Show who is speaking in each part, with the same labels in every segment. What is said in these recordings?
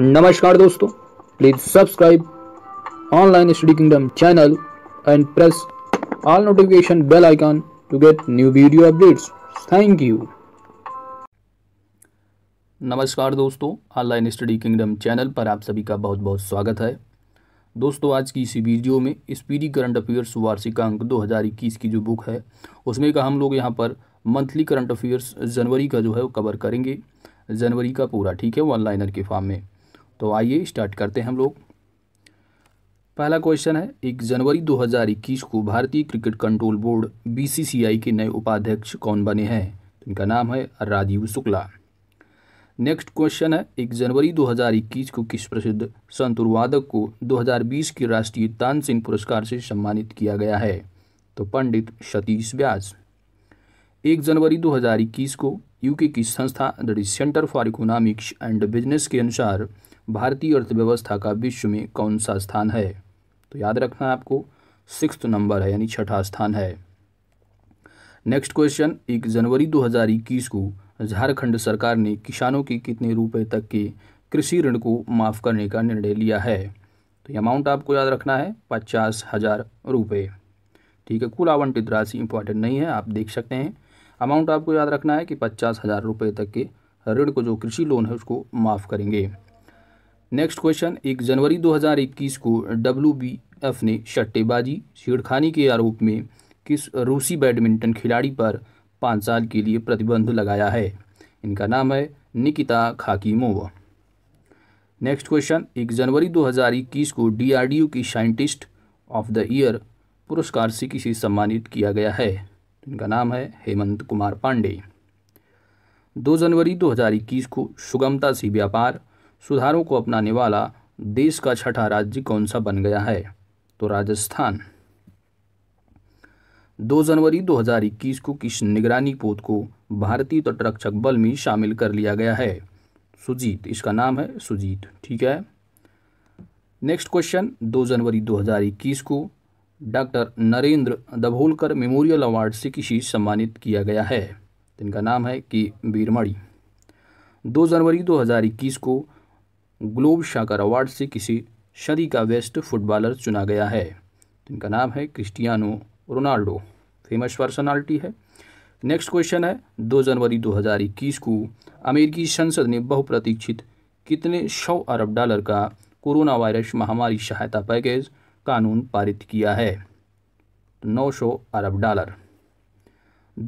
Speaker 1: नमस्कार दोस्तों please subscribe online study kingdom channel and press all notification bell icon to get new video updates thank you नमस्कार दोस्तों online study kingdom channel पर आप सभी का बहुत बहुत स्वागत है दोस्तों आज की इसी वीडियो में स्पीडी करंट अफेयर्स वार्षिक अंक 2021 की जो बुक है उसमें का हम लोग यहाँ पर मंथली करंट अफेयर्स जनवरी का जो है वो कवर करेंगे जनवरी का पूरा ठीक है वो ऑनलाइनर के फॉर्म में तो आइए स्टार्ट करते हैं हम लोग पहला क्वेश्चन है एक जनवरी 2021 को भारतीय क्रिकेट कंट्रोल बोर्ड बीसीसीआई के नए उपाध्यक्ष कौन बने हैं तो इनका नाम है राजीव शुक्ला नेक्स्ट क्वेश्चन है एक जनवरी 2021 को किस प्रसिद्ध संतुर वादक को 2020 के राष्ट्रीय तानसेन पुरस्कार से सम्मानित किया गया है तो पंडित सतीश व्यास एक जनवरी 2021 को यूके की संस्था the centre for economics and business के अनुसार भारतीय अर्थव्यवस्था का विश्व में कौन सा स्थान है तो याद रखना है आपको सिक्स नंबर है यानी छठा स्थान है नेक्स्ट क्वेश्चन एक जनवरी 2021 को झारखंड सरकार ने किसानों के कितने रुपए तक के कृषि ऋण को माफ़ करने का निर्णय लिया है तो ये अमाउंट आपको याद रखना है पचास हज़ार रुपये ठीक है कुल आवंटित राशि इंपॉर्टेंट नहीं है आप देख सकते हैं अमाउंट आपको याद रखना है कि पचास हज़ार रुपये तक के ऋण को जो कृषि लोन है उसको माफ़ करेंगे नेक्स्ट क्वेश्चन एक जनवरी 2021 को डब्ल्यू ने सट्टेबाजी छेड़खानी के आरोप में किस रूसी बैडमिंटन खिलाड़ी पर पाँच साल के लिए प्रतिबंध लगाया है इनका नाम है निकिता खाकीमोवा नेक्स्ट क्वेश्चन एक जनवरी 2021 को डीआरडीओ की साइंटिस्ट ऑफ द ईयर पुरस्कार से किसे सम्मानित किया गया है इनका नाम है हेमंत कुमार पांडे दो जनवरी 2021 को सुगमता से व्यापार सुधारों को अपनाने वाला देश का छठा राज्य कौन सा बन गया है तो राजस्थान दो जनवरी 2021 को किस निगरानी पोत को भारतीय तटरक्षक बल में शामिल कर लिया गया है सुजीत इसका नाम है सुजीत ठीक है नेक्स्ट क्वेश्चन 2 जनवरी 2021 को doctor Narendra Dabholkar memorial award से किसी सम्मानित किया गया है जिनका तो नाम है कि बीरमणि 2 जनवरी 2021 को ग्लोब शाकर अवार्ड से किसी सदी का बेस्ट फुटबॉलर चुना गया है इनका नाम है क्रिस्टियानो रोनाल्डो फेमस पर्सनालिटी है नेक्स्ट क्वेश्चन है 2 जनवरी 2021 को अमेरिकी संसद ने बहुप्रतीक्षित कितने सौ अरब डॉलर का कोरोना वायरस महामारी सहायता पैकेज कानून पारित किया है तो नौ सौ अरब डॉलर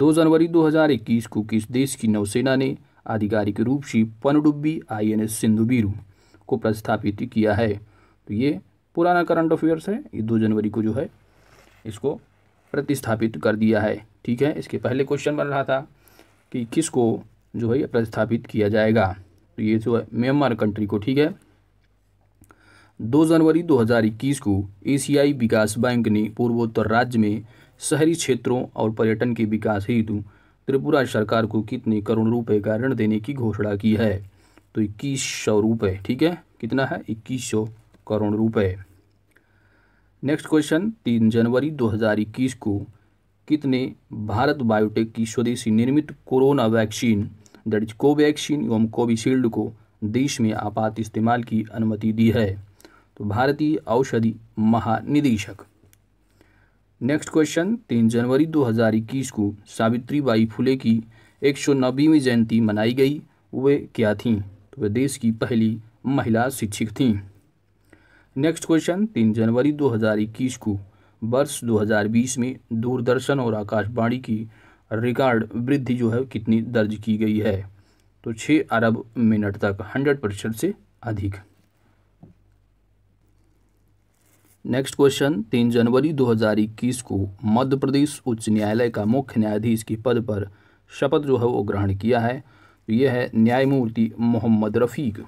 Speaker 1: 2 जनवरी 2021 को किस देश की नौसेना ने आधिकारिक रूप से पनडुब्बी आई एन एस सिंधुबीरू को प्रस्थापित किया है तो ये पुराना करंट अफेयर्स है ये दो जनवरी को जो है इसको प्रतिस्थापित कर दिया है ठीक है इसके पहले क्वेश्चन बन रहा था कि किसको जो है प्रतिस्थापित किया जाएगा तो ये जो है म्यांमार कंट्री को ठीक है दो जनवरी 2021 को एशियाई विकास बैंक ने पूर्वोत्तर राज्य में शहरी क्षेत्रों और पर्यटन के विकास हेतु त्रिपुरा सरकार को कितने करोड़ रुपए का ऋण देने की घोषणा की है तो इक्कीस सौ रुपये ठीक है कितना है इक्कीस सौ करोड़ रुपए नेक्स्ट क्वेश्चन तीन जनवरी 2021 को कितने भारत बायोटेक की स्वदेशी निर्मित corona vaccine that is Covaxin एवं कोविशील्ड को देश में आपात इस्तेमाल की अनुमति दी है तो भारतीय औषधि महानिदेशक नेक्स्ट क्वेश्चन तीन जनवरी 2021 को सावित्री बाई फुले की एक सौ जयंती मनाई गई वे क्या थीं वे देश की पहली महिला शिक्षक थीं नेक्स्ट क्वेश्चन तीन जनवरी 2021 को वर्ष 2020 में दूरदर्शन और आकाशवाणी की रिकॉर्ड वृद्धि जो है कितनी दर्ज की गई है तो छः अरब मिनट तक हंड्रेड प्रतिशत से अधिक नेक्स्ट क्वेश्चन तीन जनवरी 2021 को मध्य प्रदेश उच्च न्यायालय का मुख्य न्यायाधीश के पद पर शपथ जो है वो ग्रहण किया है तो यह है न्यायमूर्ति मोहम्मद रफ़ीक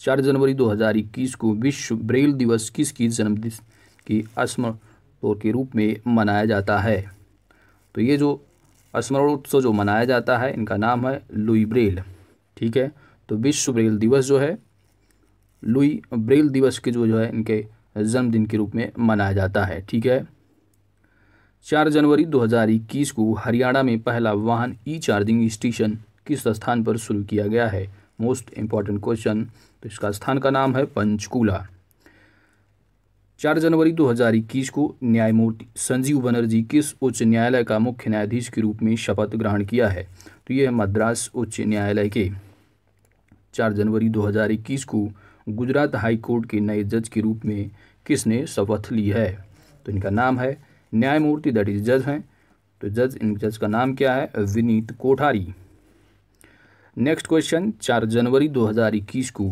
Speaker 1: चार जनवरी 2021 को विश्व ब्रेल दिवस किसकी जन्मदिन की स्मरण तौर के रूप में मनाया जाता है तो ये जो स्मरणोत्सव जो मनाया जाता है इनका नाम है लुई ब्रेल ठीक है तो विश्व ब्रेल दिवस जो है लुई ब्रेल दिवस के जो जो है इनके जन्मदिन के रूप में मनाया जाता है ठीक है चार जनवरी 2021 को हरियाणा में पहला वाहन ई चार्जिंग स्टेशन किस स्थान पर शुरू किया गया है मोस्ट इम्पॉर्टेंट क्वेश्चन तो इसका स्थान का नाम है पंचकूला चार जनवरी 2021 को न्यायमूर्ति संजीव बनर्जी किस उच्च न्यायालय का मुख्य न्यायाधीश के रूप में शपथ ग्रहण किया है तो यह है मद्रास उच्च न्यायालय के चार जनवरी 2021 को गुजरात हाई कोर्ट के नए जज के रूप में किसने शपथ ली है तो इनका नाम है न्यायमूर्ति दैट इज जज हैं तो जज इन जज का नाम क्या है विनीत कोठारी नेक्स्ट क्वेश्चन चार जनवरी 2021 को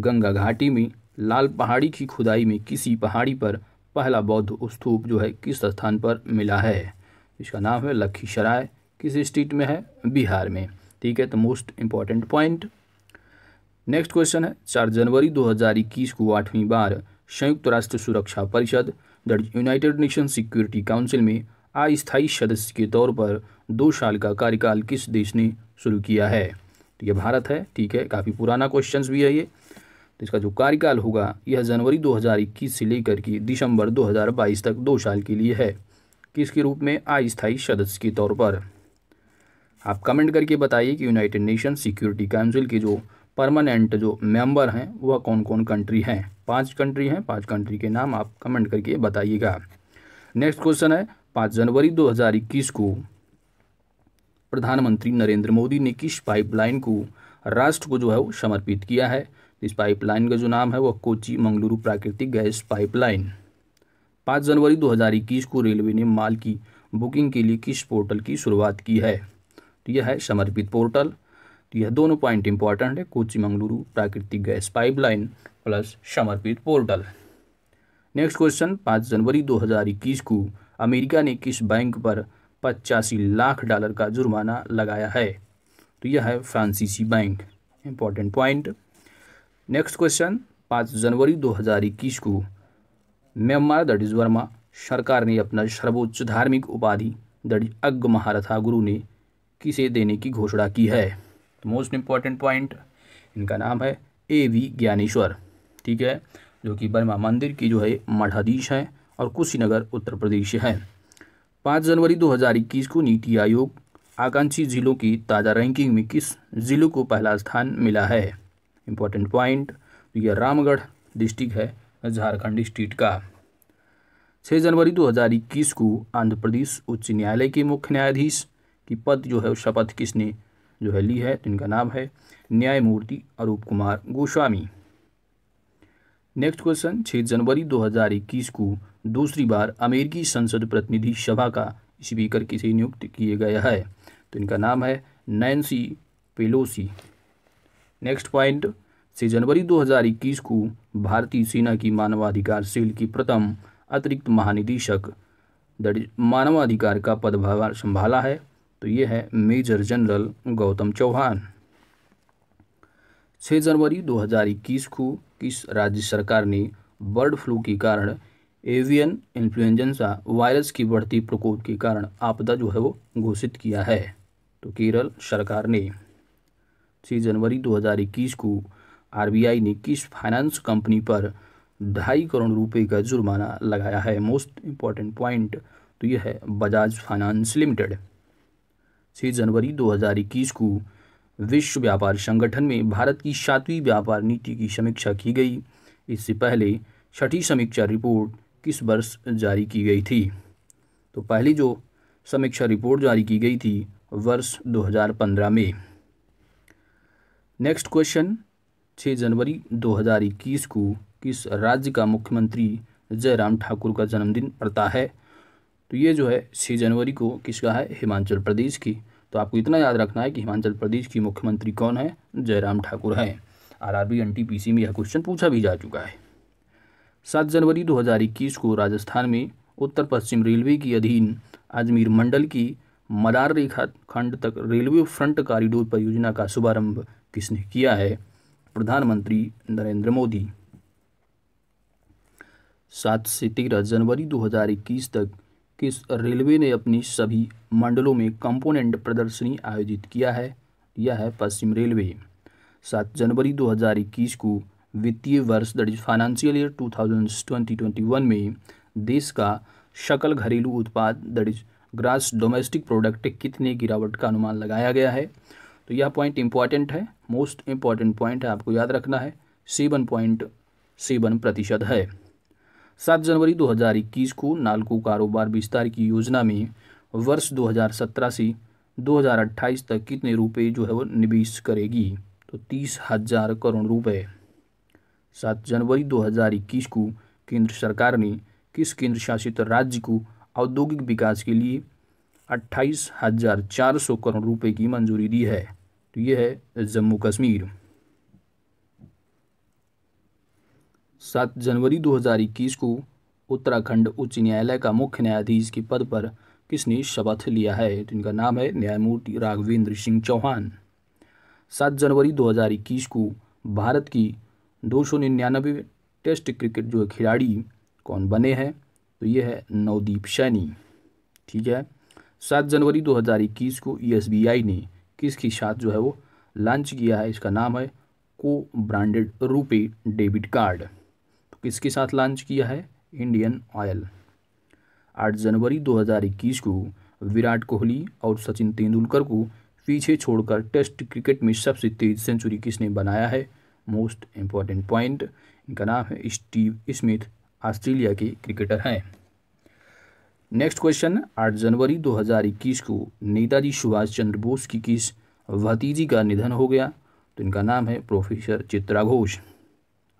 Speaker 1: गंगा घाटी में लाल पहाड़ी की खुदाई में किसी पहाड़ी पर पहला बौद्ध स्तूप जो है किस स्थान पर मिला है इसका नाम है लखीसराय किस स्टेट में है बिहार में ठीक है तो most important point next question है चार जनवरी 2021 को आठवीं बार संयुक्त राष्ट्र सुरक्षा परिषद the united nation security council में अस्थायी सदस्य के तौर पर दो साल का कार्यकाल किस देश ने शुरू किया है तो ये भारत है ठीक है काफ़ी पुराना क्वेश्चन भी है ये तो इसका जो कार्यकाल होगा यह जनवरी 2021 से लेकर के दिसंबर 2022 तक दो साल के लिए है किसके रूप में अस्थायी सदस्य के तौर पर आप कमेंट करके बताइए कि यूनाइटेड नेशन सिक्योरिटी काउंसिल के जो परमानेंट जो मेंबर हैं वह कौन कौन कंट्री हैं पांच कंट्री हैं पांच कंट्री के नाम आप कमेंट करके बताइएगा नेक्स्ट क्वेश्चन है पाँच जनवरी 2021 को प्रधानमंत्री नरेंद्र मोदी ने किस पाइपलाइन को राष्ट्र को जो है वो समर्पित किया है इस पाइपलाइन का जो नाम है वह कोची मंगलुरु प्राकृतिक गैस पाइपलाइन पाँच जनवरी दो को रेलवे ने माल की बुकिंग के लिए किस पोर्टल की शुरुआत की है तो यह है समर्पित पोर्टल तो यह दोनों पॉइंट इंपॉर्टेंट है कोची मंगलुरु प्राकृतिक गैस पाइपलाइन प्लस समर्पित पोर्टल नेक्स्ट क्वेश्चन पाँच जनवरी 2021 को अमेरिका ने किस बैंक पर पचासी लाख डॉलर का जुर्माना लगाया है तो यह है फ्रांसीसी bank important point next question पाँच जनवरी दो हज़ार इक्कीस को म्यांमार दट इज़ वर्मा सरकार ने अपना सर्वोच्च धार्मिक उपाधि दट अग्ग महारथा गुरु ने किसे देने की घोषणा की है तो मोस्ट इम्पॉर्टेंट पॉइंट इनका नाम है ए वी ज्ञानेश्वर ठीक है जो कि बर्मा मंदिर की जो है मठाधीश हैं और कुशीनगर उत्तर प्रदेश है पाँच जनवरी 2021 को नीति आयोग आकांक्षी जिलों की ताज़ा रैंकिंग में किस जिलों को पहला स्थान मिला है इम्पोर्टेंट पॉइंट तो यह रामगढ़ डिस्ट्रिक्ट है झारखंड स्टेट का छः जनवरी 2021 को आंध्र प्रदेश उच्च न्यायालय के मुख्य न्यायाधीश की पद जो है शपथ किसने जो है ली है तो इनका नाम है न्यायमूर्ति अरूप कुमार गोस्वामी नेक्स्ट क्वेश्चन छः जनवरी 2021 को दूसरी बार अमेरिकी संसद प्रतिनिधि सभा का स्पीकर किसे नियुक्त किए गया है तो इनका नाम है नैन्सी पेलोसी नेक्स्ट पॉइंट छः जनवरी 2021 को भारतीय सेना की मानवाधिकार सेल की प्रथम अतिरिक्त महानिदेशक मानवाधिकार का पदभार संभाला है तो ये है मेजर जनरल गौतम चौहान छः जनवरी 2021 को किस राज्य सरकार ने बर्ड फ्लू के कारण एवियन इन्फ्लुएंजा वायरस की बढ़ती प्रकोप के कारण आपदा जो है वो घोषित किया है तो केरल सरकार ने छः जनवरी 2021 को आरबीआई ने किस फाइनेंस कंपनी पर ढाई करोड़ रुपए का जुर्माना लगाया है मोस्ट इम्पॉर्टेंट पॉइंट तो यह है बजाज फाइनेंस लिमिटेड छः जनवरी 2021 को विश्व व्यापार संगठन में भारत की सातवीं व्यापार नीति की समीक्षा की गई इससे पहले छठी समीक्षा रिपोर्ट किस वर्ष जारी की गई थी तो पहली जो समीक्षा रिपोर्ट जारी की गई थी वर्ष 2015 में नेक्स्ट क्वेश्चन 6 जनवरी 2021 को किस राज्य का मुख्यमंत्री जयराम ठाकुर का जन्मदिन पड़ता है तो ये जो है 6 जनवरी को किसका है हिमाचल प्रदेश की तो आपको इतना याद रखना है कि हिमाचल प्रदेश की मुख्यमंत्री कौन है जयराम ठाकुर हैं आर आर में यह क्वेश्चन पूछा भी जा चुका है सात जनवरी दो को राजस्थान में उत्तर पश्चिम रेलवे की अधीन अजमेर मंडल की मदार रेखा खंड तक रेलवे फ्रंट कॉरिडोर परियोजना का शुभारंभ किसने किया है प्रधानमंत्री नरेंद्र मोदी सात से तेरह जनवरी 2021 तक कि रेलवे ने अपनी सभी मंडलों में कंपोनेंट प्रदर्शनी आयोजित किया है यह है पश्चिम रेलवे सात जनवरी 2021 को वित्तीय वर्ष दर्ज इज फाइनेंशियल ईयर 2020 वन में देश का शकल घरेलू उत्पाद दर्ज इज ग्रास डोमेस्टिक प्रोडक्ट कितने गिरावट का अनुमान लगाया गया है तो यह पॉइंट इंपॉर्टेंट है मोस्ट इंपॉर्टेंट पॉइंट है आपको याद रखना है सेवन पॉइंट सेवन प्रतिशत है सात जनवरी 2021 को नालको कारोबार विस्तार की योजना में वर्ष 2017 से 2028 तक कितने रुपए जो है वो निवेश करेगी तो तीस हजार करोड़ रुपए सात जनवरी 2021 को केंद्र सरकार ने किस केंद्र शासित राज्य को औद्योगिक विकास के लिए अट्ठाईस हजार चार सौ करोड़ रुपए की मंजूरी दी है तो यह है जम्मू कश्मीर सात जनवरी 2021 को उत्तराखंड उच्च न्यायालय का मुख्य न्यायाधीश के पद पर किसने शपथ लिया है तो इनका नाम है न्यायमूर्ति राघवेंद्र सिंह चौहान सात जनवरी 2021 को भारत की दो सौ निन्यानवे टेस्ट क्रिकेट जो खिलाड़ी कौन बने हैं तो ये है नवदीप सैनी ठीक है सात जनवरी 2021 को आई ने किसके साथ जो है वो लॉन्च किया है इसका नाम है को ब्रांडेड रुपे डेबिट कार्ड किसके साथ लॉन्च किया है इंडियन ऑयल 8 जनवरी 2021 को विराट कोहली और सचिन तेंदुलकर को पीछे छोड़कर टेस्ट क्रिकेट में सबसे तेज सेंचुरी किसने बनाया है मोस्ट इम्पॉर्टेंट पॉइंट इनका नाम है स्टीव स्मिथ ऑस्ट्रेलिया के क्रिकेटर हैं नेक्स्ट क्वेश्चन 8 जनवरी 2021 को नेताजी सुभाष चंद्र बोस की किस भतीजी का निधन हो गया तो इनका नाम है प्रोफेसर चित्रा घोष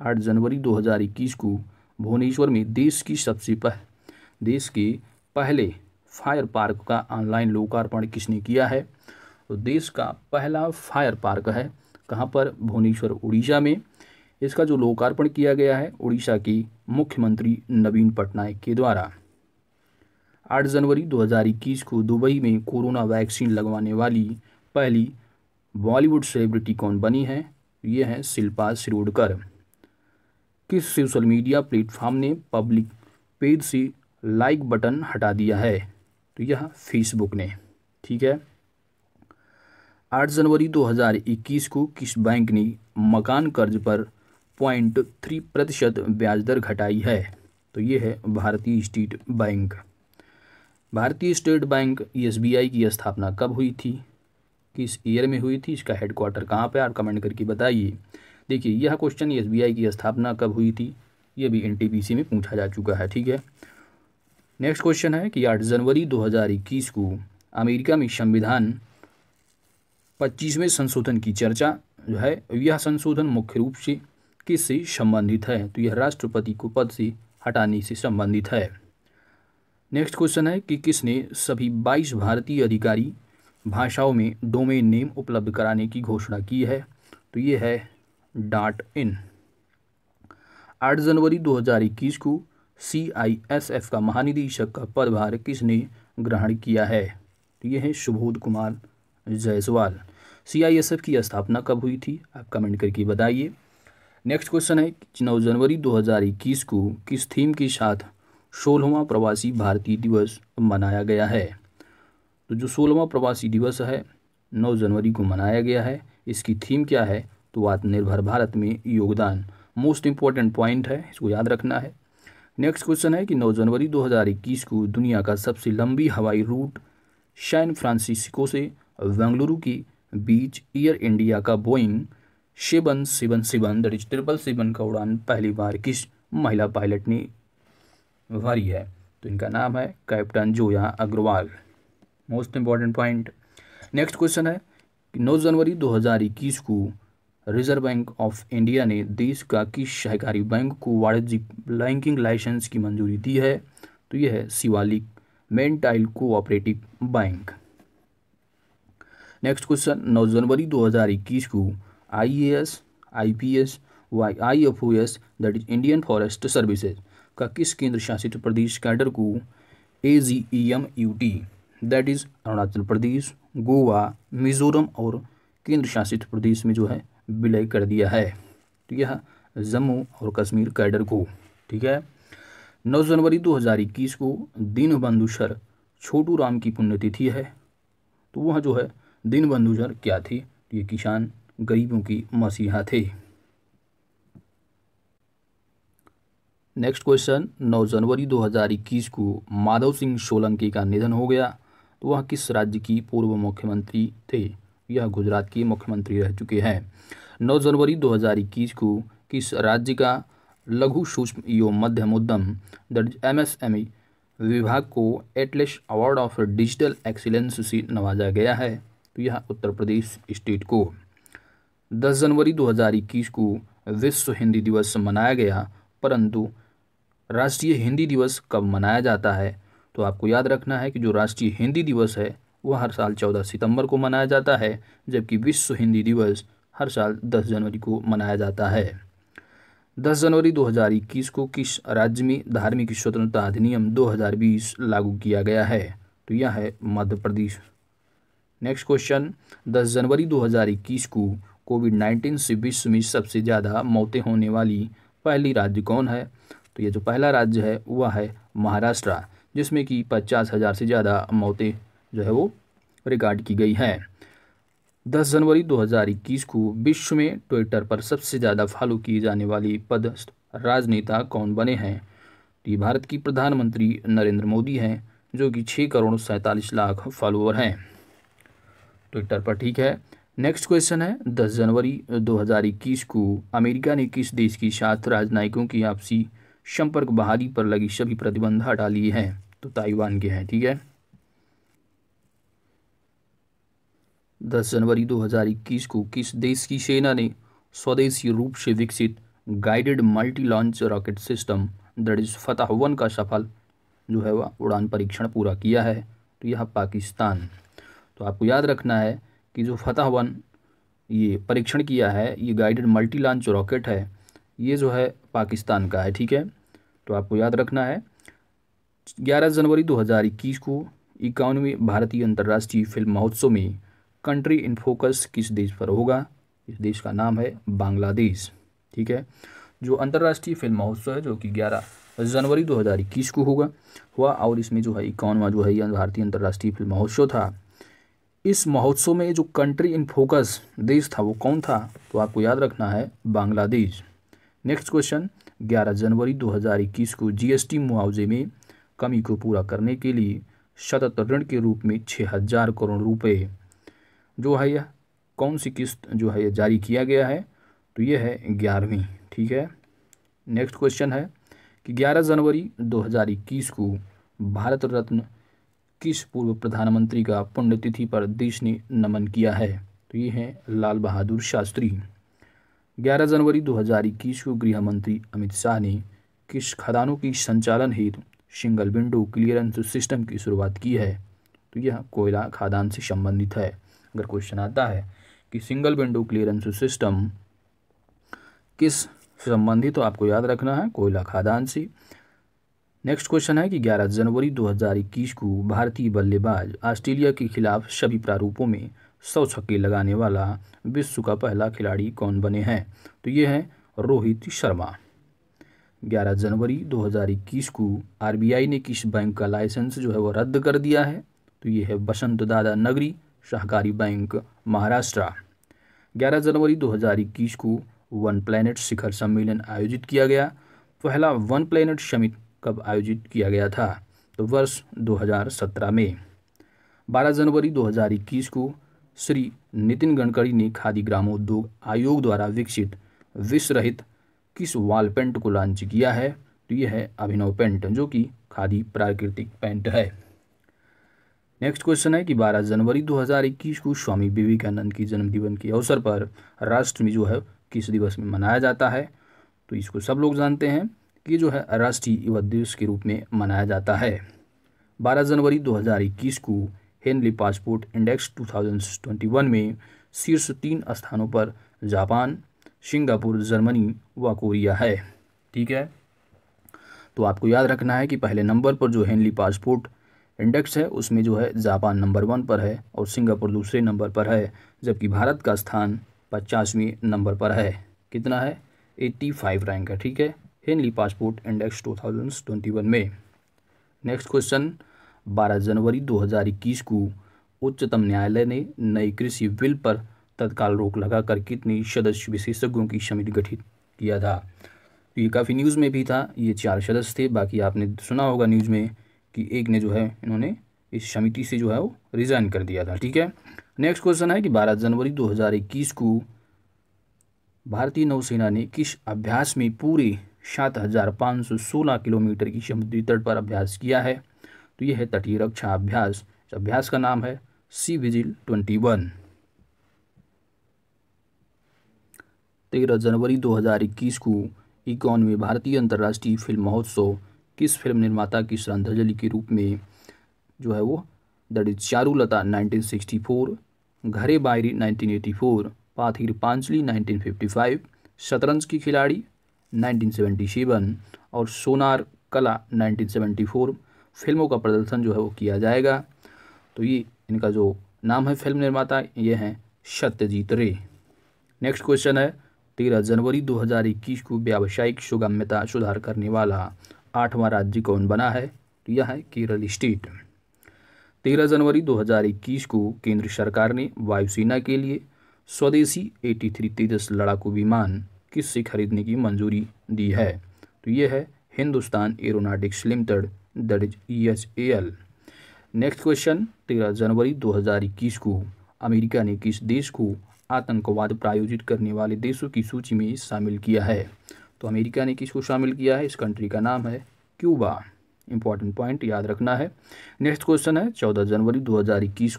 Speaker 1: 8 जनवरी 2021 को भुवनेश्वर में देश की सबसे पह देश के पहले फायर पार्क का ऑनलाइन लोकार्पण किसने किया है तो देश का पहला फायर पार्क है कहाँ पर भुवनेश्वर उड़ीसा में इसका जो लोकार्पण किया गया है उड़ीसा की मुख्यमंत्री नवीन पटनायक के द्वारा 8 जनवरी 2021 को दुबई में कोरोना वैक्सीन लगवाने वाली पहली बॉलीवुड सेलिब्रिटी कौन बनी है ये हैं शिल्पा सिरोडकर किस सोशल मीडिया प्लेटफॉर्म ने पब्लिक पेज से लाइक बटन हटा दिया है तो यह फेसबुक ने ठीक है आठ जनवरी 2021 को किस बैंक ने मकान कर्ज पर पॉइंट थ्री प्रतिशत ब्याज दर घटाई है तो यह है भारतीय स्टेट बैंक भारतीय स्टेट बैंक एस की स्थापना कब हुई थी किस ईयर में हुई थी इसका हेडक्वार्टर कहाँ पे आप कमेंट करके बताइए देखिए यह क्वेश्चन एस की स्थापना कब हुई थी ये भी एन में पूछा जा चुका है ठीक है नेक्स्ट क्वेश्चन है कि आठ जनवरी दो को अमेरिका में संविधान पच्चीसवें संशोधन की चर्चा जो है यह संशोधन मुख्य रूप से किससे संबंधित है तो यह राष्ट्रपति को पद से हटाने से संबंधित है नेक्स्ट क्वेश्चन है कि किसने सभी 22 भारतीय अधिकारी भाषाओं में डोमेन नेम उपलब्ध कराने की घोषणा की है तो ये है डॉट इन आठ जनवरी 2021 को सीआईएसएफ का महानिदेशक का पदभार किसने ग्रहण किया है तो ये है सुबोध कुमार जायसवाल सीआईएसएफ की स्थापना कब हुई थी आप कमेंट करके बताइए नेक्स्ट क्वेश्चन है नौ जनवरी 2021 को किस थीम के साथ सोलहवा प्रवासी भारतीय दिवस मनाया गया है तो जो सोलहवा प्रवासी दिवस है 9 जनवरी को मनाया गया है इसकी थीम क्या है तो आत्मनिर्भर भारत में योगदान मोस्ट इम्पॉर्टेंट पॉइंट है इसको याद रखना है नेक्स्ट क्वेश्चन है कि 9 जनवरी 2021 को दुनिया का सबसे लंबी हवाई रूट सैन फ्रांसिस्को से बेंगलुरु की बीच एयर इंडिया का Boeing seven seven seven that is triple seven का उड़ान पहली बार किस महिला पायलट ने भरी है तो इनका नाम है captain Zoya Agarwal most important point next question है नौ जनवरी दो को रिजर्व बैंक ऑफ इंडिया ने देश का किस सहकारी बैंक को वाणिज्यिक बैंकिंग लाइसेंस की मंजूरी दी है तो यह है शिवालिक को कोऑपरेटिव बैंक नेक्स्ट क्वेश्चन नौ जनवरी 2021 को IAS, IPS O S that is Indian forest services का किस केंद्र शासित प्रदेश कैडर को A G E M U T that is Arunachal Pradesh Goa Mizoram और केंद्र शासित प्रदेश में जो है विलय कर दिया है ठीक तो है जम्मू और कश्मीर कैडर को ठीक है 9 जनवरी 2021 को दीन बंधु सर छोटू राम की पुण्यतिथि है तो वह जो है दीन बंधु सर क्या थे ये किसान गरीबों की मसीहा थे नेक्स्ट क्वेश्चन 9 जनवरी 2021 को माधव सिंह सोलंकी का निधन हो गया तो वह किस राज्य की पूर्व मुख्यमंत्री थे यह गुजरात की मुख्यमंत्री रह चुके हैं नौ जनवरी दो को किस राज्य का लघु सूक्ष्म एवं मध्यम उद्यम दर्ज ई विभाग को एटलेस अवार्ड ऑफ डिजिटल एक्सीलेंस से नवाजा गया है तो यह उत्तर प्रदेश स्टेट को 10 जनवरी 2021 को विश्व हिंदी दिवस मनाया गया परंतु राष्ट्रीय हिंदी दिवस कब मनाया जाता है तो आपको याद रखना है कि जो राष्ट्रीय हिंदी दिवस है वह हर साल चौदह सितंबर को मनाया जाता है जबकि विश्व हिंदी दिवस हर साल दस जनवरी को मनाया जाता है दस जनवरी 2021 को किस राज्य में धार्मिक स्वतंत्रता अधिनियम 2020 लागू किया गया है तो यह है मध्य प्रदेश नेक्स्ट क्वेश्चन 10 जनवरी 2021 को कोविड 19 से विश्व में सबसे ज़्यादा मौतें होने वाली पहली राज्य कौन है तो यह जो पहला राज्य है वह है महाराष्ट्र जिसमें कि पचास हज़ार से ज़्यादा मौतें जो है वो रिकॉर्ड की गई है 10 जनवरी 2021 को विश्व में ट्विटर पर सबसे ज़्यादा फॉलो की जाने वाली पद राजनेता कौन बने हैं तो ये भारत की प्रधानमंत्री नरेंद्र मोदी हैं जो कि छः करोड़ सैंतालीस लाख फॉलोअर हैं ट्विटर पर ठीक है नेक्स्ट क्वेश्चन है 10 जनवरी 2021 को अमेरिका ने किस देश की सात राजनयिकों की आपसी संपर्क बहाली पर लगी सभी प्रतिबंध हटा लिए हैं तो ताइवान के हैं ठीक है 10 जनवरी 2021 को किस देश की सेना ने स्वदेशी रूप से विकसित guided multi launch rocket system that is Fateh one का सफल जो है वह उड़ान परीक्षण पूरा किया है तो यह पाकिस्तान तो आपको याद रखना है कि जो फतह वन ये परीक्षण किया है ये गाइडेड मल्टी लॉन्च रॉकेट है ये जो है पाकिस्तान का है ठीक है तो आपको याद रखना है 11 जनवरी 2021 को इक्यानवे भारतीय अंतर्राष्ट्रीय फिल्म महोत्सव में कंट्री इन फोकस किस देश पर होगा इस देश का नाम है बांग्लादेश ठीक है जो अंतर्राष्ट्रीय फिल्म महोत्सव है जो कि ग्यारह जनवरी 2021 को होगा हुआ और इसमें जो है इक्यावनवा जो है यह भारतीय अंतर्राष्ट्रीय फिल्म महोत्सव था इस महोत्सव में जो कंट्री इन फोकस देश था वो कौन था तो आपको याद रखना है बांग्लादेश नेक्स्ट क्वेश्चन 11 जनवरी 2021 को जीएसटी मुआवजे में कमी को पूरा करने के लिए सतत ऋण के रूप में छः हज़ार करोड़ रुपये जो है यह कौन सी किस्त जो है यह जारी किया गया है तो यह है ग्यारहवीं ठीक है नेक्स्ट क्वेश्चन है कि 11 जनवरी 2021 को भारत रत्न किस पूर्व प्रधानमंत्री का पुण्यतिथि पर देश ने नमन किया है तो ये हैं लाल बहादुर शास्त्री 11 जनवरी 2021 को गृह मंत्री अमित शाह ने किस खदानों की संचालन हेतु सिंगल विंडो क्लियरेंस सिस्टम की शुरुआत की है तो यह कोयला खदान से संबंधित है अगर क्वेश्चन आता है कि सिंगल विंडो क्लियरेंस सिस्टम किस से संबंधित तो आपको याद रखना है कोयला खादान से नेक्स्ट क्वेश्चन है कि 11 जनवरी 2021 को भारतीय बल्लेबाज ऑस्ट्रेलिया के खिलाफ सभी प्रारूपों में सौ छक्के लगाने वाला विश्व का पहला खिलाड़ी कौन बने हैं तो ये है रोहित शर्मा 11 जनवरी 2021 को आरबीआई ने किस बैंक का लाइसेंस जो है वो रद्द कर दिया है तो ये है बसंत दादा नगरी सहकारी बैंक महाराष्ट्र 11 जनवरी 2021 को वन प्लैनेट शिखर सम्मेलन आयोजित किया गया पहला वन प्लैनेट समिट कब आयोजित किया गया था तो वर्ष 2017 में 12 जनवरी 2021 को श्री नितिन गडकरी ने खादी ग्रामोद्योग आयोग द्वारा विकसित विष रहित किस वाल पेंट को लॉन्च किया है तो यह है अभिनव पेंट जो कि खादी प्राकृतिक पेंट है नेक्स्ट क्वेश्चन है कि 12 जनवरी 2021 को स्वामी विवेकानंद की जन्मदिन के अवसर पर राष्ट्र में जो है किस दिवस में मनाया जाता है तो इसको सब लोग जानते हैं कि जो है राष्ट्रीय युवा दिवस के रूप में मनाया जाता है 12 जनवरी 2021 को हेनली पासपोर्ट इंडेक्स 2021 में शीर्ष तीन स्थानों पर जापान सिंगापुर जर्मनी व कोरिया है ठीक है तो आपको याद रखना है कि पहले नंबर पर जो हेनली पासपोर्ट इंडेक्स है उसमें जो है जापान नंबर वन पर है और सिंगापुर दूसरे नंबर पर है जबकि भारत का स्थान पचासवीं नंबर पर है कितना है एट्टी फाइव रैंक है ठीक है Henley passport index two thousand twenty one में नेक्स्ट क्वेश्चन बारह जनवरी दो हज़ार इक्कीस को उच्चतम न्यायालय ने नई कृषि बिल पर तत्काल रोक लगाकर कितनी सदस्य विशेषज्ञों की समिति गठित किया था तो ये काफ़ी न्यूज़ में भी था ये चार सदस्य थे बाकी आपने सुना होगा न्यूज़ में कि एक ने जो है इन्होंने इस समिति से जो है वो रिज़ाइन कर दिया था ठीक है नेक्स्ट क्वेश्चन है कि 12 जनवरी 2021 को भारतीय नौसेना ने किस अभ्यास में पूरे सात हज़ार पाँच सौ सोलह किलोमीटर की समुद्री तट पर अभ्यास किया है तो यह है तटीय रक्षा अभ्यास इस अभ्यास का नाम है सी विजिल ट्वेंटी वन तेरह जनवरी 2021 को इकॉनवे भारतीय अंतर्राष्ट्रीय फिल्म महोत्सव किस फिल्म निर्माता की श्रद्धांजलि के रूप में जो है वो दट इज चारूलता 1964 घरे बायरी 1984 पाथिर पांचली फाइव शतरंज की खिलाड़ी 1977 और सोनार कला 1974 फिल्मों का प्रदर्शन जो है वो किया जाएगा तो ये इनका जो नाम है फिल्म निर्माता ये हैं सत्यजीत रे नेक्स्ट क्वेश्चन है तेरह जनवरी 2021 को व्यावसायिक सुगम्यता सुधार करने वाला आठवां राज्य कौन बना है तो यह है केरल स्टेट तेरह जनवरी 2021 को केंद्र सरकार ने वायुसेना के लिए स्वदेशी 83 तेजस लड़ाकू विमान किससे खरीदने की मंजूरी दी है तो यह है Hindustan aeronautics limited that is E H A L next question तेरह जनवरी 2021 को अमेरिका ने किस देश को आतंकवाद प्रायोजित करने वाले देशों की सूची में शामिल किया है तो अमेरिका ने किसको शामिल किया है इस कंट्री का नाम है क्यूबा इंपॉर्टेंट पॉइंट याद रखना है नेक्स्ट क्वेश्चन है चौदह जनवरी दो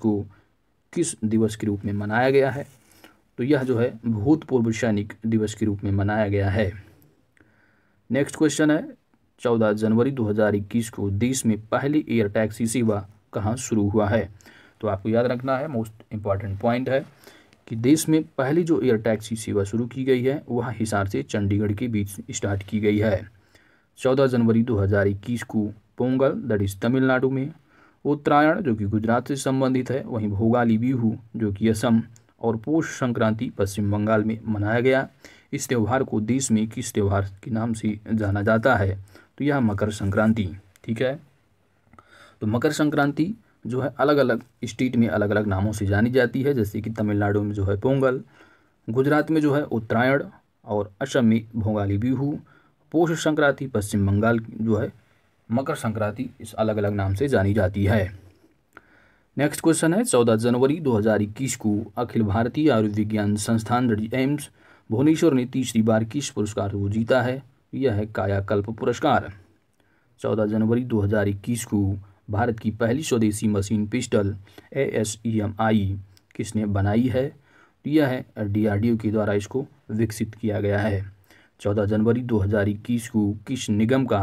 Speaker 1: को किस दिवस के रूप में मनाया गया है तो यह जो है भूतपूर्व सैनिक दिवस के रूप में मनाया गया है नेक्स्ट क्वेश्चन है चौदह जनवरी 2021 को देश में पहली एयर टैक्सी सेवा कहाँ शुरू हुआ है तो आपको याद रखना है मोस्ट इम्पॉर्टेंट पॉइंट है कि देश में पहली जो एयर टैक्सी सेवा शुरू की गई है वह हिसार से चंडीगढ़ के बीच स्टार्ट की गई है चौदह जनवरी 2021 को पोंगल दैट इज़ तमिलनाडु में उत्तरायण जो कि गुजरात से संबंधित है वहीं भोगाली बिहू जो कि असम और पोष संक्रांति पश्चिम बंगाल में मनाया गया इस त्यौहार को देश में किस त्यौहार के नाम से जाना जाता है तो यह मकर संक्रांति ठीक है तो मकर संक्रांति जो है अलग अलग स्टेट में अलग अलग नामों से जानी जाती है जैसे कि तमिलनाडु में जो है पोंगल गुजरात में जो है उत्तरायण और असम में भोगाली बिहू पोष संक्रांति पश्चिम बंगाल जो है मकर संक्रांति इस अलग अलग नाम से जानी जाती है नेक्स्ट क्वेश्चन है चौदह जनवरी दो को अखिल भारतीय आयुर्विज्ञान संस्थान एम्स भुवनेश्वर ने तीसरी बार किस पुरस्कार को जीता है यह है कायाकल्प पुरस्कार चौदह जनवरी इक्कीस को भारत की पहली स्वदेशी machine pistol A S E M I किसने बनाई है तो यह है डीआरडीओ के द्वारा इसको विकसित किया गया है चौदह जनवरी 2021 को किस निगम का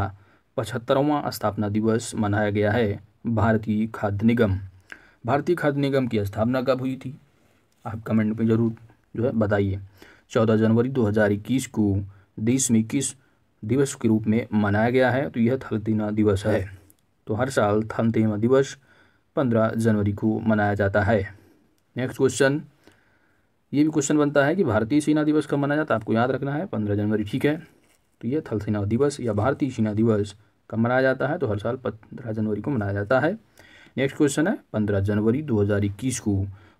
Speaker 1: पचहत्तरवां स्थापना दिवस मनाया गया है भारतीय खाद्य निगम भारतीय खाद्य निगम की स्थापना कब हुई थी आप कमेंट में ज़रूर जो है बताइए चौदह जनवरी 2021 को देश में किस दिवस के रूप में मनाया गया है तो यह थलसेना दिवस है तो हर साल थलतेमा दिवस पंद्रह जनवरी को मनाया जाता है नेक्स्ट क्वेश्चन ये भी क्वेश्चन बनता है कि भारतीय सेना दिवस कब मनाया जाता है आपको याद रखना है पंद्रह जनवरी ठीक है तो ये थल सेना दिवस या भारतीय सेना दिवस कब मनाया जाता है तो हर साल पंद्रह जनवरी को मनाया जाता है नेक्स्ट क्वेश्चन है पंद्रह जनवरी दो हज़ार इक्कीस को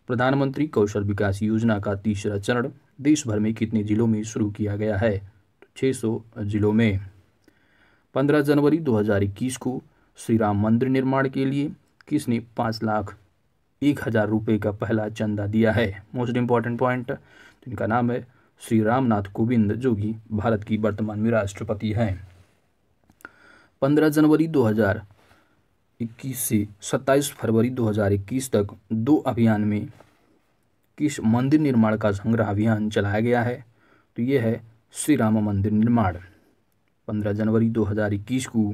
Speaker 1: प्रधानमंत्री कौशल विकास योजना का तीसरा चरण देश भर में कितने जिलों में शुरू किया गया है तो छः सौ जिलों में पंद्रह जनवरी दो हज़ार इक्कीस को श्री राम मंदिर निर्माण के लिए किसने पाँच लाख एक हज़ार रुपये का पहला चंदा दिया है मोस्ट इम्पॉर्टेंट पॉइंट इनका नाम है श्री रामनाथ कोविंद जो कि भारत की वर्तमान में राष्ट्रपति हैं पंद्रह जनवरी 2021 से 27 फरवरी 2021 तक दो अभियान में किस मंदिर निर्माण का संग्रह अभियान चलाया गया है तो यह है श्री राम मंदिर निर्माण 15 जनवरी 2021 को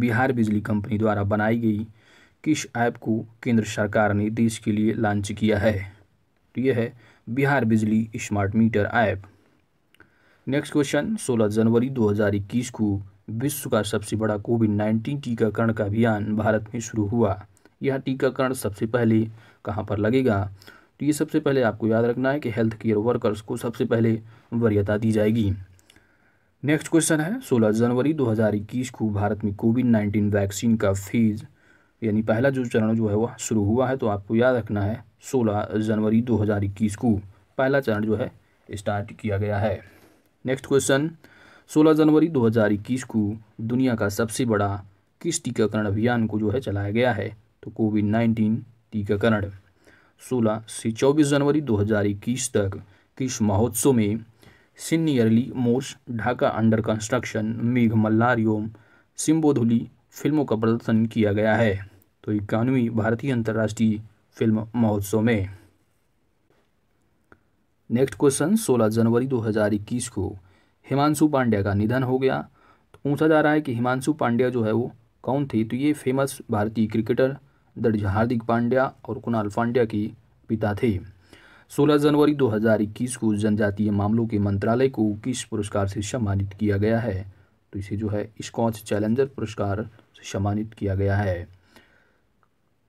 Speaker 1: बिहार बिजली कंपनी द्वारा बनाई गई किस ऐप को केंद्र सरकार ने देश के लिए लॉन्च किया है तो यह है Bihar Bijli smart meter app next question 16 जनवरी 2021 को विश्व का सबसे बड़ा कोविड 19 टीकाकरण का अभियान भारत में शुरू हुआ यह टीकाकरण सबसे पहले कहाँ पर लगेगा तो ये सबसे पहले आपको याद रखना है कि हेल्थ केयर वर्कर्स को सबसे पहले वरीयता दी जाएगी नेक्स्ट क्वेश्चन है 16 जनवरी 2021 को भारत में कोविड नाइन्टीन वैक्सीन का फेज़ यानी पहला जो चरण जो है वह शुरू हुआ है तो आपको याद रखना है 16 जनवरी 2021 को पहला चरण जो है स्टार्ट किया गया है नेक्स्ट क्वेश्चन 16 जनवरी 2021 को दुनिया का सबसे बड़ा किस टीकाकरण अभियान को जो है चलाया गया है तो कोविड नाइन्टीन टीकाकरण सोलह से चौबीस जनवरी इक्कीस तक किस महोत्सव में सीनियरली मोर्स ढाका अंडर कंस्ट्रक्शन मेघ मल्लारियोम सिम्बोधुली फिल्मों का प्रदर्शन किया गया है तो इक्यानवी भारतीय अंतर्राष्ट्रीय फिल्म महोत्सव में नेक्स्ट क्वेश्चन 16 जनवरी 2021 को हिमांशु पांड्या का निधन हो गया तो पूछा जा रहा है कि हिमांशु पांड्या जो है वो कौन थे तो ये फेमस भारतीय क्रिकेटर दर्ज हार्दिक पांड्या और कुणाल पांड्या के पिता थे 16 जनवरी 2021 को जनजातीय मामलों के मंत्रालय को किस पुरस्कार से सम्मानित किया गया है तो इसे जो है स्कॉच चैलेंजर पुरस्कार से सम्मानित किया गया है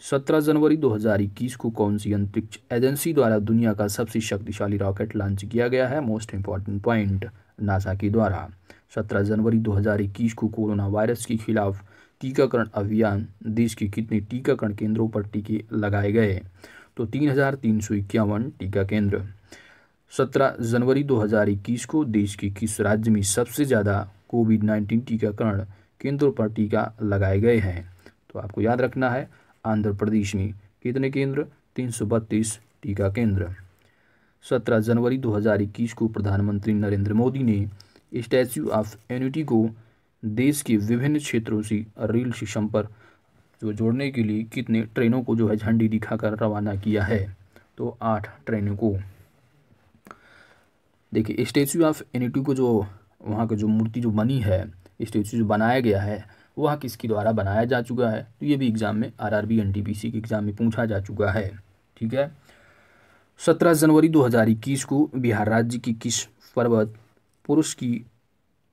Speaker 1: 17 जनवरी 2021 को कौन सी अंतरिक्ष एजेंसी द्वारा दुनिया का सबसे शक्तिशाली रॉकेट लॉन्च किया गया है मोस्ट इंपॉर्टेंट पॉइंट नासा के द्वारा 17 जनवरी 2021 को कोरोना वायरस के खिलाफ टीकाकरण अभियान देश के कितने टीकाकरण केंद्रों पर टीके लगाए गए तो तीन हज़ार तीन सौ इक्यावन टीका केंद्र सत्रह जनवरी 2021 को देश के किस राज्य में सबसे ज़्यादा कोविड नाइन्टीन टीकाकरण केंद्रों पर टीका लगाए गए हैं तो आपको याद रखना है आंध्र प्रदेश में कितने केंद्र तीन सौ बत्तीस टीका केंद्र सत्रह जनवरी 2021 को प्रधानमंत्री नरेंद्र मोदी ने स्टैच्यू ऑफ यूनिटी को देश के विभिन्न क्षेत्रों से रेल से संपर्क जो जोड़ने के लिए कितने ट्रेनों को जो है झंडी दिखाकर रवाना किया है तो आठ ट्रेनों को देखिए स्टेचू ऑफ यूनिटी को जो वहाँ का जो मूर्ति जो बनी है स्टेचू जो बनाया गया है वह किसके द्वारा बनाया जा चुका है तो ये भी एग्ज़ाम में R R B N T P C के एग्ज़ाम में पूछा जा चुका है ठीक है सत्रह जनवरी दो हज़ार इक्कीस को बिहार राज्य की किस पर्वत पुरुष की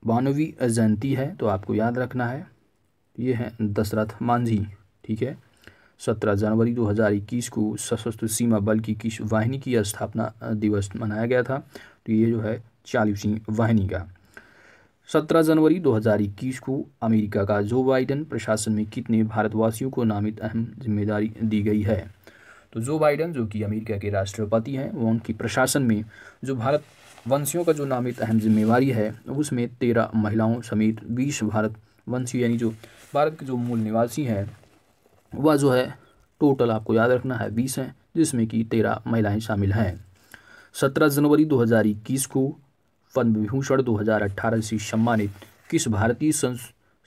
Speaker 1: बानवी जयंती है तो आपको याद रखना है ये हैं दशरथ मांझी ठीक है सत्रह जनवरी 2021 को सशस्त्र सीमा बल की किस वाहिनी की स्थापना दिवस मनाया गया था तो ये जो है चालीसवीं वाहिनी का सत्रह जनवरी 2021 को अमेरिका का जो बाइडन प्रशासन में कितने भारतवासियों को नामित अहम जिम्मेदारी दी गई है तो जो बाइडन जो कि अमेरिका के राष्ट्रपति हैं वो उनकी प्रशासन में जो भारत वंशियों का जो नामित अहम जिम्मेवारी है उसमें तेरह महिलाओं समेत बीस भारत वंशी यानी जो भारत के जो मूल निवासी हैं वह जो है टोटल आपको याद रखना है बीस हैं जिसमें कि तेरह महिलाएं शामिल हैं सत्रह जनवरी दो हज़ार इक्कीस को पद्म विभूषण अट्ठारह से सम्मानित किस भारतीय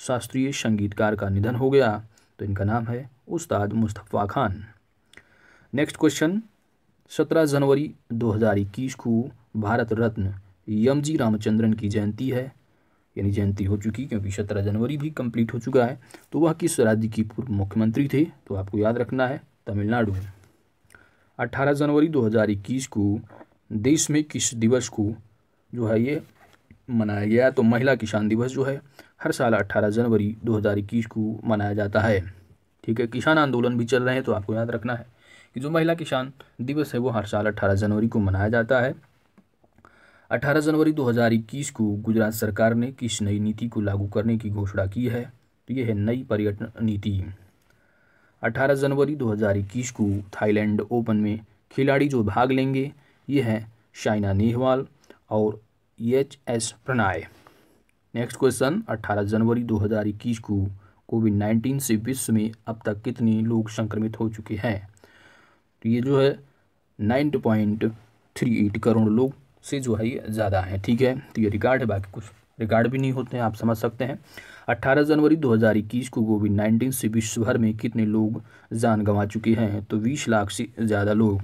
Speaker 1: शास्त्रीय संगीतकार का निधन हो गया तो इनका नाम है उस्ताद मुस्तफ़ा खान नेक्स्ट क्वेश्चन सत्रह जनवरी दो हज़ार इक्कीस को भारत रत्न यमजी रामचंद्रन की जयंती है यानी जयंती हो चुकी क्योंकि सत्रह जनवरी भी कंप्लीट हो चुका है तो वह किस राज्य की पूर्व मुख्यमंत्री थे तो आपको याद रखना है तमिलनाडु 18 जनवरी 2021 को देश में किस दिवस को जो है ये मनाया गया तो महिला किसान दिवस जो है हर साल 18 जनवरी 2021 को मनाया जाता है ठीक है किसान आंदोलन भी चल रहे हैं तो आपको याद रखना है कि जो महिला किसान दिवस है वो हर साल अट्ठारह जनवरी को मनाया जाता है 18 जनवरी 2021 को गुजरात सरकार ने किस नई नीति को लागू करने की घोषणा की है तो ये है नई पर्यटन नीति 18 जनवरी 2021 को थाईलैंड ओपन में खिलाड़ी जो भाग लेंगे ये हैं शाइना नेहवाल और H S Prannoy next question 18 जनवरी 2021 को कोविड 19 से विश्व में अब तक कितने लोग संक्रमित हो चुके हैं तो ये जो है 9.38 करोड़ लोग से जो है ये ज़्यादा है ठीक है तो ये रिकॉर्ड है बाकी कुछ रिकॉर्ड भी नहीं होते हैं आप समझ सकते हैं 18 जनवरी 2021 को कोविड नाइन्टीन से विश्व भर में कितने लोग जान गंवा चुके हैं तो 20 लाख से ज़्यादा लोग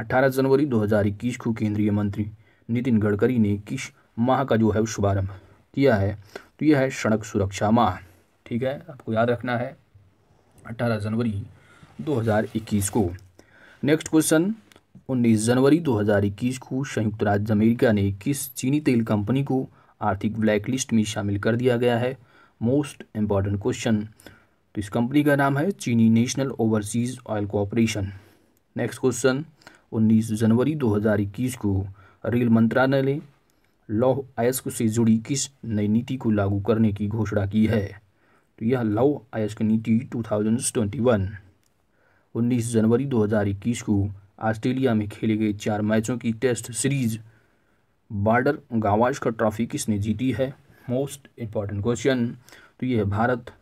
Speaker 1: 18 जनवरी 2021 को केंद्रीय मंत्री नितिन गडकरी ने किस माह का जो है शुभारंभ किया है तो यह है सड़क सुरक्षा माह ठीक है आपको याद रखना है अट्ठारह जनवरी 2021 को नेक्स्ट क्वेश्चन 19 जनवरी 2021 को संयुक्त राज्य अमेरिका ने किस चीनी तेल कंपनी को आर्थिक ब्लैकलिस्ट में शामिल कर दिया गया है मोस्ट इम्पॉर्टेंट क्वेश्चन तो इस कंपनी का नाम है चीनी national overseas oil corporation next question 19 जनवरी 2021 को रेल मंत्रालय ने लौह अयस्क से जुड़ी किस नई नीति को लागू करने की घोषणा की है तो यह लौह अयस्क नीति टू वन उन्नीस जनवरी इक्कीस को ऑस्ट्रेलिया में खेले गए चार मैचों की test series Border Gavaskar trophy किसने जीती है मोस्ट इम्पॉर्टेंट क्वेश्चन तो ये है भारत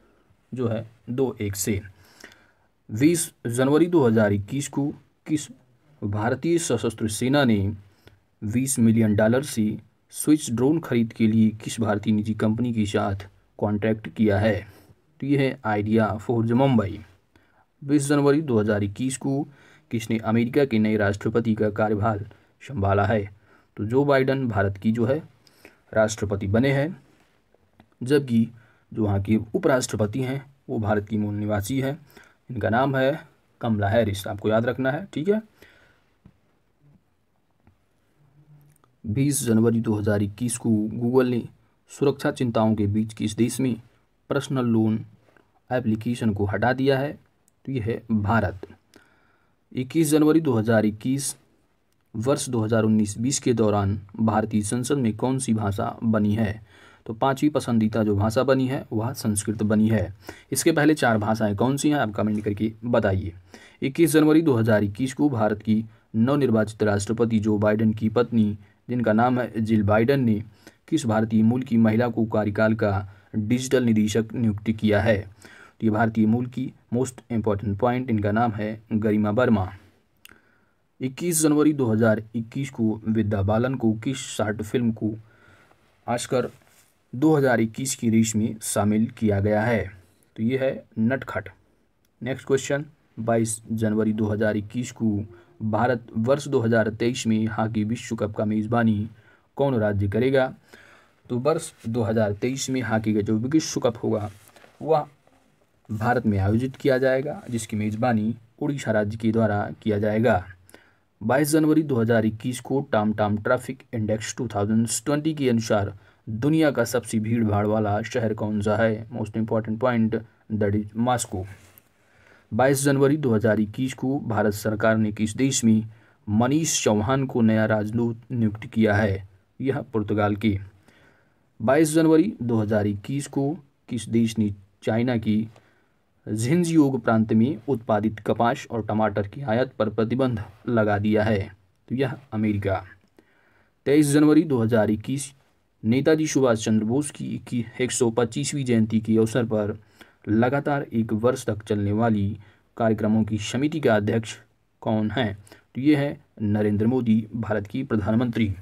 Speaker 1: जो है दो एक से बीस जनवरी 2021 को किस भारतीय सशस्त्र सेना ने 20 मिलियन डॉलर से स्विच ड्रोन खरीद के लिए किस भारतीय निजी कंपनी के साथ कॉन्ट्रैक्ट किया है तो यह है आइडिया फोर्ज मुंबई बीस जनवरी 2021 को किसने अमेरिका के नए राष्ट्रपति का कार्यभार संभाला है तो जो बाइडन भारत की जो है राष्ट्रपति बने हैं जबकि जो वहाँ के उपराष्ट्रपति हैं वो भारत की मूल निवासी हैं इनका नाम है कमला हैरिस आपको याद रखना है ठीक है बीस जनवरी 2021 को गूगल ने सुरक्षा चिंताओं के बीच किस देश में पर्सनल लोन एप्लीकेशन को हटा दिया है तो यह है भारत 21 जनवरी 2021 वर्ष 2019-20 के दौरान भारतीय संसद में कौन सी भाषा बनी है तो पांचवी पसंदीदा जो भाषा बनी है वह संस्कृत बनी है इसके पहले चार भाषाएं कौन सी हैं आप कमेंट करके बताइए 21 जनवरी 2021 को भारत की नवनिर्वाचित राष्ट्रपति जो बाइडन की पत्नी जिनका नाम है जिल बाइडन ने किस भारतीय मूल की महिला को कार्यकाल का डिजिटल निदेशक नियुक्त किया है तो ये भारतीय मूल की मोस्ट इम्पॉर्टेंट पॉइंट इनका नाम है गरिमा वर्मा 21 जनवरी 2021 को विद्या बालन को किस शार्ट फिल्म को आजकर 2021 की रेस में शामिल किया गया है तो ये है नटखट नेक्स्ट क्वेश्चन 22 जनवरी 2021 को भारत वर्ष 2023 में हॉकी विश्व कप का मेज़बानी कौन राज्य करेगा तो वर्ष 2023 में हॉकी का जो विश्व कप होगा वह भारत में आयोजित किया जाएगा जिसकी मेज़बानी उड़ीसा राज्य के द्वारा किया जाएगा 22 जनवरी 2021 को टाम टाम ट्रैफिक इंडेक्स 2020 के अनुसार दुनिया का सबसे भीड़ भाड़ वाला शहर कौन सा है most important point that is Moscow 22 जनवरी 2021 को भारत सरकार ने किस देश में मनीष चौहान को नया राजदूत नियुक्त किया है यह पुर्तगाल के 22 जनवरी 2021 को किस देश ने चाइना की झिंझयोग प्रांत में उत्पादित कपास और टमाटर की आयात पर प्रतिबंध लगा दिया है तो यह अमेरिका तेईस जनवरी 2021 नेताजी सुभाष चंद्र बोस की एक सौ पच्चीसवीं जयंती के अवसर पर लगातार एक वर्ष तक चलने वाली कार्यक्रमों की समिति का अध्यक्ष कौन है तो ये है नरेंद्र मोदी भारत की प्रधानमंत्री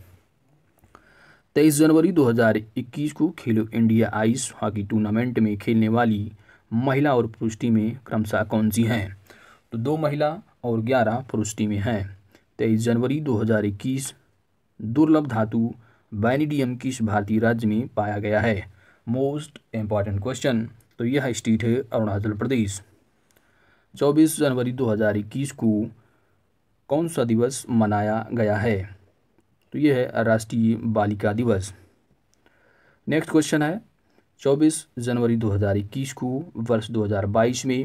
Speaker 1: तेईस जनवरी 2021 को खेलो इंडिया आइस हॉकी टूर्नामेंट में खेलने वाली महिला और पुरुष टीमें क्रमशः कौन सी हैं तो दो महिला और ग्यारह पुरुष टीमें हैं तेईस जनवरी 2021 दुर्लभ धातु बैनिडियम किस भारतीय राज्य में पाया गया है मोस्ट इम्पॉर्टेंट क्वेश्चन तो यह स्टेट है अरुणाचल प्रदेश 24 जनवरी 2021 को कौन सा दिवस मनाया गया है तो यह है राष्ट्रीय बालिका दिवस नेक्स्ट क्वेश्चन है 24 जनवरी 2021 को वर्ष 2022 में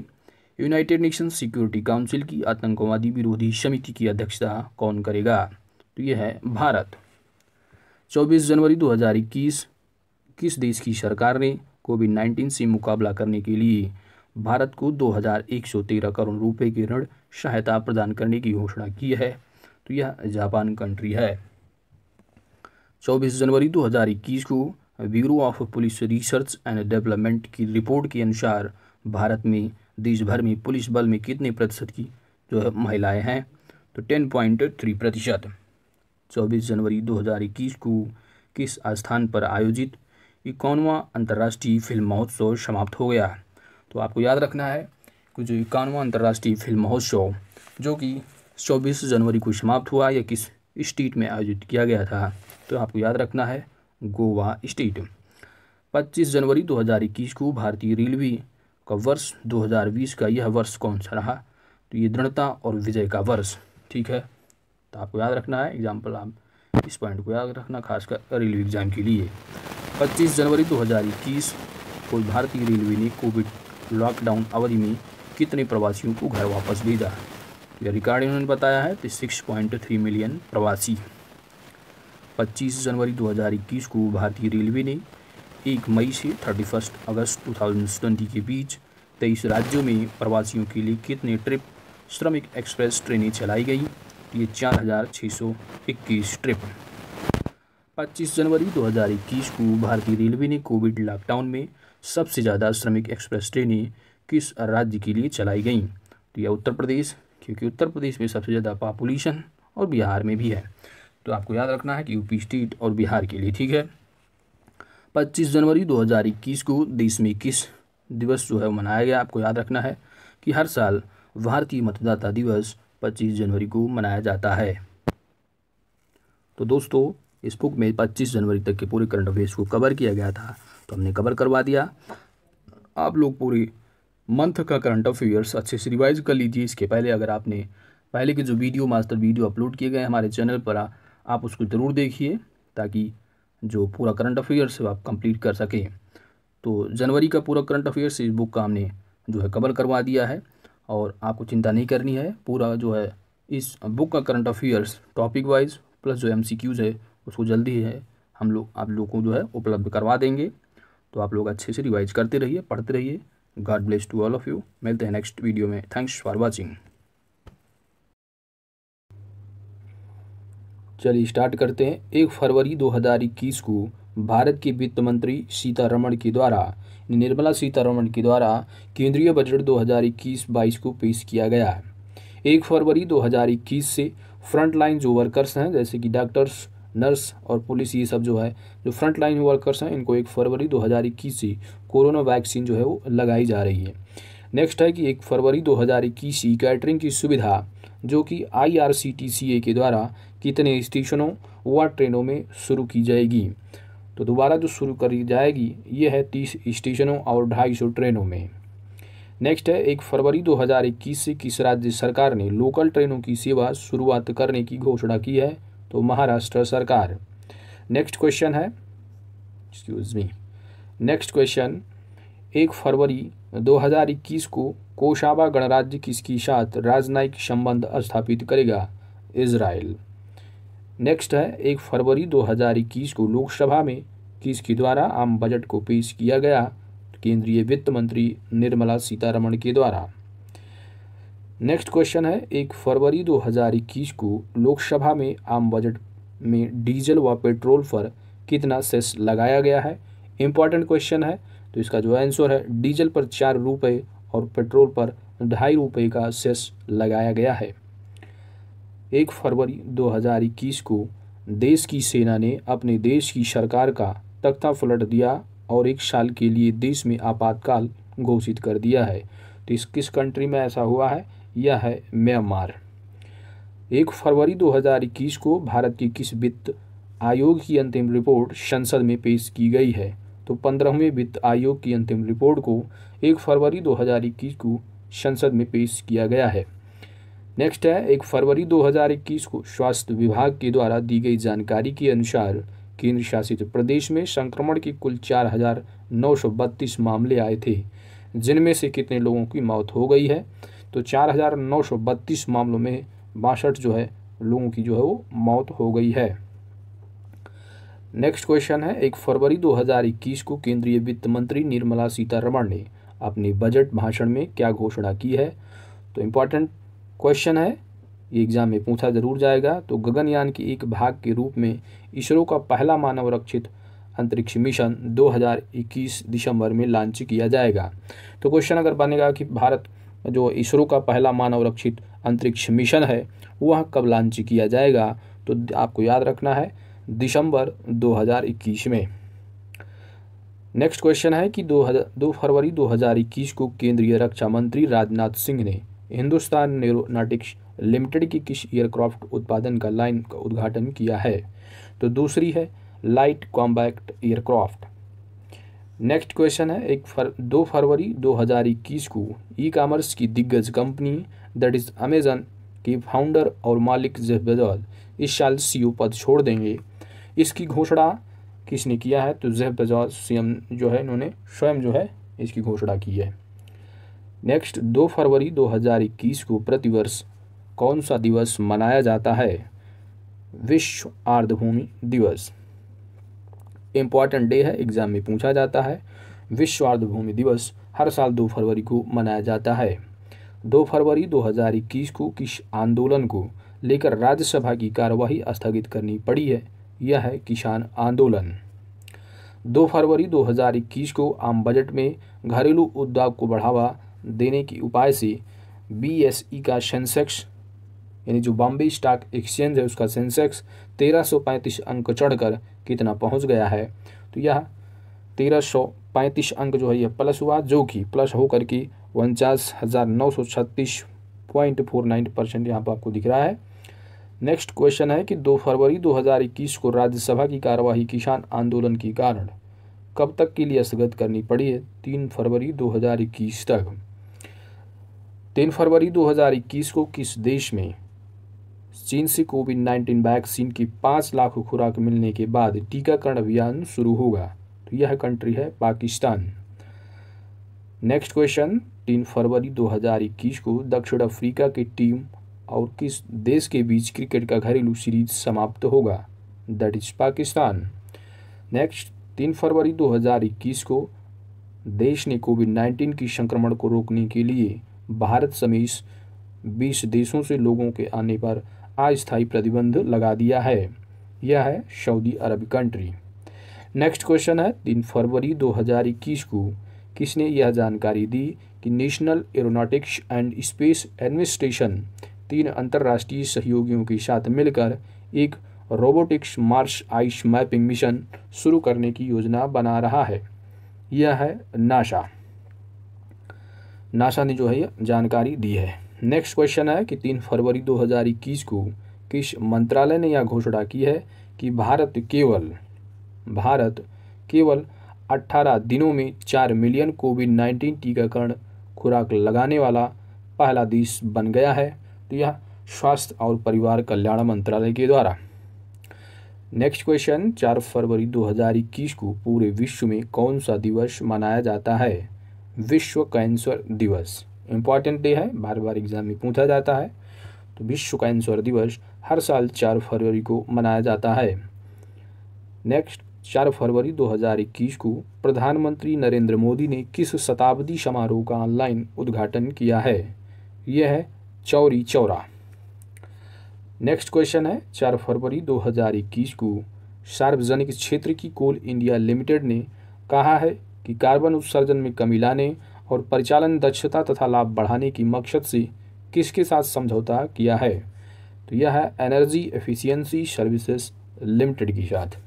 Speaker 1: यूनाइटेड नेशन सिक्योरिटी काउंसिल की आतंकवादी विरोधी समिति की अध्यक्षता कौन करेगा तो यह है भारत 24 जनवरी 2021 किस देश की सरकार ने कोविड 19 से मुकाबला करने के लिए भारत को 2113 करोड़ रुपए की ऋण सहायता प्रदान करने की घोषणा की है तो यह जापान कंट्री है 24 जनवरी 2021 को bureau of police research and development की रिपोर्ट के अनुसार भारत में देश भर में पुलिस बल में कितने प्रतिशत की जो है महिलाएँ हैं तो टेन पॉइंट थ्री प्रतिशत चौबीस जनवरी दो हज़ार इक्कीस को किस स्थान पर आयोजित इक्यानवा अंतर्राष्ट्रीय फिल्म महोत्सव समाप्त हो गया तो आपको याद रखना है कि जो इक्यानवा अंतर्राष्ट्रीय फिल्म महोत्सव जो कि चौबीस जनवरी को समाप्त हुआ या किस स्टेट में आयोजित किया गया था तो आपको याद रखना है गोवा स्टेट 25 जनवरी 2021 को भारतीय रेलवे का वर्ष 2020 का यह वर्ष कौन सा रहा तो ये दृढ़ता और विजय का वर्ष ठीक है तो आपको याद रखना है एग्जाम्पल आप इस पॉइंट को याद रखना खासकर रेलवे एग्ज़ाम के लिए 25 जनवरी 2021 को भारतीय रेलवे ने कोविड लॉकडाउन अवधि में कितने प्रवासियों को घर वापस भेजा यह रिकॉर्ड इन्होंने बताया है तो सिक्स पॉइंट थ्री मिलियन प्रवासी 25 जनवरी 2021 को भारतीय रेलवे ने 1 मई से 31 अगस्त 2020 के बीच तेईस राज्यों में प्रवासियों के लिए कितने ट्रिप श्रमिक एक्सप्रेस ट्रेनें चलाई गई ये चार हज़ार छः सौ इक्कीस ट्रिप पच्चीस जनवरी 2021 को भारतीय रेलवे ने कोविड लॉकडाउन में सबसे ज़्यादा श्रमिक एक्सप्रेस ट्रेनें किस राज्य के लिए चलाई गई तो यह उत्तर प्रदेश क्योंकि उत्तर प्रदेश में सबसे ज़्यादा पॉपुलेशन और बिहार में भी है तो आपको याद रखना है कि यूपी स्टेट और बिहार के लिए ठीक है 25 जनवरी 2021 को देश में किस दिवस जो है मनाया गया आपको याद रखना है कि हर साल भारतीय मतदाता दिवस 25 जनवरी को मनाया जाता है तो दोस्तों इस बुक में 25 जनवरी तक के पूरे करंट अफेयर्स को कवर किया गया था तो हमने कवर करवा दिया आप लोग पूरे मंथ का करंट अफेयर्स अच्छे से रिवाइज कर लीजिए इसके पहले अगर आपने पहले के जो वीडियो मास्टर वीडियो अपलोड किए गए हमारे चैनल पर आप उसको ज़रूर देखिए ताकि जो पूरा करंट अफेयर्स है आप कंप्लीट कर सकें तो जनवरी का पूरा करंट अफेयर्स इस बुक का हमने जो है कवर करवा दिया है और आपको चिंता नहीं करनी है पूरा जो है इस बुक का current affairs topic wise plus जो एम है उसको जल्दी है हम लोग आप लोग को जो है उपलब्ध करवा देंगे तो आप लोग अच्छे से रिवाइज करते रहिए पढ़ते रहिए God bless to all of you मिलते हैं नेक्स्ट वीडियो में थैंक्स फॉर वॉचिंग चलिए स्टार्ट करते हैं एक फरवरी 2021 को भारत के वित्त मंत्री सीतारमण के द्वारा निर्मला सीतारमण के द्वारा केंद्रीय बजट 2021-22 को पेश किया गया एक फरवरी 2021 से फ्रंट लाइन जो वर्कर्स हैं जैसे कि डॉक्टर्स नर्स और पुलिस ये सब जो है जो फ्रंट लाइन वर्कर्स हैं इनको एक फरवरी 2021 से कोरोना वैक्सीन जो है वो लगाई जा रही है नेक्स्ट है कि एक फरवरी 2021 से कैटरिंग की सुविधा जो कि आई के द्वारा कितने स्टेशनों व ट्रेनों में शुरू की जाएगी तो दोबारा जो शुरू करी जाएगी ये है तीस स्टेशनों और ढाई सौ ट्रेनों में नेक्स्ट है एक फरवरी 2021 से किस राज्य सरकार ने लोकल ट्रेनों की सेवा शुरुआत करने की घोषणा की है तो महाराष्ट्र सरकार नेक्स्ट क्वेश्चन है एक्सक्यूज मी नेक्स्ट क्वेश्चन एक फरवरी 2021 को कोशाबा गणराज्य किसके साथ राजनयिक संबंध स्थापित करेगा इसराइल नेक्स्ट है एक फरवरी 2021 को लोकसभा में किस के द्वारा आम बजट को पेश किया गया केंद्रीय वित्त मंत्री निर्मला सीतारमण के द्वारा नेक्स्ट क्वेश्चन है एक फरवरी 2021 को लोकसभा में आम बजट में डीजल व पेट्रोल पर कितना सेस लगाया गया है इम्पॉर्टेंट क्वेश्चन है तो इसका जो आंसर है डीजल पर चार रुपये और पेट्रोल पर ढाई रुपये का सेस लगाया गया है एक फरवरी 2021 को देश की सेना ने अपने देश की सरकार का तख्ता पलट दिया और एक साल के लिए देश में आपातकाल घोषित कर दिया है तो इस किस कंट्री में ऐसा हुआ है यह है म्यांमार एक फरवरी 2021 को भारत की किस वित्त आयोग की अंतिम रिपोर्ट संसद में पेश की गई है तो पंद्रहवें वित्त आयोग की अंतिम रिपोर्ट को एक फरवरी 2021 को संसद में पेश किया गया है नेक्स्ट है एक फरवरी 2021 को स्वास्थ्य विभाग के द्वारा दी गई जानकारी के अनुसार केंद्र शासित प्रदेश में संक्रमण के कुल चार हजार नौ सौ बत्तीस मामले आए थे जिनमें से कितने लोगों की मौत हो गई है तो चार हजार नौ सौ बत्तीस मामलों में बासठ जो है लोगों की जो है वो मौत हो गई है नेक्स्ट क्वेश्चन है एक फरवरी 2021 को केंद्रीय वित्त मंत्री निर्मला सीतारमण ने अपने बजट भाषण में क्या घोषणा की है तो इम्पॉर्टेंट क्वेश्चन है ये एग्ज़ाम में पूछा ज़रूर जाएगा तो गगनयान के एक भाग के रूप में इसरो का पहला मानव रक्षित अंतरिक्ष मिशन 2021 दिसंबर में लॉन्च किया जाएगा तो क्वेश्चन अगर बनेगा कि भारत जो इसरो का पहला मानव रक्षित अंतरिक्ष मिशन है वह कब लॉन्च किया जाएगा तो आपको याद रखना है दिसंबर 2021 में नेक्स्ट क्वेश्चन है कि 2000 दो फरवरी 2021 को केंद्रीय रक्षा मंत्री राजनाथ सिंह ने हिंदुस्तान नेरोनाटिक्स लिमिटेड की किस एयरक्राफ्ट उत्पादन का लाइन का उद्घाटन किया है तो दूसरी है light combat aircraft next question है एक फर दो फरवरी 2021 को ई कामर्स की दिग्गज कंपनी दैट इज़ अमेजन की फाउंडर और मालिक जेफ बेजॉज इस साल सीईओ पद छोड़ देंगे इसकी घोषणा किसने किया है तो जेफ बेजॉज सीएम जो है इन्होंने स्वयं जो है इसकी घोषणा की है नेक्स्ट दो फरवरी 2021 को प्रतिवर्ष कौन सा दिवस मनाया जाता है विश्व आर्द्रभूमि दिवस इम्पॉर्टेंट डे है एग्जाम में पूछा जाता है विश्व आर्द्रभूमि दिवस हर साल दो फरवरी को मनाया जाता है दो फरवरी 2021 को किस आंदोलन को लेकर राज्यसभा की कार्यवाही स्थगित करनी पड़ी है यह है किसान आंदोलन दो फरवरी 2021 को आम बजट में घरेलू उद्योग को बढ़ावा देने की उपाय से बी e का सेंसेक्स यानी जो बॉम्बे स्टॉक एक्सचेंज है उसका सेंसेक्स 1335 अंक चढ़कर कितना पहुंच गया है तो यह 1335 अंक जो है यह प्लस हुआ जो कि प्लस होकर के उनचास हज़ार नौ सौ छत्तीस पॉइंट फोर नाइन परसेंट यहाँ पर आपको दिख रहा है नेक्स्ट क्वेश्चन है कि 2 फरवरी 2021 को राज्यसभा की कार्यवाही किसान आंदोलन के कारण कब तक के लिए स्थगित करनी पड़ी है तीन फरवरी इक्कीस तक तीन फरवरी 2021 को किस देश में चीन से कोविड नाइन्टीन वैक्सीन की पाँच लाख खुराक मिलने के बाद टीकाकरण अभियान शुरू होगा तो यह कंट्री है पाकिस्तान नेक्स्ट क्वेश्चन तीन फरवरी 2021 को दक्षिण अफ्रीका की टीम और किस देश के बीच क्रिकेट का घरेलू सीरीज समाप्त होगा दैट इज पाकिस्तान नेक्स्ट तीन फरवरी 2021 को देश ने कोविड नाइन्टीन की संक्रमण को रोकने के लिए भारत समेत बीस देशों से लोगों के आने पर अस्थायी प्रतिबंध लगा दिया है यह है Saudi Arab country next question है तीन फरवरी 2021 को किसने यह जानकारी दी कि national aeronautics and space administration तीन अंतर्राष्ट्रीय सहयोगियों के साथ मिलकर एक robotics Mars ice mapping mission शुरू करने की योजना बना रहा है यह है नाशा नासा ने जो है जानकारी दी है नेक्स्ट क्वेश्चन है कि तीन फरवरी दो को किस मंत्रालय ने यह घोषणा की है कि भारत केवल भारत केवल 18 दिनों में 4 मिलियन कोविड 19 टीकाकरण खुराक लगाने वाला पहला देश बन गया है तो यह स्वास्थ्य और परिवार कल्याण मंत्रालय के द्वारा नेक्स्ट क्वेश्चन 4 फरवरी 2021 को पूरे विश्व में कौन सा दिवस मनाया जाता है विश्व कैंसर दिवस इम्पॉर्टेंट डे है बार बार एग्जाम में पूछा जाता है तो विश्व कैंसर दिवस हर साल चार फरवरी को मनाया जाता है नेक्स्ट चार फरवरी 2021 को प्रधानमंत्री नरेंद्र मोदी ने किस शताब्दी समारोह का ऑनलाइन उद्घाटन किया है यह है चौरी चौरा नेक्स्ट क्वेश्चन है चार फरवरी 2021 को सार्वजनिक क्षेत्र की कोल इंडिया लिमिटेड ने कहा है कि कार्बन उत्सर्जन में कमी लाने और परिचालन दक्षता तथा लाभ बढ़ाने की मकसद से किसके साथ समझौता किया है तो यह है एनर्जी एफिशिएंसी सर्विसेज लिमिटेड के साथ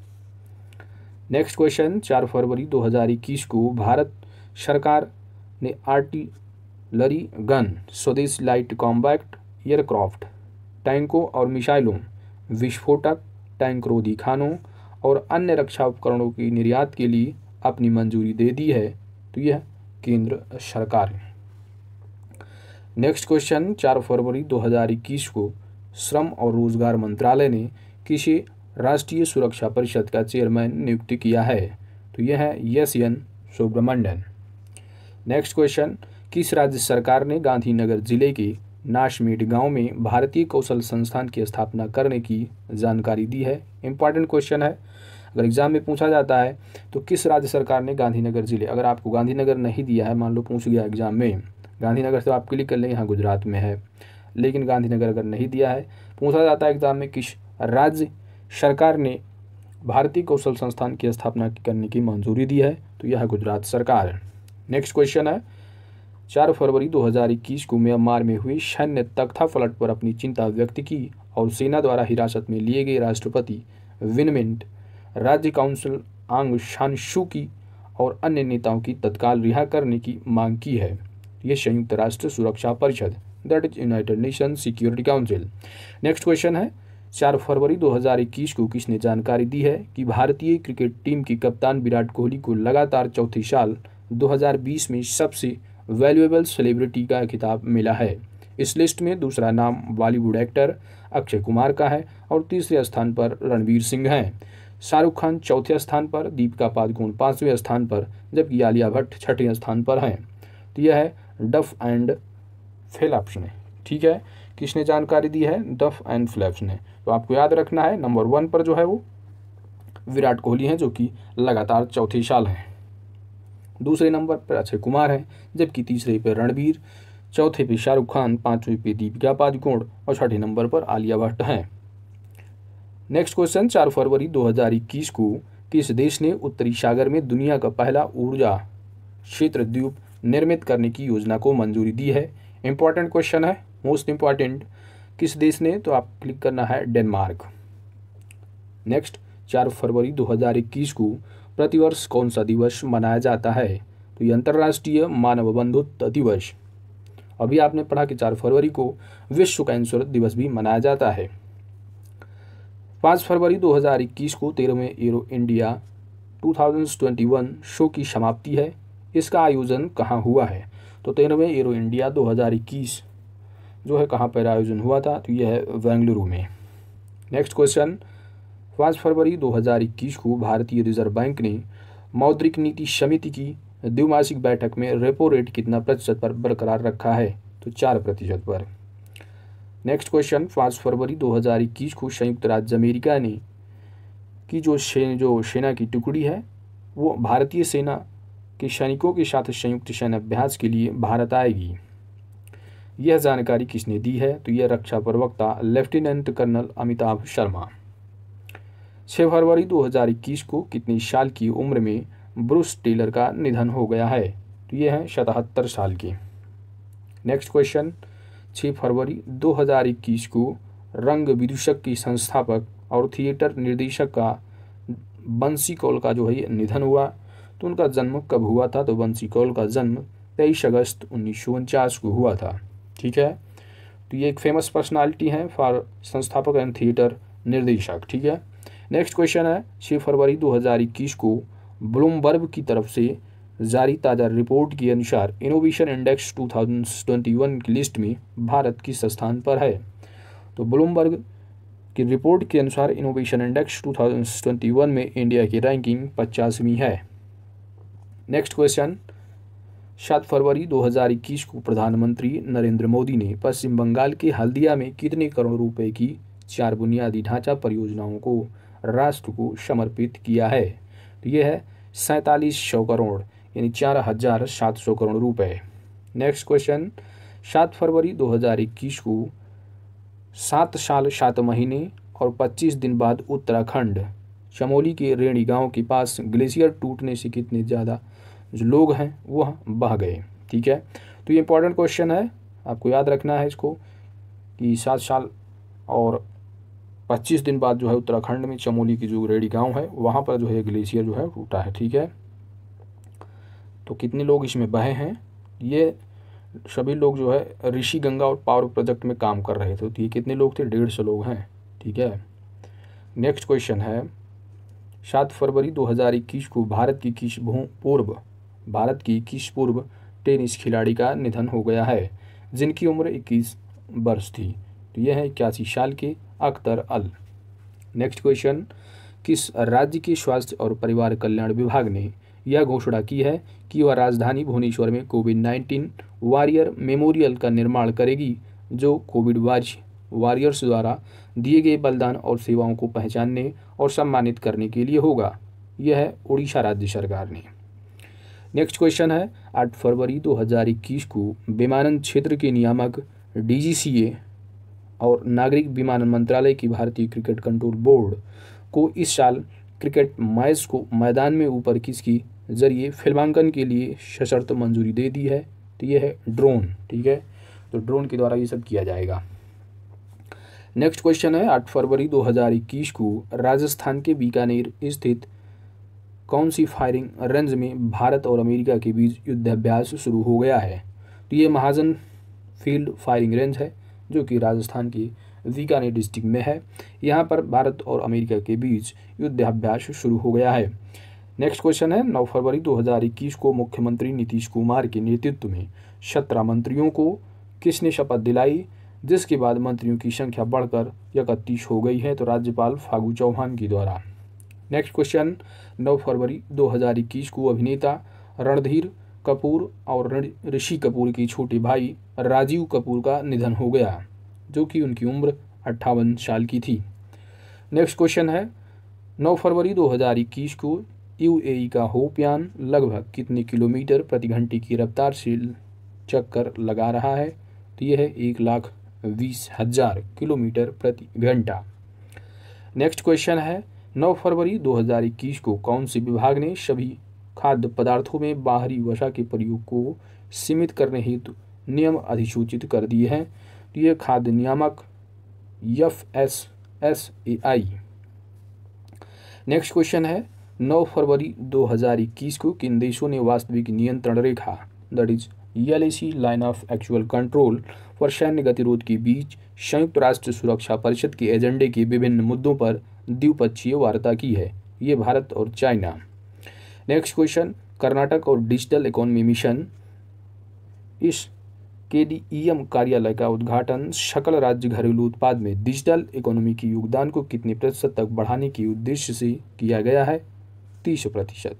Speaker 1: नेक्स्ट क्वेश्चन चार फरवरी 2021 को भारत सरकार ने आर्टिलरी गन स्वदेश लाइट कॉम्बैक्ट एयरक्राफ्ट टैंकों और मिसाइलों विस्फोटक टैंक रोधी खानों और अन्य रक्षा उपकरणों के निर्यात के लिए अपनी मंजूरी दे दी है तो यह केंद्र सरकार है नेक्स्ट क्वेश्चन चार फरवरी 2021 को श्रम और रोजगार मंत्रालय ने किसी राष्ट्रीय सुरक्षा परिषद का चेयरमैन नियुक्त किया है तो यह है S N Subrahmanyan next question किस राज्य सरकार ने गांधीनगर जिले के नाशमेट गांव में भारतीय कौशल संस्थान की स्थापना करने की जानकारी दी है इंपॉर्टेंट क्वेश्चन है अगर एग्ज़ाम में पूछा जाता है तो किस राज्य सरकार ने गांधीनगर ज़िले अगर आपको गांधीनगर नहीं दिया है मान लो पूछ गया एग्ज़ाम में गांधीनगर से तो आप क्लिक कर लेंगे यहाँ गुजरात में है लेकिन गांधीनगर अगर नहीं दिया है पूछा जाता है एग्ज़ाम में किस राज्य सरकार ने भारतीय कौशल संस्थान की स्थापना करने की मंजूरी दी है तो यह गुजरात सरकार नेक्स्ट क्वेश्चन है चार फरवरी 2021 को म्यांमार में हुई सैन्य तख्ता पलट पर अपनी चिंता व्यक्त की और सेना द्वारा हिरासत में लिए गए राष्ट्रपति विनमेंट राज्य काउंसिल आंग शानशु की और अन्य नेताओं की तत्काल रिहा करने की मांग की है ये संयुक्त राष्ट्र सुरक्षा परिषद that is united nation security council next question है चार फरवरी 2021 को किसने जानकारी दी है कि भारतीय क्रिकेट टीम की कप्तान विराट कोहली को लगातार चौथी साल 2020 में सबसे वैल्यूएबल सेलिब्रिटी का खिताब मिला है इस लिस्ट में दूसरा नाम बॉलीवुड एक्टर अक्षय कुमार का है और तीसरे स्थान पर रणवीर सिंह हैं शाहरुख खान चौथे स्थान पर दीपिका पादुकोण पाँचवें स्थान पर जबकि आलिया भट्ट छठे स्थान पर हैं तो यह है डफ एंड फेल ऑप्शन है ठीक है किसने जानकारी दी है डफ एंड फेल ऑप्शन है तो आपको याद रखना है नंबर वन पर जो है वो विराट कोहली हैं जो कि लगातार चौथे साल हैं दूसरे नंबर पर अक्षय कुमार हैं जबकि तीसरे पर रणबीर चौथे पे शाहरुख खान पाँचवें पे दीपिका पादुकोण और छठे नंबर पर आलिया भट्ट हैं नेक्स्ट क्वेश्चन चार फरवरी 2021 को किस देश ने उत्तरी सागर में दुनिया का पहला ऊर्जा क्षेत्र द्वीप निर्मित करने की योजना को मंजूरी दी है इंपॉर्टेंट क्वेश्चन है मोस्ट इंपॉर्टेंट किस देश ने तो आप क्लिक करना है डेनमार्क नेक्स्ट चार फरवरी 2021 को प्रतिवर्ष कौन सा दिवस मनाया जाता है तो ये अंतर्राष्ट्रीय मानव बंधुत्व दिवस अभी आपने पढ़ा कि चार फरवरी को विश्व कैंसर दिवस भी मनाया जाता है पाँच फरवरी 2021 को तेरहवें एरो इंडिया 2021 शो की समाप्ति है इसका आयोजन कहाँ हुआ है तो तेरहवें एरो इंडिया 2021 जो है कहाँ पर आयोजन हुआ था तो यह है बेंगलुरु में नेक्स्ट क्वेश्चन पाँच फरवरी 2021 को भारतीय रिजर्व बैंक ने मौद्रिक नीति समिति की द्विमासिक बैठक में रेपो रेट कितना प्रतिशत पर बरकरार रखा है तो चार प्रतिशत पर नेक्स्ट क्वेश्चन पाँच फरवरी 2021 को संयुक्त राज्य अमेरिका ने की जो से जो सेना की टुकड़ी है वो भारतीय सेना के सैनिकों के साथ संयुक्त सैन्य अभ्यास के लिए भारत आएगी यह जानकारी किसने दी है तो यह रक्षा प्रवक्ता लेफ्टिनेंट कर्नल अमिताभ शर्मा छः फरवरी 2021 को कितनी साल की उम्र में ब्रूस टेलर का निधन हो गया है तो यह है सतहत्तर साल की नेक्स्ट क्वेश्चन 6 फरवरी 2021 को रंग विदूषक की संस्थापक और थिएटर निर्देशक का बंसी कौल का जो है निधन हुआ तो उनका जन्म कब हुआ था तो बंसी कौल का जन्म तेईस अगस्त उन्नीस को हुआ था ठीक है तो ये एक फेमस पर्सनालिटी हैं फॉर संस्थापक एंड थिएटर निर्देशक ठीक है नेक्स्ट क्वेश्चन है छः फरवरी 2021 को ब्लूमबर्ग की तरफ से जारी ताज़ा रिपोर्ट के अनुसार इनोवेशन इंडेक्स 2021 की लिस्ट में भारत किस स्थान पर है तो ब्लूमबर्ग की रिपोर्ट के अनुसार इनोवेशन इंडेक्स 2021 में इंडिया की रैंकिंग पचासवीं है नेक्स्ट क्वेश्चन सात फरवरी 2021 को प्रधानमंत्री नरेंद्र मोदी ने पश्चिम बंगाल के हल्दिया में कितने करोड़ रुपए की चार बुनियादी ढांचा परियोजनाओं को राष्ट्र को समर्पित किया है तो यह है सैंतालीस सौ करोड़ यानी चार हज़ार सात सौ करोड़ रुपए नेक्स्ट क्वेश्चन सात फरवरी दो हज़ार इक्कीस को सात साल सात महीने और पच्चीस दिन बाद उत्तराखंड चमोली के रेणी गांव के पास ग्लेशियर टूटने से कितने ज़्यादा जो लोग हैं वह बह गए ठीक है तो ये इंपॉर्टेंट क्वेश्चन है आपको याद रखना है इसको कि सात साल और पच्चीस दिन बाद जो है उत्तराखंड में चमोली की जो रेडी गांव है वहाँ पर जो है ग्लेशियर जो है टूटा है ठीक है तो कितने लोग इसमें बहे हैं ये सभी लोग जो है ऋषि गंगा और पावर प्रोजेक्ट में काम कर रहे थे तो ये कितने लोग थे डेढ़ सौ लोग हैं ठीक है नेक्स्ट क्वेश्चन है सात फरवरी 2021 को भारत की किस पूर्व भारत की किस पूर्व टेनिस खिलाड़ी का निधन हो गया है जिनकी उम्र 21 वर्ष थी तो यह है इक्यासी साल के अख्तर अल नेक्स्ट क्वेश्चन किस राज्य के स्वास्थ्य और परिवार कल्याण विभाग ने यह घोषणा की है कि वह राजधानी भुवनेश्वर में कोविड नाइन्टीन वॉरियर मेमोरियल का निर्माण करेगी जो कोविड वारियर वॉरियर्स द्वारा दिए गए बलिदान और सेवाओं को पहचानने और सम्मानित करने के लिए होगा यह है उड़ीसा राज्य सरकार ने नेक्स्ट क्वेश्चन है आठ फरवरी 2021 को विमानन क्षेत्र के नियामक डीजीसीए और नागरिक विमानन मंत्रालय की भारतीय क्रिकेट कंट्रोल बोर्ड को इस साल क्रिकेट मैच को मैदान में ऊपर किसकी ज़रिए फिल्मांकन के लिए सशर्त मंजूरी दे दी है तो ये है ड्रोन ठीक है तो ड्रोन के द्वारा ये सब किया जाएगा नेक्स्ट क्वेश्चन है आठ फरवरी दो हज़ार इक्कीस को राजस्थान के बीकानेर स्थित कौन सी फायरिंग रेंज में भारत और अमेरिका के बीच युद्धाभ्यास शुरू हो गया है तो ये महाजन फील्ड फायरिंग रेंज है जो कि राजस्थान के बीकानेर डिस्ट्रिक्ट में है यहाँ पर भारत और अमेरिका के बीच युद्धाभ्यास शुरू हो गया है नेक्स्ट क्वेश्चन है 9 फरवरी 2021 को मुख्यमंत्री नीतीश कुमार के नेतृत्व में सत्रह मंत्रियों को किसने शपथ दिलाई जिसके बाद मंत्रियों की संख्या बढ़कर इकतीस हो गई है तो राज्यपाल फागू चौहान के द्वारा नेक्स्ट क्वेश्चन 9 फरवरी 2021 को अभिनेता रणधीर कपूर और ऋषि कपूर के छोटे भाई राजीव कपूर का निधन हो गया जो कि उनकी उम्र अट्ठावन साल की थी नेक्स्ट क्वेश्चन है 9 फरवरी 2021 को यूएई का होपयान लगभग कितने किलोमीटर प्रति घंटे की रफ्तार से चक्कर लगा रहा है तो यह है एक लाख बीस हजार किलोमीटर प्रति घंटा नेक्स्ट क्वेश्चन है 9 फरवरी 2021 को कौन से विभाग ने सभी खाद्य पदार्थों में बाहरी वसा के प्रयोग को सीमित करने हेतु नियम अधिसूचित कर दिए हैं तो यह खाद्य नियामक F S S A I next question है 9 फरवरी 2021 को किन देशों ने वास्तविक नियंत्रण रेखा that is ELAC line of actual control और सैन्य गतिरोध के बीच संयुक्त राष्ट्र सुरक्षा परिषद के एजेंडे के विभिन्न मुद्दों पर द्विपक्षीय वार्ता की है ये भारत और चाइना नेक्स्ट क्वेश्चन कर्नाटक और डिजिटल इकोनॉमी मिशन इस के डी ई एम कार्यालय का उद्घाटन सकल राज्य घरेलू उत्पाद में डिजिटल इकोनॉमी के योगदान को कितने प्रतिशत तक बढ़ाने के उद्देश्य से किया गया है तीस प्रतिशत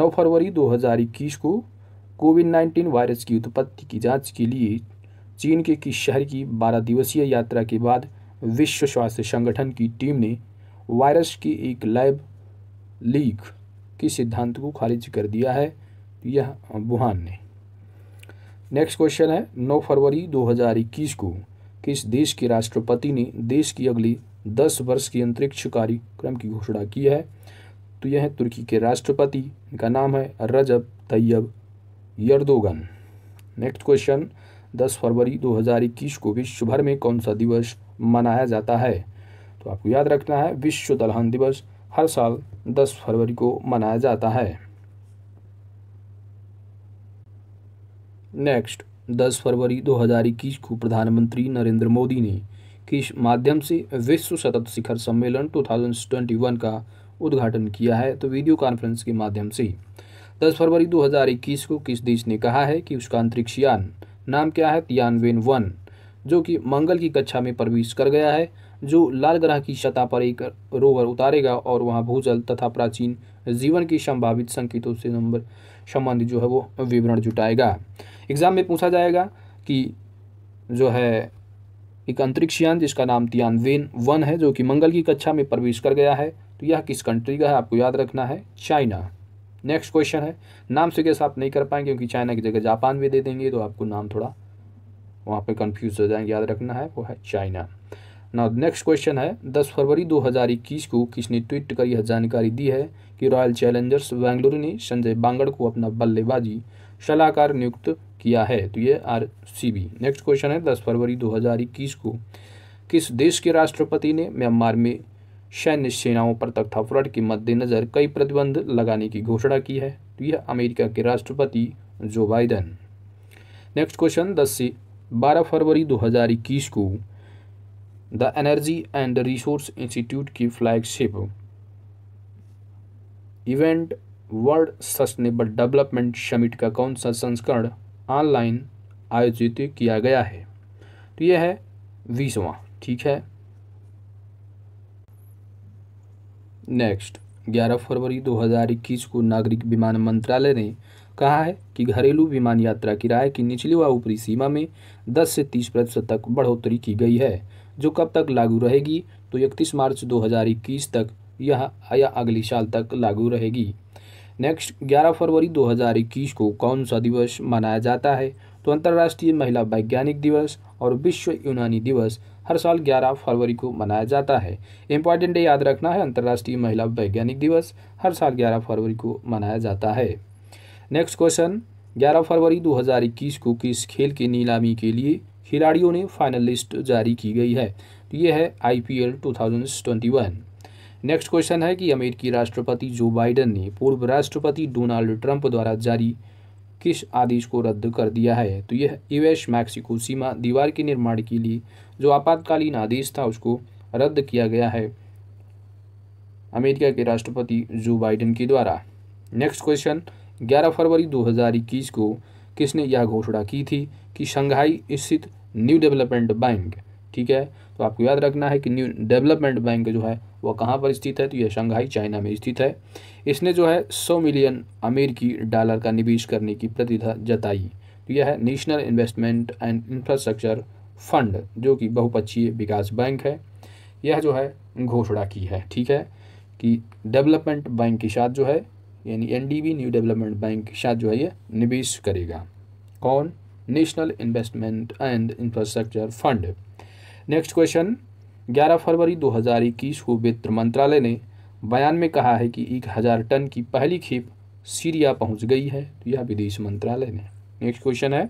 Speaker 1: नौ फरवरी 2021 को कोविड 19 वायरस की उत्पत्ति की जांच के लिए चीन के किस शहर की 12 दिवसीय यात्रा के बाद विश्व स्वास्थ्य संगठन की टीम ने वायरस की एक लैब लीक के सिद्धांत को खारिज कर दिया है यह वुहान ने नेक्स्ट क्वेश्चन है 9 फरवरी 2021 को किस देश के राष्ट्रपति ने देश की अगली 10 वर्ष की अंतरिक्ष कार्यक्रम की घोषणा की है तो यह तुर्की के राष्ट्रपति इनका नाम है Recep Tayyip Erdogan next question 10 फरवरी 2021 को विश्व भर में कौन सा दिवस मनाया जाता है तो आपको याद रखना है विश्व दलहन दिवस हर साल 10 फरवरी को मनाया जाता है नेक्स्ट 10 फरवरी 2021 को प्रधानमंत्री नरेंद्र मोदी ने किस माध्यम से विश्व सतत शिखर सम्मेलन 2021 का उद्घाटन किया है तो वीडियो कॉन्फ्रेंस के माध्यम से दस फरवरी 2021 को किस देश ने कहा है कि उसका अंतरिक्ष यान नाम क्या है तियानवेन वन जो कि मंगल की कक्षा में प्रवेश कर गया है जो लाल ग्रह की सतह पर एक रोवर उतारेगा और वहाँ भूजल तथा प्राचीन जीवन की संभावित संकेतों से नंबर संबंधित जो है वो विवरण जुटाएगा एग्जाम में पूछा जाएगा कि जो है एक अंतरिक्ष यान जिसका नाम तियानवेन वन है जो कि मंगल की कक्षा में प्रवेश कर गया है तो यह किस कंट्री का है आपको याद रखना है चाइना नेक्स्ट क्वेश्चन है नाम से गैस आप नहीं कर पाएंगे क्योंकि चाइना की जगह जापान भी दे देंगे तो आपको नाम थोड़ा वहाँ पे कंफ्यूज हो जाएंगे याद रखना है वो है चाइना ना नेक्स्ट क्वेश्चन है 10 फरवरी 2021 को किसने ट्वीट कर यह जानकारी दी है कि रॉयल चैलेंजर्स बेंगलुरु ने संजय बांगड़ को अपना बल्लेबाजी सलाहकार नियुक्त किया है तो ये आर नेक्स्ट क्वेश्चन है दस फरवरी दो को किस देश के राष्ट्रपति ने म्यांमार में सैन्य सेनाओं पर तख्ताफुरट के मद्देनज़र कई प्रतिबंध लगाने की घोषणा की है तो यह अमेरिका के राष्ट्रपति जो बाइडन नेक्स्ट क्वेश्चन दस से बारह फरवरी दो हजार इक्कीस को the energy and resource institute की flagship event world sustainable development summit का कौन सा संस्करण ऑनलाइन आयोजित किया गया है तो यह है बीसवा ठीक है नेक्स्ट 11 फरवरी 2021 को नागरिक विमान मंत्रालय ने कहा है कि घरेलू विमान यात्रा किराए की निचली व ऊपरी सीमा में 10 से 30 प्रतिशत तक बढ़ोतरी की गई है जो कब तक लागू रहेगी तो इकतीस मार्च 2021 तक यह या अगले साल तक लागू रहेगी नेक्स्ट 11 फरवरी 2021 को कौन सा दिवस मनाया जाता है तो अंतर्राष्ट्रीय महिला वैज्ञानिक दिवस और विश्व यूनानी दिवस हर साल 11 फरवरी को मनाया जाता है इंपॉर्टेंट डे याद रखना है अंतर्राष्ट्रीय महिला वैज्ञानिक दिवस हर साल 11 फरवरी को मनाया जाता है नेक्स्ट क्वेश्चन 11 फरवरी 2021 को किस खेल की नीलामी के लिए खिलाड़ियों ने फाइनल लिस्ट जारी की गई है तो ये है आई पी नेक्स्ट क्वेश्चन है कि अमेरिकी राष्ट्रपति जो बाइडन ने पूर्व राष्ट्रपति डोनाल्ड ट्रंप द्वारा जारी किस आदेश को रद्द कर दिया है तो यह यूएस मैक्सिको सीमा दीवार के निर्माण के लिए जो आपातकालीन आदेश था उसको रद्द किया गया है अमेरिका के राष्ट्रपति जो बाइडेन के द्वारा नेक्स्ट क्वेश्चन 11 फरवरी 2021 को किसने यह घोषणा की थी कि शंघाई स्थित न्यू डेवलपमेंट बैंक ठीक है तो आपको याद रखना है कि न्यू डेवलपमेंट बैंक जो है वह कहाँ पर स्थित है तो यह शंघाई चाइना में स्थित है इसने जो है सौ मिलियन अमेरिकी डॉलर का निवेश करने की प्रतिधा जताई तो यह है national investment and infrastructure fund जो कि बहुपक्षीय विकास बैंक है यह जो है घोषणा की है ठीक है कि डेवलपमेंट बैंक के साथ जो है यानी एनडीबी न्यू डेवलपमेंट बैंक के साथ जो है ये निवेश करेगा कौन national investment and infrastructure fund next question 11 फरवरी 2021 को वित्त मंत्रालय ने बयान में कहा है कि एक हज़ार टन की पहली खेप सीरिया पहुंच गई है तो यह विदेश मंत्रालय ने नेक्स्ट क्वेश्चन है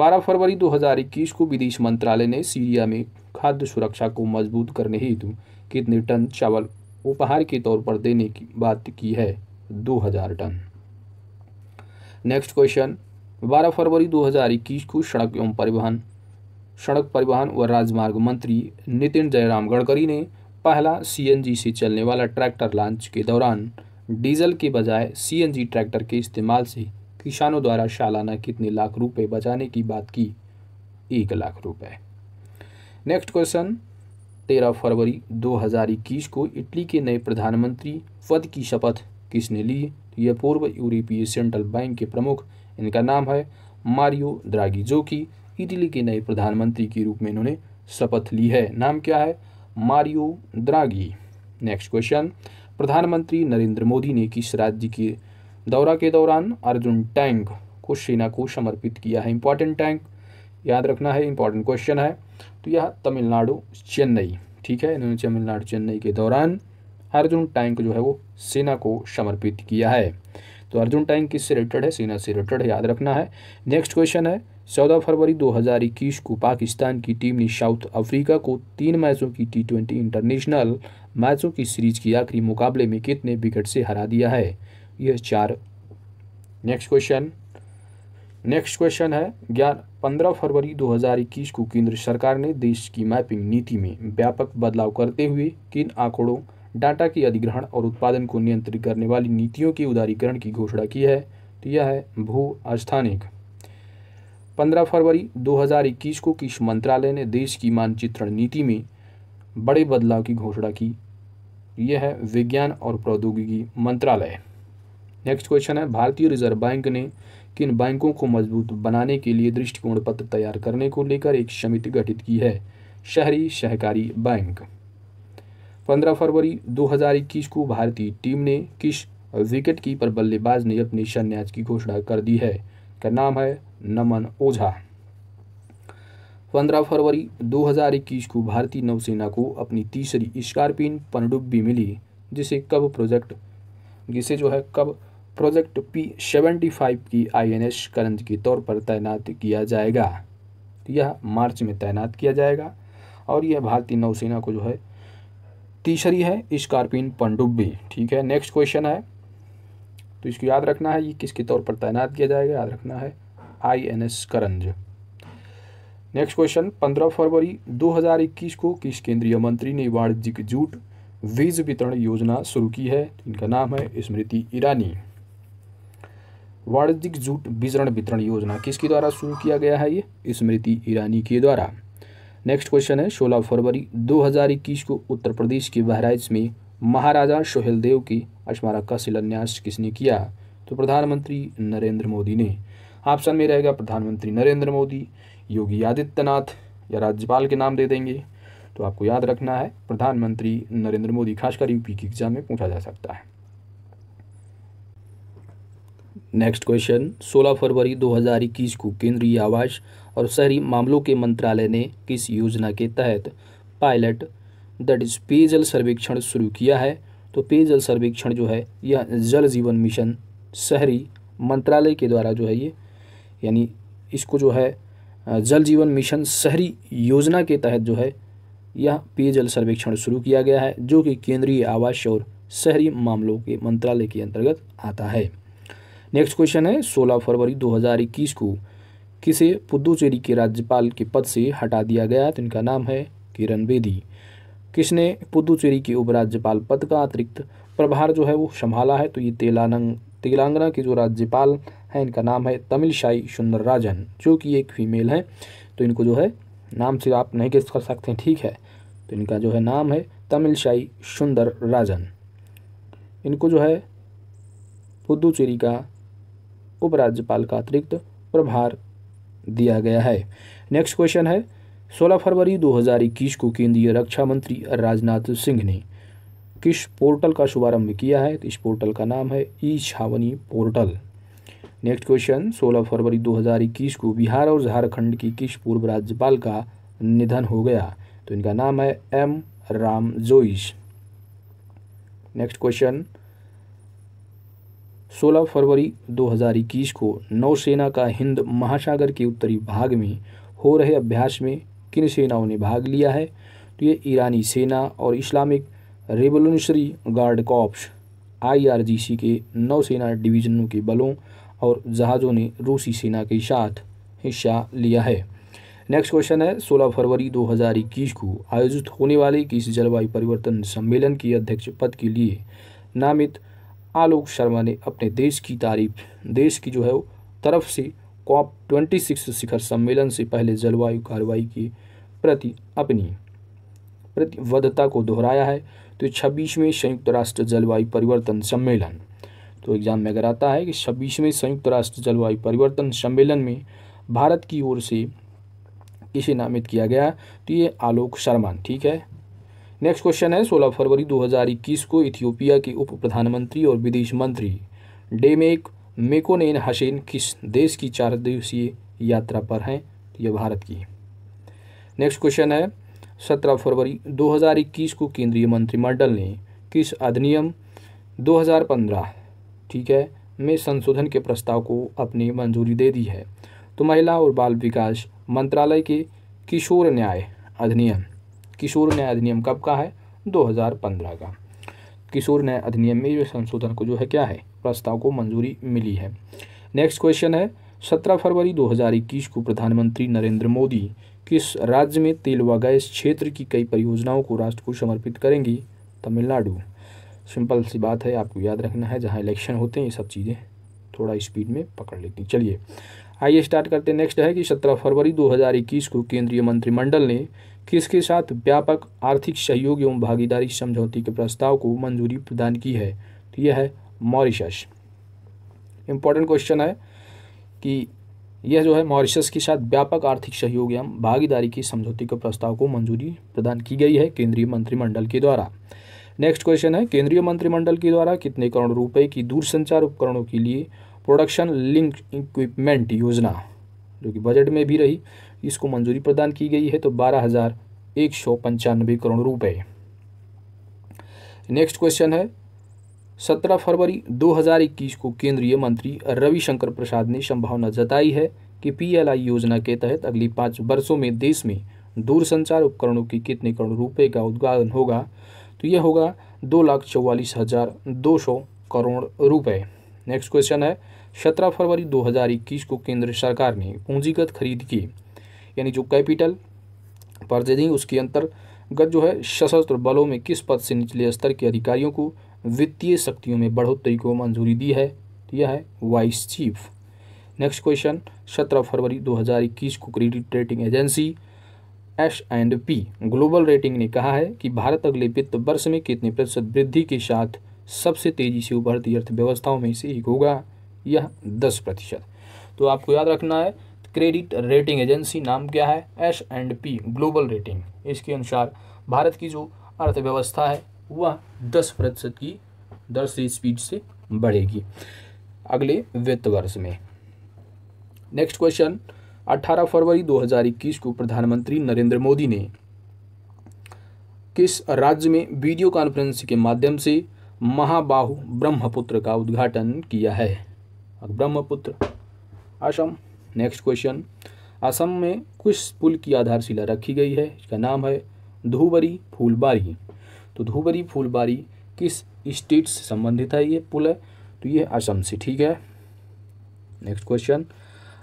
Speaker 1: 12 फरवरी 2021 को विदेश मंत्रालय ने सीरिया में खाद्य सुरक्षा को मजबूत करने हेतु कितने टन चावल उपहार के तौर पर देने की बात की है 2000 टन नेक्स्ट क्वेश्चन 12 फरवरी 2021 को सड़क एवं परिवहन सड़क परिवहन व राजमार्ग मंत्री नितिन जयराम गडकरी ने पहला सीएनजी से चलने वाला ट्रैक्टर लॉन्च के दौरान डीजल के बजाय सीएनजी ट्रैक्टर के इस्तेमाल से किसानों द्वारा सालाना कितने लाख रुपए बचाने की बात की एक लाख रुपए नेक्स्ट क्वेश्चन तेरह फरवरी इक्कीस को इटली के नए प्रधानमंत्री पद की शपथ किसने ली यह पूर्व यूरोपीय सेंट्रल बैंक के प्रमुख इनका नाम है मारियो द्रागी जो कि इटली के नए प्रधानमंत्री के रूप में इन्होंने शपथ ली है नाम क्या है मारियो द्रागी नेक्स्ट क्वेश्चन प्रधानमंत्री नरेंद्र मोदी ने किस राज्य के दौरा के दौरान अर्जुन टैंक को सेना को समर्पित किया है इंपॉर्टेंट टैंक याद रखना है इंपॉर्टेंट क्वेश्चन है तो यह तमिलनाडु चेन्नई ठीक है इन्होंने तमिलनाडु चेन्नई के दौरान अर्जुन टैंक जो है वो सेना को समर्पित किया है तो अर्जुन टैंक किससे रिलेटेड है सेना से रिलेटेड है याद रखना है नेक्स्ट क्वेश्चन है चौदह फरवरी 2021 को पाकिस्तान की टीम ने साउथ अफ्रीका को तीन मैचों की टी ट्वेंटी इंटरनेशनल मैचों की सीरीज के आखिरी मुकाबले में कितने विकेट से हरा दिया है यह चार नेक्स्ट क्वेश्चन नेक्स्ट क्वेश्चन है ज्ञान पंद्रह फरवरी 2021 को केंद्र सरकार ने देश की मैपिंग नीति में व्यापक बदलाव करते हुए किन आंकड़ों डाटा के अधिग्रहण और उत्पादन को नियंत्रित करने वाली नीतियों के उदारीकरण की घोषणा की है तो यह है भू स्थानिक 15 फरवरी 2021 को किस मंत्रालय ने देश की मानचित्रण नीति में बड़े बदलाव की घोषणा की यह है विज्ञान और प्रौद्योगिकी मंत्रालय नेक्स्ट क्वेश्चन है भारतीय रिजर्व बैंक ने किन बैंकों को मजबूत बनाने के लिए दृष्टिकोण पत्र तैयार करने को लेकर एक समिति गठित की है शहरी सहकारी बैंक 15 फरवरी 2021 को भारतीय टीम ने किस विकेट कीपर बल्लेबाज ने अपने संन्यास की घोषणा कर दी है का नाम है नमन ओझा पंद्रह फरवरी 2021 को भारतीय नौसेना को अपनी तीसरी स्कॉर्पिन पनडुब्बी मिली जिसे कब प्रोजेक्ट जिसे जो है कब प्रोजेक्ट पी सेवेंटी फाइव की आईएनएस करंज के तौर पर तैनात किया जाएगा यह मार्च में तैनात किया जाएगा और यह भारतीय नौसेना को जो है तीसरी है स्कॉर्पिन पनडुब्बी ठीक है नेक्स्ट क्वेश्चन है तो इसको याद रखना है ये किसके तौर पर तैनात किया जाएगा याद रखना है I N S Karanj next question पंद्रह फरवरी 2021 को किस केंद्रीय मंत्री ने वाणिज्यिक जूट बीज वितरण योजना शुरू की है तो इनका नाम है स्मृति ईरानी वाणिज्यिक जूट वितरण वितरण योजना किसके द्वारा शुरू किया गया है ये स्मृति ईरानी के द्वारा नेक्स्ट क्वेश्चन है 16 फरवरी 2021 को उत्तर प्रदेश के बहराइच में महाराजा सोहेलदेव की स्मारक का शिलान्यास किसने किया तो प्रधानमंत्री नरेंद्र मोदी ने ऑप्शन में रहेगा प्रधानमंत्री नरेंद्र मोदी योगी आदित्यनाथ या राज्यपाल के नाम दे देंगे तो आपको याद रखना है प्रधानमंत्री नरेंद्र मोदी खासकर यूपी की एग्जाम में पूछा जा सकता है नेक्स्ट क्वेश्चन 16 फरवरी 2021 को केंद्रीय आवास और शहरी मामलों के मंत्रालय ने किस योजना के तहत पायलट दट इज पेयजल सर्वेक्षण शुरू किया है तो पेयजल सर्वेक्षण जो है यह जल जीवन मिशन शहरी मंत्रालय के द्वारा जो है ये यानी इसको जो है जल जीवन मिशन शहरी योजना के तहत जो है यह पेयजल सर्वेक्षण शुरू किया गया है जो कि केंद्रीय आवास और शहरी मामलों के मंत्रालय के अंतर्गत आता है नेक्स्ट क्वेश्चन है 16 फरवरी 2021 को किसे पुदुचेरी के राज्यपाल के पद से हटा दिया गया तो इनका नाम है किरण बेदी किसने पुदुचेरी के उपराज्यपाल पद का अतिरिक्त प्रभार जो है वो संभाला है तो ये तेलानंग तेलंगाना के जो राज्यपाल हैं इनका नाम है तमिलशाई राजन जो कि एक फीमेल है तो इनको जो है नाम से आप नहीं गेस कर सकते हैं ठीक है तो इनका जो है नाम है तमिलशाई सुंदर राजन इनको जो है पुदुचेरी का उपराज्यपाल का अतिरिक्त प्रभार दिया गया है नेक्स्ट क्वेश्चन है 16 फरवरी 2021 को केंद्रीय रक्षा मंत्री राजनाथ सिंह ने किस पोर्टल का शुभारंभ किया है तो इस पोर्टल का नाम है ई छावनी पोर्टल नेक्स्ट क्वेश्चन 16 फरवरी 2021 को बिहार और झारखंड की किस पूर्व राज्यपाल का निधन हो गया तो इनका नाम है M Ram Jois next question 16 फरवरी 2021 को नौसेना का हिंद महासागर के उत्तरी भाग में हो रहे अभ्यास में किन सेनाओं ने भाग लिया है तो ये ईरानी सेना और Islamic revolutionary guard corps IRGC के नौसेना डिवीजनों के बलों और जहाज़ों ने रूसी सेना के साथ हिस्सा लिया है नेक्स्ट क्वेश्चन है 16 फरवरी 2021 को आयोजित होने वाले किस जलवायु परिवर्तन सम्मेलन की अध्यक्ष पद के लिए नामित आलोक शर्मा ने अपने देश की तारीफ देश की जो है तरफ से कॉप ट्वेंटी सिक्स शिखर सम्मेलन से पहले जलवायु कार्रवाई के प्रति अपनी प्रतिबद्धता को दोहराया है तो छब्बीसवें संयुक्त राष्ट्र जलवायु परिवर्तन सम्मेलन तो एग्ज़ाम में अगर आता है कि छब्बीसवें संयुक्त राष्ट्र जलवायु परिवर्तन सम्मेलन में भारत की ओर से किसे नामित किया गया तो ये आलोक शर्मा ठीक है नेक्स्ट क्वेश्चन है 16 फरवरी 2021 को इथियोपिया के उप प्रधानमंत्री और विदेश मंत्री डेमेक मेकोन इन हसैन किस देश की चार दिवसीय यात्रा पर हैं यह भारत की नेक्स्ट क्वेश्चन है सत्रह फरवरी 2021 को केंद्रीय मंत्रिमंडल ने किस अधिनियम 2015 ठीक है में संशोधन के प्रस्ताव को अपनी मंजूरी दे दी है तो महिला और बाल विकास मंत्रालय के किशोर न्याय अधिनियम किशोर न्याय अधिनियम कब का है 2015 का किशोर न्याय अधिनियम में जो संशोधन को जो है क्या है प्रस्ताव को मंजूरी मिली है नेक्स्ट क्वेश्चन है सत्रह फरवरी 2021 को प्रधानमंत्री नरेंद्र मोदी किस राज्य में तेल व गैस क्षेत्र की कई परियोजनाओं को राष्ट्र को समर्पित करेंगी तमिलनाडु सिंपल सी बात है आपको याद रखना है जहाँ इलेक्शन होते हैं ये सब चीज़ें थोड़ा स्पीड में पकड़ लेती चलिए आइए स्टार्ट करते हैं नेक्स्ट है कि 17 फरवरी 2021 को केंद्रीय मंत्रिमंडल ने किसके साथ व्यापक आर्थिक सहयोग एवं भागीदारी समझौते के प्रस्ताव को मंजूरी प्रदान की है तो यह है मॉरिशस इंपॉर्टेंट क्वेश्चन है कि यह जो है मॉरिशस के साथ व्यापक आर्थिक सहयोग एवं भागीदारी की समझौते के प्रस्ताव को मंजूरी प्रदान की गई है केंद्रीय मंत्रिमंडल के द्वारा नेक्स्ट क्वेश्चन है केंद्रीय मंत्रिमंडल के द्वारा कितने करोड़ रुपए की दूरसंचार उपकरणों के लिए प्रोडक्शन लिंक इक्विपमेंट योजना जो कि बजट में भी रही इसको मंजूरी प्रदान की गई है तो बारह हज़ार एक सौ करोड़ रुपये नेक्स्ट क्वेश्चन है 17 फरवरी 2021 को केंद्रीय मंत्री रविशंकर प्रसाद ने संभावना जताई है कि पीएलआई योजना के तहत अगली पाँच वर्षों में देश में दूरसंचार उपकरणों की कितने करोड़ रुपए का उद्घाटन होगा तो यह होगा दो लाख चौवालीस हज़ार दो सौ करोड़ रुपए नेक्स्ट क्वेश्चन है सत्रह फरवरी 2021 को केंद्र सरकार ने पूंजीगत खरीद की यानी जो कैपिटल परचेजिंग उसके अंतर्गत जो है सशस्त्र बलों में किस पद से निचले स्तर के अधिकारियों को वित्तीय शक्तियों में बढ़ोतरी को मंजूरी दी है तो यह है वाइस चीफ नेक्स्ट क्वेश्चन सत्रह फरवरी दो हज़ार इक्कीस को credit rating agency S and P global rating ने कहा है कि भारत अगले वित्त वर्ष में कितने प्रतिशत वृद्धि के साथ सबसे तेजी से उभरती अर्थव्यवस्थाओं में से एक होगा यह दस प्रतिशत तो आपको याद रखना है क्रेडिट रेटिंग एजेंसी नाम क्या है S and P global rating इसके अनुसार भारत की जो अर्थव्यवस्था है वह दस प्रतिशत की दर से स्पीड से बढ़ेगी अगले वित्त वर्ष में नेक्स्ट क्वेश्चन 18 फरवरी 2021 को प्रधानमंत्री नरेंद्र मोदी ने किस राज्य में वीडियो कॉन्फ्रेंस के माध्यम से महाबाहु ब्रह्मपुत्र का उद्घाटन किया है ब्रह्मपुत्र असम नेक्स्ट क्वेश्चन असम में किस पुल की आधारशिला रखी गई है इसका नाम है धुबरी फूलबारी तो धूबरी फूलबारी किस स्टेट से संबंधित है ये पुल है तो ये असम से ठीक है नेक्स्ट क्वेश्चन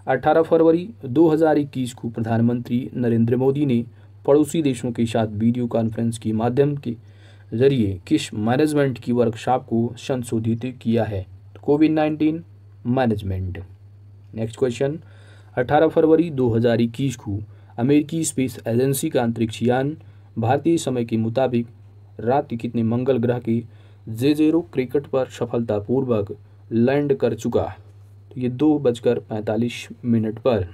Speaker 1: 18 फरवरी 2021 को प्रधानमंत्री नरेंद्र मोदी ने पड़ोसी देशों के साथ वीडियो कॉन्फ्रेंस के माध्यम के जरिए किस मैनेजमेंट की वर्कशॉप को संशोधित किया है Covid nineteen management next question 18 फरवरी 2021 को अमेरिकी स्पेस एजेंसी का अंतरिक्ष यान भारतीय समय के मुताबिक रात कितने मंगल ग्रह की जे जेरो क्रिकेट पर सफलतापूर्वक लैंड कर चुका तो ये दो बजकर पैंतालीस मिनट पर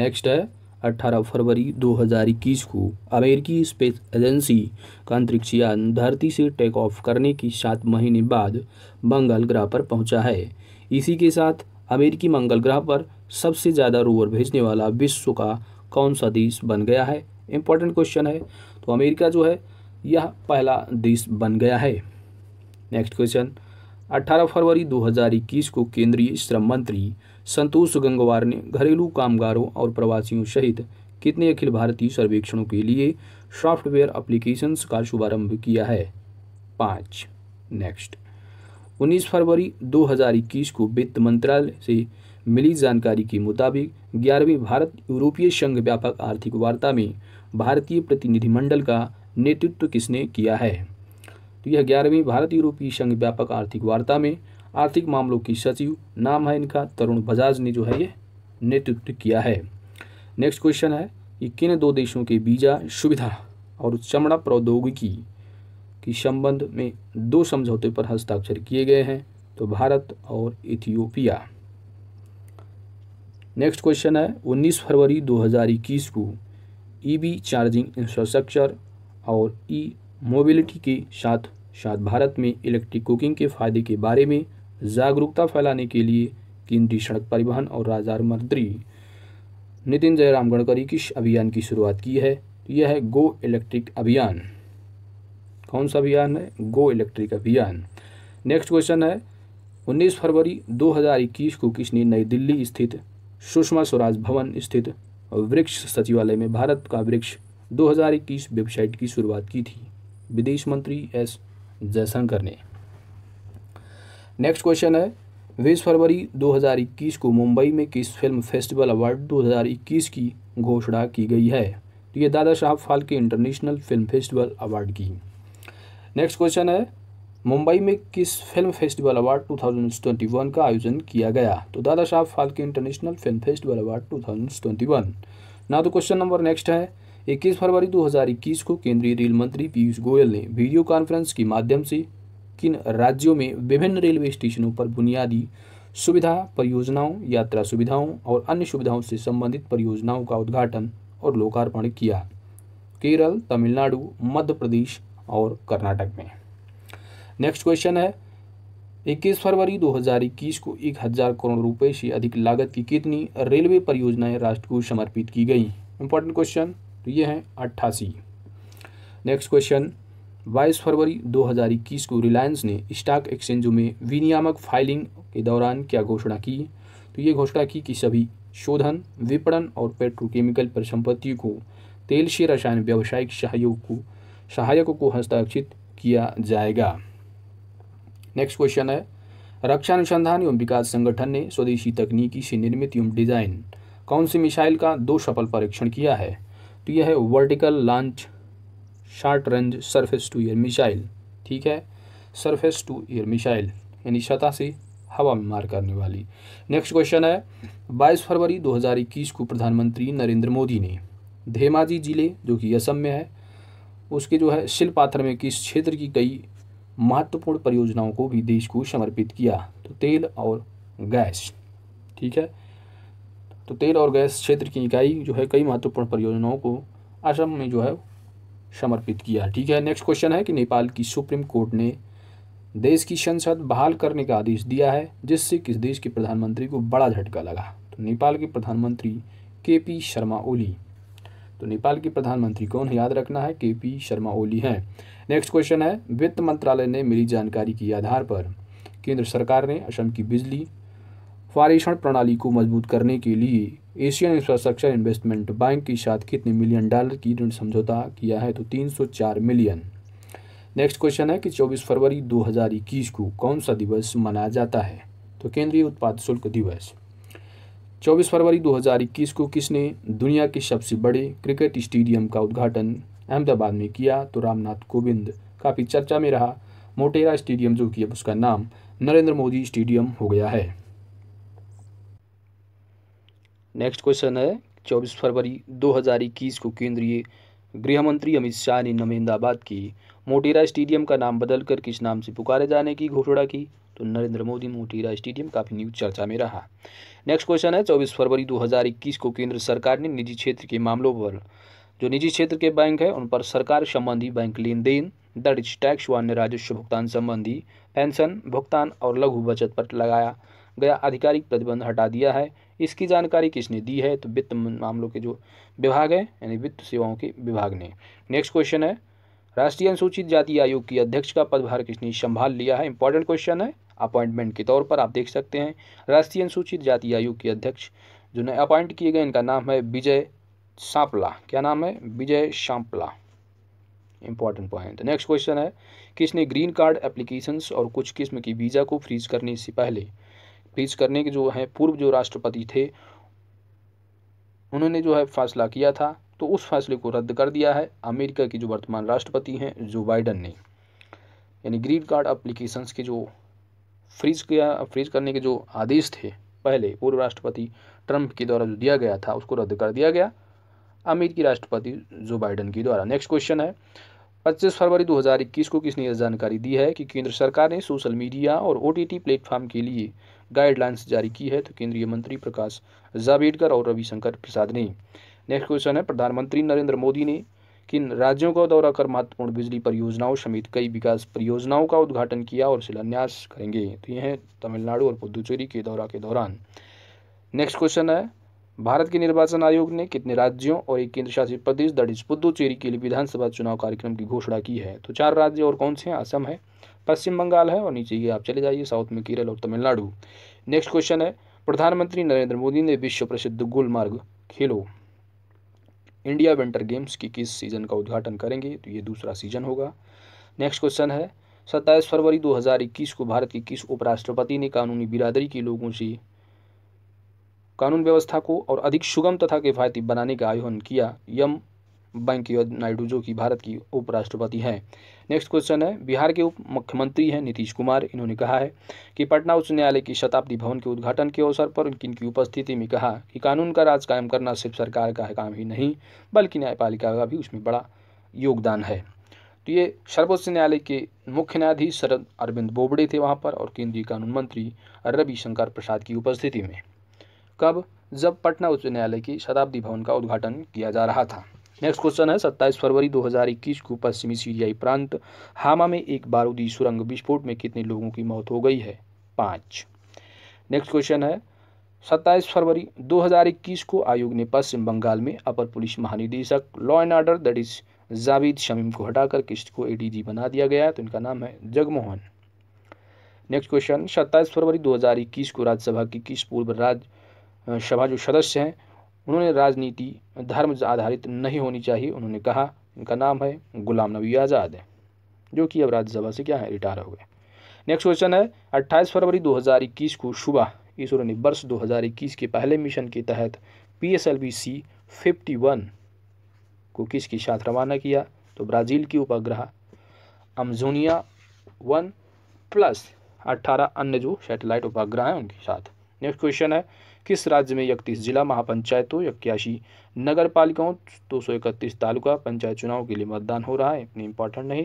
Speaker 1: नेक्स्ट है 18 फरवरी 2021 को अमेरिकी स्पेस एजेंसी का अंतरिक्ष यान धरती से टेक ऑफ करने के सात महीने बाद मंगल ग्रह पर पहुंचा है इसी के साथ अमेरिकी मंगल ग्रह पर सबसे ज़्यादा रोवर भेजने वाला विश्व का कौन सा देश बन गया है इंपॉर्टेंट क्वेश्चन है तो अमेरिका जो है यह पहला देश बन गया है नेक्स्ट क्वेश्चन 18 फरवरी 2021 को केंद्रीय श्रम मंत्री संतोष गंगवार ने घरेलू कामगारों और प्रवासियों सहित कितने अखिल भारतीय सर्वेक्षणों के लिए सॉफ्टवेयर अप्लीकेशंस का शुभारंभ किया है पाँच नेक्स्ट 19 फरवरी 2021 को वित्त मंत्रालय से मिली जानकारी के मुताबिक ग्यारहवीं भारत यूरोपीय संघ व्यापक आर्थिक वार्ता में भारतीय प्रतिनिधिमंडल का नेतृत्व किसने किया है तो यह ग्यारहवीं भारत यूरोपीय संघ व्यापक आर्थिक वार्ता में आर्थिक मामलों की सचिव नाम है इनका तरुण बजाज ने जो है ये नेतृत्व किया है नेक्स्ट क्वेश्चन है कि किन दो देशों के बीजा सुविधा और चमड़ा प्रौद्योगिकी के संबंध में दो समझौते पर हस्ताक्षर किए गए हैं तो भारत और इथियोपिया नेक्स्ट क्वेश्चन है 19 फरवरी 2021 को ईवी चार्जिंग इंफ्रास्ट्रक्चर और ई e मोबिलिटी के साथ साथ भारत में इलेक्ट्रिक कुकिंग के फायदे के बारे में जागरूकता फैलाने के लिए केंद्रीय सड़क परिवहन और राजमार्ग मंत्री नितिन जयराम गडकरी किस अभियान की शुरुआत की है यह है गो इलेक्ट्रिक अभियान कौन सा अभियान है गो इलेक्ट्रिक अभियान नेक्स्ट क्वेश्चन है 19 फरवरी 2021 को किसने नई दिल्ली स्थित सुषमा स्वराज भवन स्थित वृक्ष सचिवालय में भारत का वृक्ष 2021 वेबसाइट की शुरुआत की थी विदेश मंत्री एस जयशंकर ने नेक्स्ट क्वेश्चन है बीस फरवरी 2021 को मुंबई में किस फिल्म फेस्टिवल अवार्ड 2021 की घोषणा की गई है तो ये Dada Saheb Phalke international film festival award की नेक्स्ट क्वेश्चन है मुंबई में किस फिल्म फेस्टिवल अवार्ड 2021 का आयोजन किया गया तो Dada Saheb Phalke international film festival award 2021 ना तो क्वेश्चन नंबर नेक्स्ट है 21 फरवरी 2021 को केंद्रीय रेल मंत्री पीयूष गोयल ने वीडियो कॉन्फ्रेंस के माध्यम से किन राज्यों में विभिन्न रेलवे स्टेशनों पर बुनियादी सुविधा परियोजनाओं यात्रा सुविधाओं और अन्य सुविधाओं से संबंधित परियोजनाओं का उद्घाटन और लोकार्पण किया केरल तमिलनाडु मध्य प्रदेश और कर्नाटक में नेक्स्ट क्वेश्चन है 21 फरवरी 2021 को एक हज़ार करोड़ रुपए से अधिक लागत की कितनी रेलवे परियोजनाएं राष्ट्र को समर्पित की गई इंपॉर्टेंट क्वेश्चन तो ये हैं अट्ठासी नेक्स्ट क्वेश्चन 22 फरवरी 2021 को रिलायंस ने स्टॉक एक्सचेंजों में विनियामक फाइलिंग के दौरान क्या घोषणा की तो ये घोषणा की कि सभी शोधन विपणन और पेट्रोकेमिकल परिसंपत्ति को तेल से रसायन व्यावसायिक सहयोग को सहायकों को हस्ताक्षरित किया जाएगा नेक्स्ट क्वेश्चन है रक्षा अनुसंधान एवं विकास संगठन ने स्वदेशी तकनीकी से निर्मित एवं डिज़ाइन कौन सी मिसाइल का दो सफल परीक्षण किया है तो यह है vertical launch short range surface to air missile ठीक है सरफेस टू एयर मिसाइल यानी सतह से हवा में मार करने वाली नेक्स्ट क्वेश्चन है 22 फरवरी 2021 को प्रधानमंत्री नरेंद्र मोदी ने धेमाजी जिले जो कि असम में है उसके जो है शिल्पाथर में किस क्षेत्र की कई महत्वपूर्ण परियोजनाओं को भी देश को समर्पित किया तो तेल और गैस ठीक है तो तेल और गैस क्षेत्र की इकाई जो है कई महत्वपूर्ण परियोजनाओं को असम में जो है समर्पित किया ठीक है नेक्स्ट क्वेश्चन है कि नेपाल की सुप्रीम कोर्ट ने देश की संसद बहाल करने का आदेश दिया है जिससे किस देश के प्रधानमंत्री को बड़ा झटका लगा तो नेपाल के प्रधानमंत्री के पी शर्मा ओली तो नेपाल के प्रधानमंत्री कौन याद रखना है के पी शर्मा ओली हैं नेक्स्ट क्वेश्चन है वित्त मंत्रालय ने मिली जानकारी के आधार पर केंद्र सरकार ने असम की बिजली पारेषण प्रणाली को मजबूत करने के लिए एशियन इंफ्रास्ट्रक्चर इन्वेस्टमेंट बैंक के साथ कितने मिलियन डॉलर की ऋण समझौता किया है तो 304 मिलियन नेक्स्ट क्वेश्चन है कि 24 फरवरी 2021 को कौन सा दिवस मनाया जाता है तो केंद्रीय उत्पाद शुल्क दिवस 24 फरवरी 2021 को किसने दुनिया के सबसे बड़े क्रिकेट स्टेडियम का उद्घाटन अहमदाबाद में किया तो रामनाथ कोविंद काफ़ी चर्चा में रहा मोटेरा स्टेडियम जो कि अब उसका नाम नरेंद्र मोदी स्टेडियम हो गया है नेक्स्ट क्वेश्चन है 24 फरवरी 2021 को केंद्रीय गृह मंत्री अमित शाह ने नमेंदाबाद की मोटेरा स्टेडियम का नाम बदलकर किस नाम से पुकारे जाने की घोषणा की तो नरेंद्र मोदी मोटेरा स्टेडियम काफ़ी न्यूज चर्चा में रहा नेक्स्ट क्वेश्चन है 24 फरवरी 2021 को केंद्र सरकार ने निजी क्षेत्र के मामलों पर जो निजी क्षेत्र के बैंक हैं उन पर सरकार संबंधी बैंक लेन देन दर्ज टैक्स व अन्य राजस्व भुगतान संबंधी पेंशन भुगतान और लघु बचत पर लगाया गया आधिकारिक प्रतिबंध हटा दिया है इसकी जानकारी किसने दी है तो वित्त मामलों के जो विभाग है यानी वित्त सेवाओं के विभाग ने नेक्स्ट क्वेश्चन है राष्ट्रीय अनुसूचित जाति आयोग की अध्यक्ष का पदभार किसने संभाल लिया है इंपॉर्टेंट क्वेश्चन है अपॉइंटमेंट के तौर पर आप देख सकते हैं राष्ट्रीय अनुसूचित जाति आयोग के अध्यक्ष जो नए अपॉइंट किए गए इनका नाम है विजय सांपला क्या नाम है Vijay Sampla important point next question है किसने ग्रीन कार्ड एप्लीकेशंस और कुछ किस्म की वीज़ा को फ्रीज करने से पहले फ्रीज करने के जो है पूर्व जो राष्ट्रपति थे उन्होंने जो है फैसला किया था तो उस फैसले को रद्द कर दिया है अमेरिका की जो वर्तमान राष्ट्रपति हैं जो बाइडन ने यानी ग्रीन कार्ड अप्लीकेशंस के जो फ्रीज किया फ्रीज करने के जो आदेश थे पहले पूर्व राष्ट्रपति ट्रंप के द्वारा जो दिया गया था उसको रद्द कर दिया गया अमेरिकी राष्ट्रपति जो बाइडन के द्वारा नेक्स्ट क्वेश्चन है 25 फरवरी 2021 को किसने यह जानकारी दी है कि केंद्र सरकार ने सोशल मीडिया और ओ प्लेटफॉर्म के लिए गाइडलाइंस जारी की है तो केंद्रीय मंत्री प्रकाश जावेडकर और रविशंकर प्रसाद ने नेक्स्ट क्वेश्चन है प्रधानमंत्री नरेंद्र मोदी ने किन राज्यों का दौरा कर महत्वपूर्ण बिजली परियोजनाओं समेत कई विकास परियोजनाओं का उद्घाटन किया और शिलान्यास करेंगे तो यह है तमिलनाडु और पुदुचेरी के दौरा के दौरान नेक्स्ट क्वेश्चन है भारत के निर्वाचन आयोग ने कितने राज्यों और एक केंद्र शासित प्रदेश दट इज पुदुचेरी के लिए विधानसभा चुनाव कार्यक्रम की घोषणा की है तो चार राज्य और कौन से हैं असम है पश्चिम बंगाल है और नीचे ये आप चले जाइए साउथ में केरल और तमिलनाडु नेक्स्ट क्वेश्चन है प्रधानमंत्री नरेंद्र मोदी ने विश्व प्रसिद्ध गुलमार्ग खेलो इंडिया विंटर गेम्स की किस सीज़न का उद्घाटन करेंगे तो ये दूसरा सीजन होगा नेक्स्ट क्वेश्चन है सत्ताईस फरवरी 2021 को भारत के किस उपराष्ट्रपति ने कानूनी बिरादरी के लोगों से कानून व्यवस्था को और अधिक सुगम तथा किफायती बनाने का आयोजन किया यम वेंकैया नायडू जो कि भारत की उपराष्ट्रपति हैं नेक्स्ट क्वेश्चन है बिहार के उप मुख्यमंत्री हैं नीतीश कुमार इन्होंने कहा है कि पटना उच्च न्यायालय की शताब्दी भवन के उद्घाटन के अवसर पर इनकी उपस्थिति में कहा कि कानून का राज कायम करना सिर्फ सरकार का काम ही नहीं बल्कि न्यायपालिका का भी उसमें बड़ा योगदान है तो ये सर्वोच्च न्यायालय के मुख्य न्यायाधीश शरद अरविंद बोबड़े थे वहाँ पर और केंद्रीय कानून मंत्री रविशंकर प्रसाद की उपस्थिति में कब जब पटना उच्च न्यायालय की शताब्दी भवन का उद्घाटन किया जा रहा था नेक्स्ट क्वेश्चन है 27 फरवरी 2021 को पश्चिमी सीरियाई प्रांत हामा में एक बारूदी सुरंग विस्फोट में कितने लोगों की मौत हो गई है पाँच नेक्स्ट क्वेश्चन है 27 फरवरी 2021 को आयोग ने पश्चिम बंगाल में अपर पुलिस महानिदेशक law and order that is Javed Shamim को हटाकर किस्त को एडीजी बना दिया गया है तो इनका नाम है जगमोहन नेक्स्ट क्वेश्चन 27 फरवरी 2021 को राज्यसभा की किस पूर्व राज्य सभा जो सदस्य हैं उन्होंने राजनीति धर्म आधारित नहीं होनी चाहिए उन्होंने कहा इनका नाम है गुलाम नबी आज़ाद है जो कि अब राज्यसभा से क्या है रिटायर हो गए नेक्स्ट क्वेश्चन है 28 फरवरी 2021 को सुबह इसरो ने वर्ष 2021 के पहले मिशन के तहत P S L V C fifty one को किसके साथ रवाना किया तो ब्राज़ील की उपग्रह अमजोनिया वन प्लस अट्ठारह अन्य जो सैटेलाइट उपग्रह हैं उनके साथ नेक्स्ट क्वेश्चन है किस राज्य में इकतीस जिला महापंचायतों इक्यासी नगर पालिकाओं दो सौ इकतीस तालुका पंचायत चुनाव के लिए मतदान हो रहा है इतनी इंपॉर्टेंट नहीं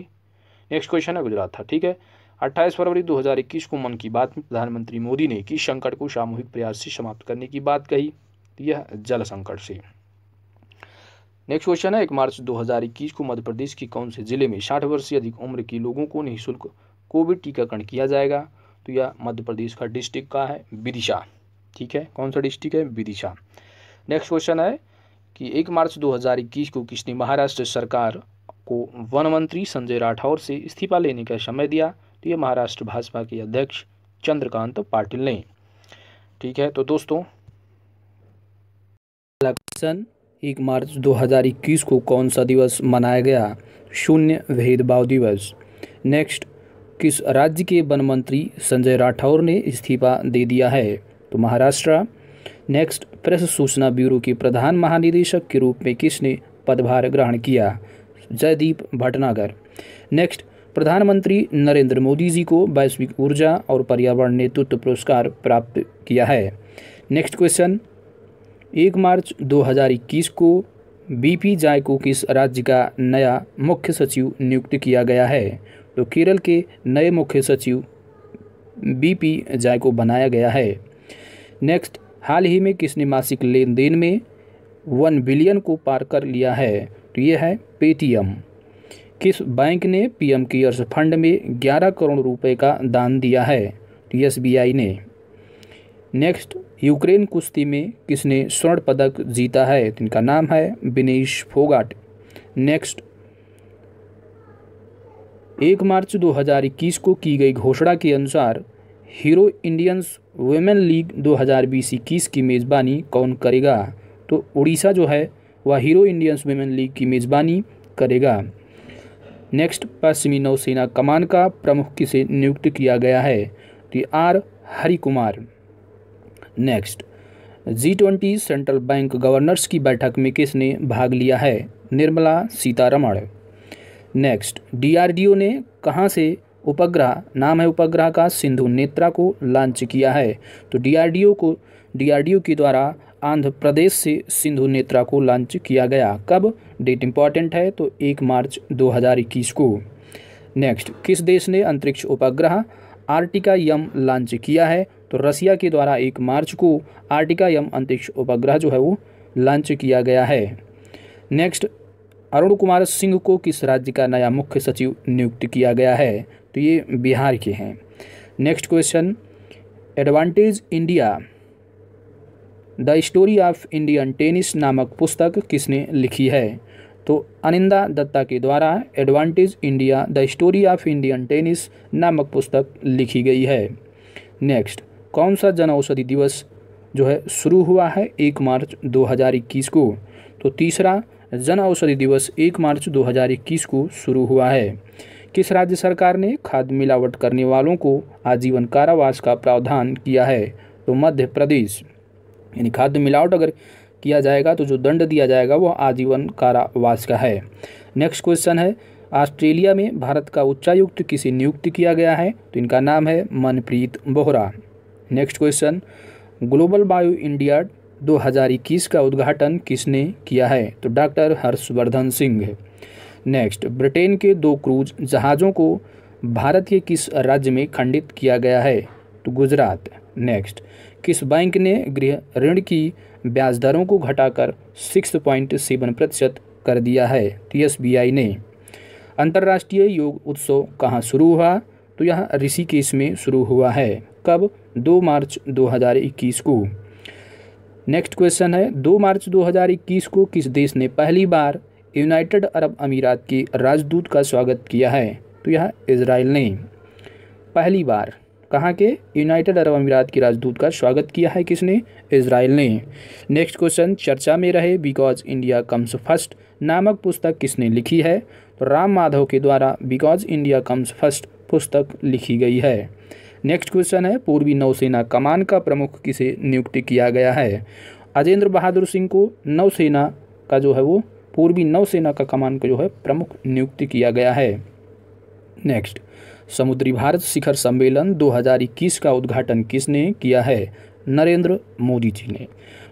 Speaker 1: नेक्स्ट क्वेश्चन है गुजरात था ठीक है 28 फरवरी 2021 को मन की बात में प्रधानमंत्री मोदी ने की संकट को सामूहिक प्रयास से समाप्त करने की बात कही यह जल संकट से नेक्स्ट क्वेश्चन है एक मार्च 2021 को मध्य प्रदेश के कौन से जिले में साठ वर्ष से अधिक उम्र के लोगों को निःशुल्क कोविड टीकाकरण किया जाएगा तो यह मध्य प्रदेश का डिस्ट्रिक्ट का है विदिशा ठीक है कौन सा डिस्ट्रिक्ट है विदिशा नेक्स्ट क्वेश्चन है कि एक मार्च 2021 को किसने महाराष्ट्र सरकार को वन मंत्री संजय राठौर से इस्तीफा लेने का समय दिया तो ये महाराष्ट्र भाजपा के अध्यक्ष चंद्रकांत पाटिल ने ठीक है तो दोस्तों क्वेश्चन एक मार्च 2021 को कौन सा दिवस मनाया गया शून्य भेदभाव दिवस नेक्स्ट किस राज्य के वन मंत्री संजय राठौर ने इस्तीफा दे दिया है तो महाराष्ट्र नेक्स्ट प्रेस सूचना ब्यूरो के प्रधान महानिदेशक के रूप में किसने पदभार ग्रहण किया जयदीप भटनागर नेक्स्ट प्रधानमंत्री नरेंद्र मोदी जी को वैश्विक ऊर्जा और पर्यावरण नेतृत्व पुरस्कार प्राप्त किया है नेक्स्ट क्वेश्चन एक मार्च 2021 को बीपी जाय को किस राज्य का नया मुख्य सचिव नियुक्त किया गया है तो केरल के नए मुख्य सचिव बीपी जाय को बनाया गया है नेक्स्ट हाल ही में किसने मासिक लेन देन में वन बिलियन को पार कर लिया है तो ये है पेटीएम किस बैंक ने पीएम केयर्स फंड में ग्यारह करोड़ रुपए का दान दिया है तो एस ने नेक्स्ट यूक्रेन कुश्ती में किसने स्वर्ण पदक जीता है तो इनका नाम है बिनेश फोगाट नेक्स्ट एक मार्च 2021 को की गई घोषणा के अनुसार हीरो इंडियंस वेमेन लीग 2020-21 की मेज़बानी कौन करेगा तो उड़ीसा जो है वह हीरो इंडियंस वेमेन लीग की मेज़बानी करेगा नेक्स्ट पश्चिमी नौसेना कमान का प्रमुख किसे नियुक्त किया गया है टी तो R Harikumar Kumar next G twenty central bank governors की बैठक में किसने भाग लिया है निर्मला सीतारमण नेक्स्ट डीआरडीओ ने कहाँ से उपग्रह नाम है उपग्रह का सिंधु नेत्रा को लॉन्च किया है तो डीआरडीओ को डीआरडीओ के द्वारा आंध्र प्रदेश से सिंधु नेत्रा को लॉन्च किया गया कब डेट इम्पॉर्टेंट है तो एक मार्च 2021 को नेक्स्ट किस देश ने अंतरिक्ष उपग्रह आर्टिका यम लॉन्च किया है तो रसिया के द्वारा एक मार्च को आर्टिका यम अंतरिक्ष उपग्रह जो है वो लॉन्च किया गया है नेक्स्ट अरुण कुमार सिंह को किस राज्य का नया मुख्य सचिव नियुक्त किया गया है तो ये बिहार के हैं next question advantage India the story of Indian tennis नामक पुस्तक किसने लिखी है तो अनिंदा दत्ता के द्वारा advantage India the story of Indian tennis नामक पुस्तक लिखी गई है नेक्स्ट कौन सा जन औषधि दिवस जो है शुरू हुआ है एक मार्च 2021 को तो तीसरा जन औषधि दिवस एक मार्च 2021 को शुरू हुआ है किस राज्य सरकार ने खाद मिलावट करने वालों को आजीवन कारावास का प्रावधान किया है तो मध्य प्रदेश यानी खाद्य मिलावट अगर किया जाएगा तो जो दंड दिया जाएगा वह आजीवन कारावास का है नेक्स्ट क्वेश्चन है ऑस्ट्रेलिया में भारत का उच्चायुक्त किसे नियुक्त किया गया है तो इनका नाम है Manpreet Bohra next question global bio India 2021 का उद्घाटन किसने किया है तो doctor Harshvardhan Singh next Britain के दो क्रूज जहाज़ों को भारत के किस राज्य में खंडित किया गया है तो गुजरात नेक्स्ट किस बैंक ने गृह ऋण की ब्याज दरों को घटाकर सिक्स पॉइंट सेवन प्रतिशत कर दिया है तो एस ने अंतर्राष्ट्रीय योग उत्सव कहाँ शुरू हुआ तो यह ऋषिकेश में शुरू हुआ है कब दो मार्च 2021 को नेक्स्ट क्वेश्चन है दो मार्च 2021 को किस देश ने पहली बार यूनाइटेड अरब अमीरात की राजदूत का स्वागत किया है तो यह इसराइल ने पहली बार कहाँ के यूनाइटेड अरब अमीरात की राजदूत का स्वागत किया है किसने इसराइल ने नेक्स्ट क्वेश्चन चर्चा में रहे बिकॉज इंडिया कम्स फर्स्ट नामक पुस्तक किसने लिखी है तो राम माधव के द्वारा बिकॉज इंडिया कम्स फर्स्ट पुस्तक लिखी गई है नेक्स्ट क्वेश्चन है पूर्वी नौसेना कमान का प्रमुख किसे नियुक्त किया गया है अजेंद्र बहादुर सिंह को नौसेना का जो है वो पूर्वी नौसेना का कमान का जो है प्रमुख नियुक्ति किया गया है नेक्स्ट समुद्री भारत शिखर सम्मेलन 2021 का उद्घाटन किसने किया है नरेंद्र मोदी जी ने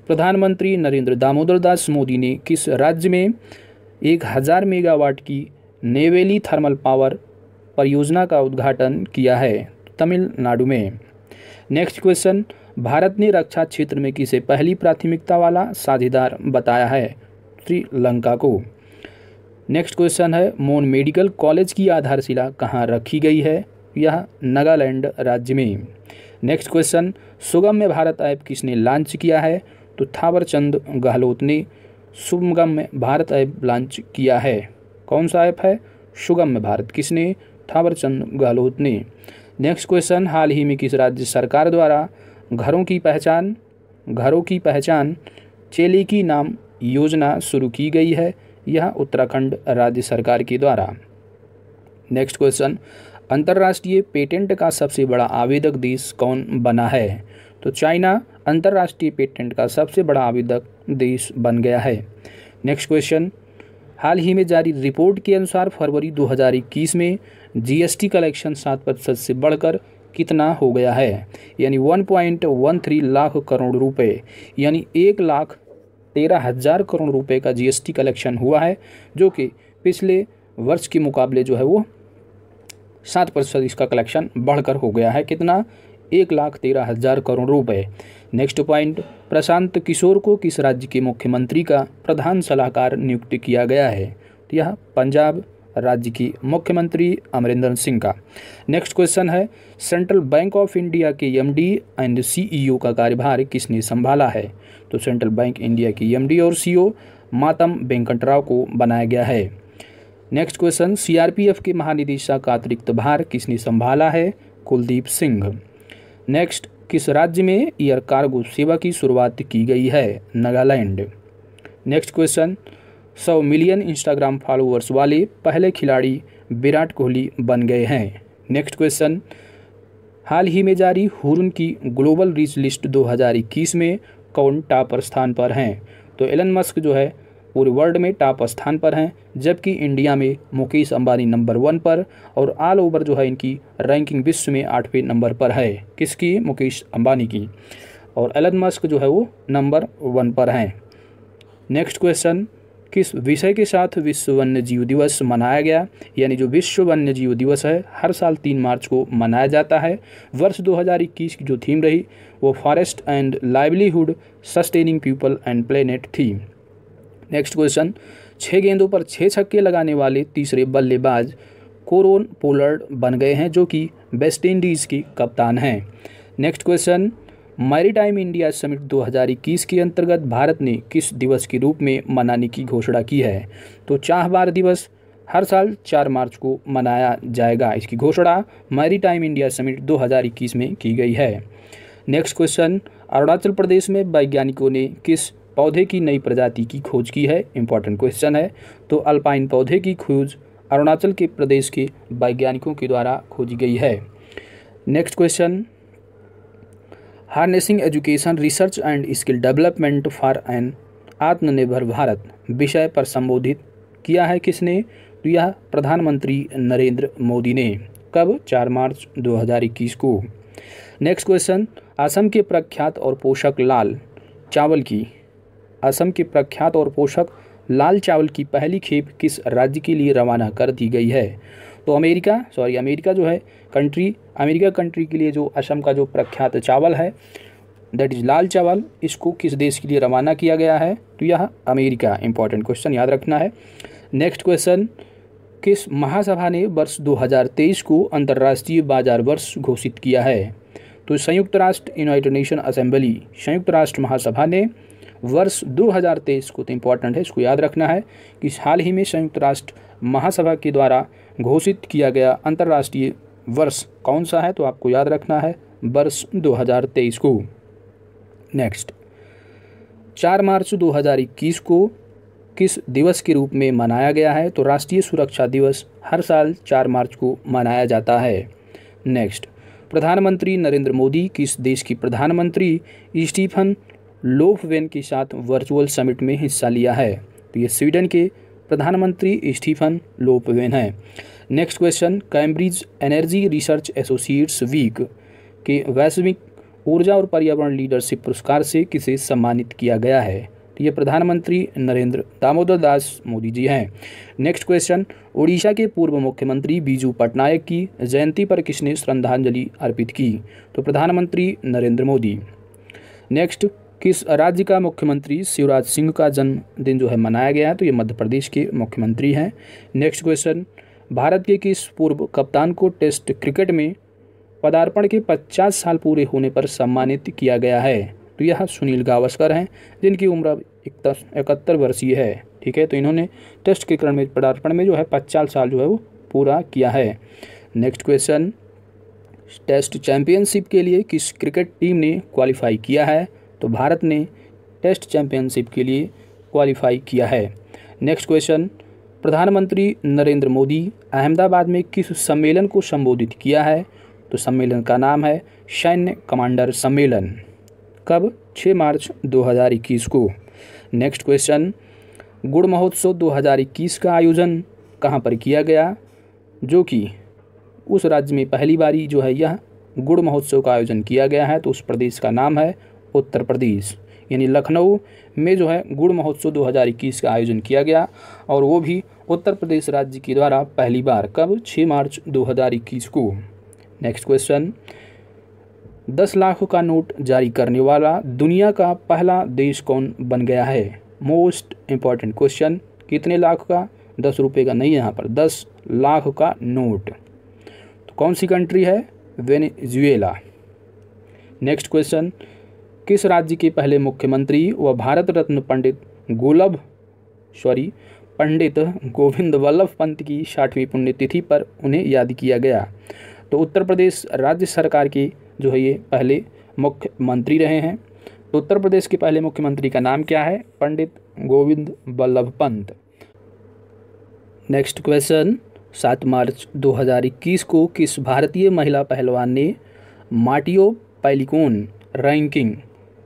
Speaker 1: प्रधानमंत्री नरेंद्र दामोदर दास मोदी ने किस राज्य में एक हज़ार मेगावाट की नेवेली थर्मल पावर परियोजना का उद्घाटन किया है तमिलनाडु में नेक्स्ट क्वेश्चन भारत ने रक्षा क्षेत्र में किसे पहली प्राथमिकता वाला साझेदार बताया है श्रीलंका को नेक्स्ट क्वेश्चन है मोन मेडिकल कॉलेज की आधारशिला कहाँ रखी गई है यह नागालैंड राज्य में next question Sugamya Bharat app किसने लॉन्च किया है तो थावरचंद गहलोत ने सुगम्य भारत ऐप लॉन्च किया है कौन सा ऐप है सुगम्य भारत किसने थावरचंद गहलोत ने नेक्स्ट क्वेश्चन हाल ही में किस राज्य सरकार द्वारा घरों की पहचान घरों की पहचान चेली की नाम योजना शुरू की गई है यह उत्तराखंड राज्य सरकार के द्वारा नेक्स्ट क्वेश्चन अंतर्राष्ट्रीय पेटेंट का सबसे बड़ा आवेदक देश कौन बना है तो चाइना अंतर्राष्ट्रीय पेटेंट का सबसे बड़ा आवेदक देश बन गया है नेक्स्ट क्वेश्चन हाल ही में जारी रिपोर्ट के अनुसार फरवरी 2021 में जीएसटी कलेक्शन सात प्रतिशत से बढ़कर कितना हो गया है यानी 1.13 लाख करोड़ रुपए यानी एक लाख तेरह हज़ार करोड़ रुपए का जीएसटी कलेक्शन हुआ है जो कि पिछले वर्ष के मुकाबले जो है वो सात प्रतिशत इसका कलेक्शन बढ़कर हो गया है कितना एक लाख तेरह हज़ार करोड़ रुपए नेक्स्ट पॉइंट प्रशांत किशोर को किस राज्य के मुख्यमंत्री का प्रधान सलाहकार नियुक्त किया गया है तो यह पंजाब राज्य की मुख्यमंत्री अमरिंदर सिंह का नेक्स्ट क्वेश्चन है सेंट्रल बैंक ऑफ इंडिया के एमडी एंड सीईओ का कार्यभार किसने संभाला है तो सेंट्रल बैंक इंडिया की एमडी और सीईओ e मातम वेंकटराव को बनाया गया है नेक्स्ट क्वेश्चन सीआरपीएफ के महानिदेशक का अतिरिक्त भार किसने संभाला है कुलदीप सिंह नेक्स्ट किस राज्य में एयर कार्गो सेवा की शुरुआत की गई है नागालैंड नेक्स्ट क्वेश्चन सौ मिलियन इंस्टाग्राम फॉलोअर्स वाले पहले खिलाड़ी विराट कोहली बन गए हैं नेक्स्ट क्वेश्चन हाल ही में जारी हुरन की ग्लोबल रीच लिस्ट 2021 में कौन टॉप स्थान पर हैं तो एलन मस्क जो है पूरे वर्ल्ड में टॉप स्थान पर हैं जबकि इंडिया में मुकेश अंबानी नंबर वन पर और ऑल ओवर जो है इनकी रैंकिंग विश्व में आठवें नंबर पर है किसकी मुकेश अंबानी की और एलन मस्क जो है वो नंबर वन पर हैं नेक्स्ट क्वेश्चन किस विषय के साथ विश्व वन्य जीव दिवस मनाया गया यानी जो विश्व वन्य जीव दिवस है हर साल तीन मार्च को मनाया जाता है वर्ष 2021 की जो थीम रही वो forest and livelihood sustaining people and planet थी नेक्स्ट क्वेश्चन छः गेंदों पर छः छक्के लगाने वाले तीसरे बल्लेबाज कोरोन पोलर्ड बन गए हैं जो कि वेस्ट इंडीज़ की कप्तान हैं next question maritime India summit 2021 के अंतर्गत भारत ने किस दिवस के रूप में मनाने की घोषणा की है तो चाहबार दिवस हर साल 4 मार्च को मनाया जाएगा इसकी घोषणा मैरीटाइम इंडिया समिट 2021 में की गई है नेक्स्ट क्वेश्चन अरुणाचल प्रदेश में वैज्ञानिकों ने किस पौधे की नई प्रजाति की खोज की है इंपॉर्टेंट क्वेश्चन है तो अल्पाइन पौधे की खोज अरुणाचल के प्रदेश के वैज्ञानिकों के द्वारा खोजी गई है next question harnessing education research and skill development for an Atmanirbhar Bharat विषय पर संबोधित किया है किसने तो यह प्रधानमंत्री नरेंद्र मोदी ने कब चार मार्च 2021 को नेक्स्ट क्वेश्चन असम के प्रख्यात और पोषक लाल चावल की असम के प्रख्यात और पोषक लाल चावल की पहली खेप किस राज्य के लिए रवाना कर दी गई है तो अमेरिका सॉरी अमेरिका जो है कंट्री अमेरिका कंट्री के लिए जो असम का जो प्रख्यात चावल है दैट इज़ लाल चावल इसको किस देश के लिए रवाना किया गया है तो यह अमेरिका इंपॉर्टेंट क्वेश्चन याद रखना है नेक्स्ट क्वेश्चन किस महासभा ने वर्ष 2023 को अंतर्राष्ट्रीय बाजार वर्ष घोषित किया है तो संयुक्त राष्ट्र यूनाइटेड नेशन असेंबली संयुक्त राष्ट्र महासभा ने वर्ष 2023 को तो इम्पॉर्टेंट है इसको याद रखना है कि हाल ही में संयुक्त राष्ट्र महासभा के द्वारा घोषित किया गया अंतर्राष्ट्रीय वर्ष कौन सा है तो आपको याद रखना है वर्ष 2023 को नेक्स्ट चार मार्च 2021 को किस दिवस के रूप में मनाया गया है तो राष्ट्रीय सुरक्षा दिवस हर साल चार मार्च को मनाया जाता है नेक्स्ट प्रधानमंत्री नरेंद्र मोदी किस देश की प्रधानमंत्री स्टीफन लोफवेन के साथ वर्चुअल समिट में हिस्सा लिया है तो ये स्वीडन के प्रधानमंत्री स्टीफन लोपवेन हैं next question Cambridge energy research associates week के वैश्विक ऊर्जा और पर्यावरण लीडरशिप पुरस्कार से किसे सम्मानित किया गया है तो ये प्रधानमंत्री नरेंद्र दामोदर दास मोदी जी हैं नेक्स्ट क्वेश्चन ओडिशा के पूर्व मुख्यमंत्री बीजू पटनायक की जयंती पर किसने श्रद्धांजलि अर्पित की तो प्रधानमंत्री नरेंद्र मोदी नेक्स्ट किस राज्य का मुख्यमंत्री शिवराज सिंह का जन्मदिन जो है मनाया गया है तो ये मध्य प्रदेश के मुख्यमंत्री हैं नेक्स्ट क्वेश्चन भारत के किस पूर्व कप्तान को टेस्ट क्रिकेट में पदार्पण के 50 साल पूरे होने पर सम्मानित किया गया है तो यह सुनील गावस्कर हैं जिनकी उम्र इकहत्तर वर्षीय है ठीक है तो इन्होंने टेस्ट क्रिकेट में पदार्पण में जो है पचास साल जो है वो पूरा किया है नेक्स्ट क्वेश्चन टेस्ट चैंपियनशिप के लिए किस क्रिकेट टीम ने क्वालिफाई किया है तो भारत ने टेस्ट चैंपियनशिप के लिए क्वालिफाई किया है नेक्स्ट क्वेश्चन प्रधानमंत्री नरेंद्र मोदी अहमदाबाद में किस सम्मेलन को संबोधित किया है तो सम्मेलन का नाम है सैन्य कमांडर सम्मेलन कब 6 मार्च 2021 को नेक्स्ट क्वेश्चन गुड़ महोत्सव 2021 का आयोजन कहाँ पर किया गया जो कि उस राज्य में पहली बारी जो है यह गुड़ महोत्सव का आयोजन किया गया है तो उस प्रदेश का नाम है उत्तर प्रदेश यानी लखनऊ में जो है गुड़ महोत्सव 2021 का आयोजन किया गया और वो भी उत्तर प्रदेश राज्य के द्वारा पहली बार कब 6 मार्च 2021 को नेक्स्ट क्वेश्चन दस लाख का नोट जारी करने वाला दुनिया का पहला देश कौन बन गया है मोस्ट इम्पॉर्टेंट क्वेश्चन कितने लाख का दस रुपये का नहीं यहाँ पर दस लाख का नोट तो कौन सी कंट्री है वेनेजुएला नेक्स्ट क्वेश्चन किस राज्य के पहले मुख्यमंत्री व भारत रत्न पंडित गोलभ सॉरी पंडित गोविंद वल्लभ पंत की साठवीं पुण्यतिथि पर उन्हें याद किया गया तो उत्तर प्रदेश राज्य सरकार के जो है ये पहले मुख्यमंत्री रहे हैं तो उत्तर प्रदेश के पहले मुख्यमंत्री का नाम क्या है पंडित गोविंद वल्लभ पंत नेक्स्ट क्वेश्चन सात मार्च 2021 को किस भारतीय महिला पहलवान ने माटियो पैलिकोन रैंकिंग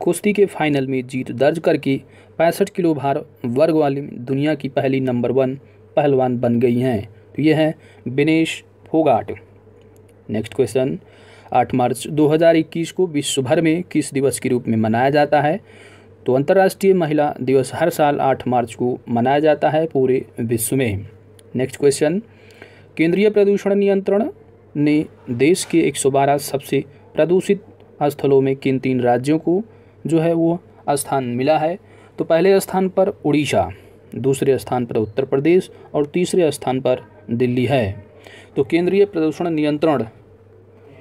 Speaker 1: कुश्ती के फाइनल में जीत दर्ज करके पैंसठ किलो भार वर्ग वाली दुनिया की पहली नंबर वन पहलवान बन गई हैं तो ये हैं Vinesh Phogat next question 8 March 2021 को विश्व भर में किस दिवस के रूप में मनाया जाता है तो अंतर्राष्ट्रीय महिला दिवस हर साल 8 मार्च को मनाया जाता है पूरे विश्व में नेक्स्ट क्वेश्चन केंद्रीय प्रदूषण नियंत्रण ने देश के 112 सबसे प्रदूषित स्थलों में किन तीन राज्यों को जो है वो स्थान मिला है तो पहले स्थान पर उड़ीसा दूसरे स्थान पर उत्तर प्रदेश और तीसरे स्थान पर दिल्ली है तो केंद्रीय प्रदूषण नियंत्रण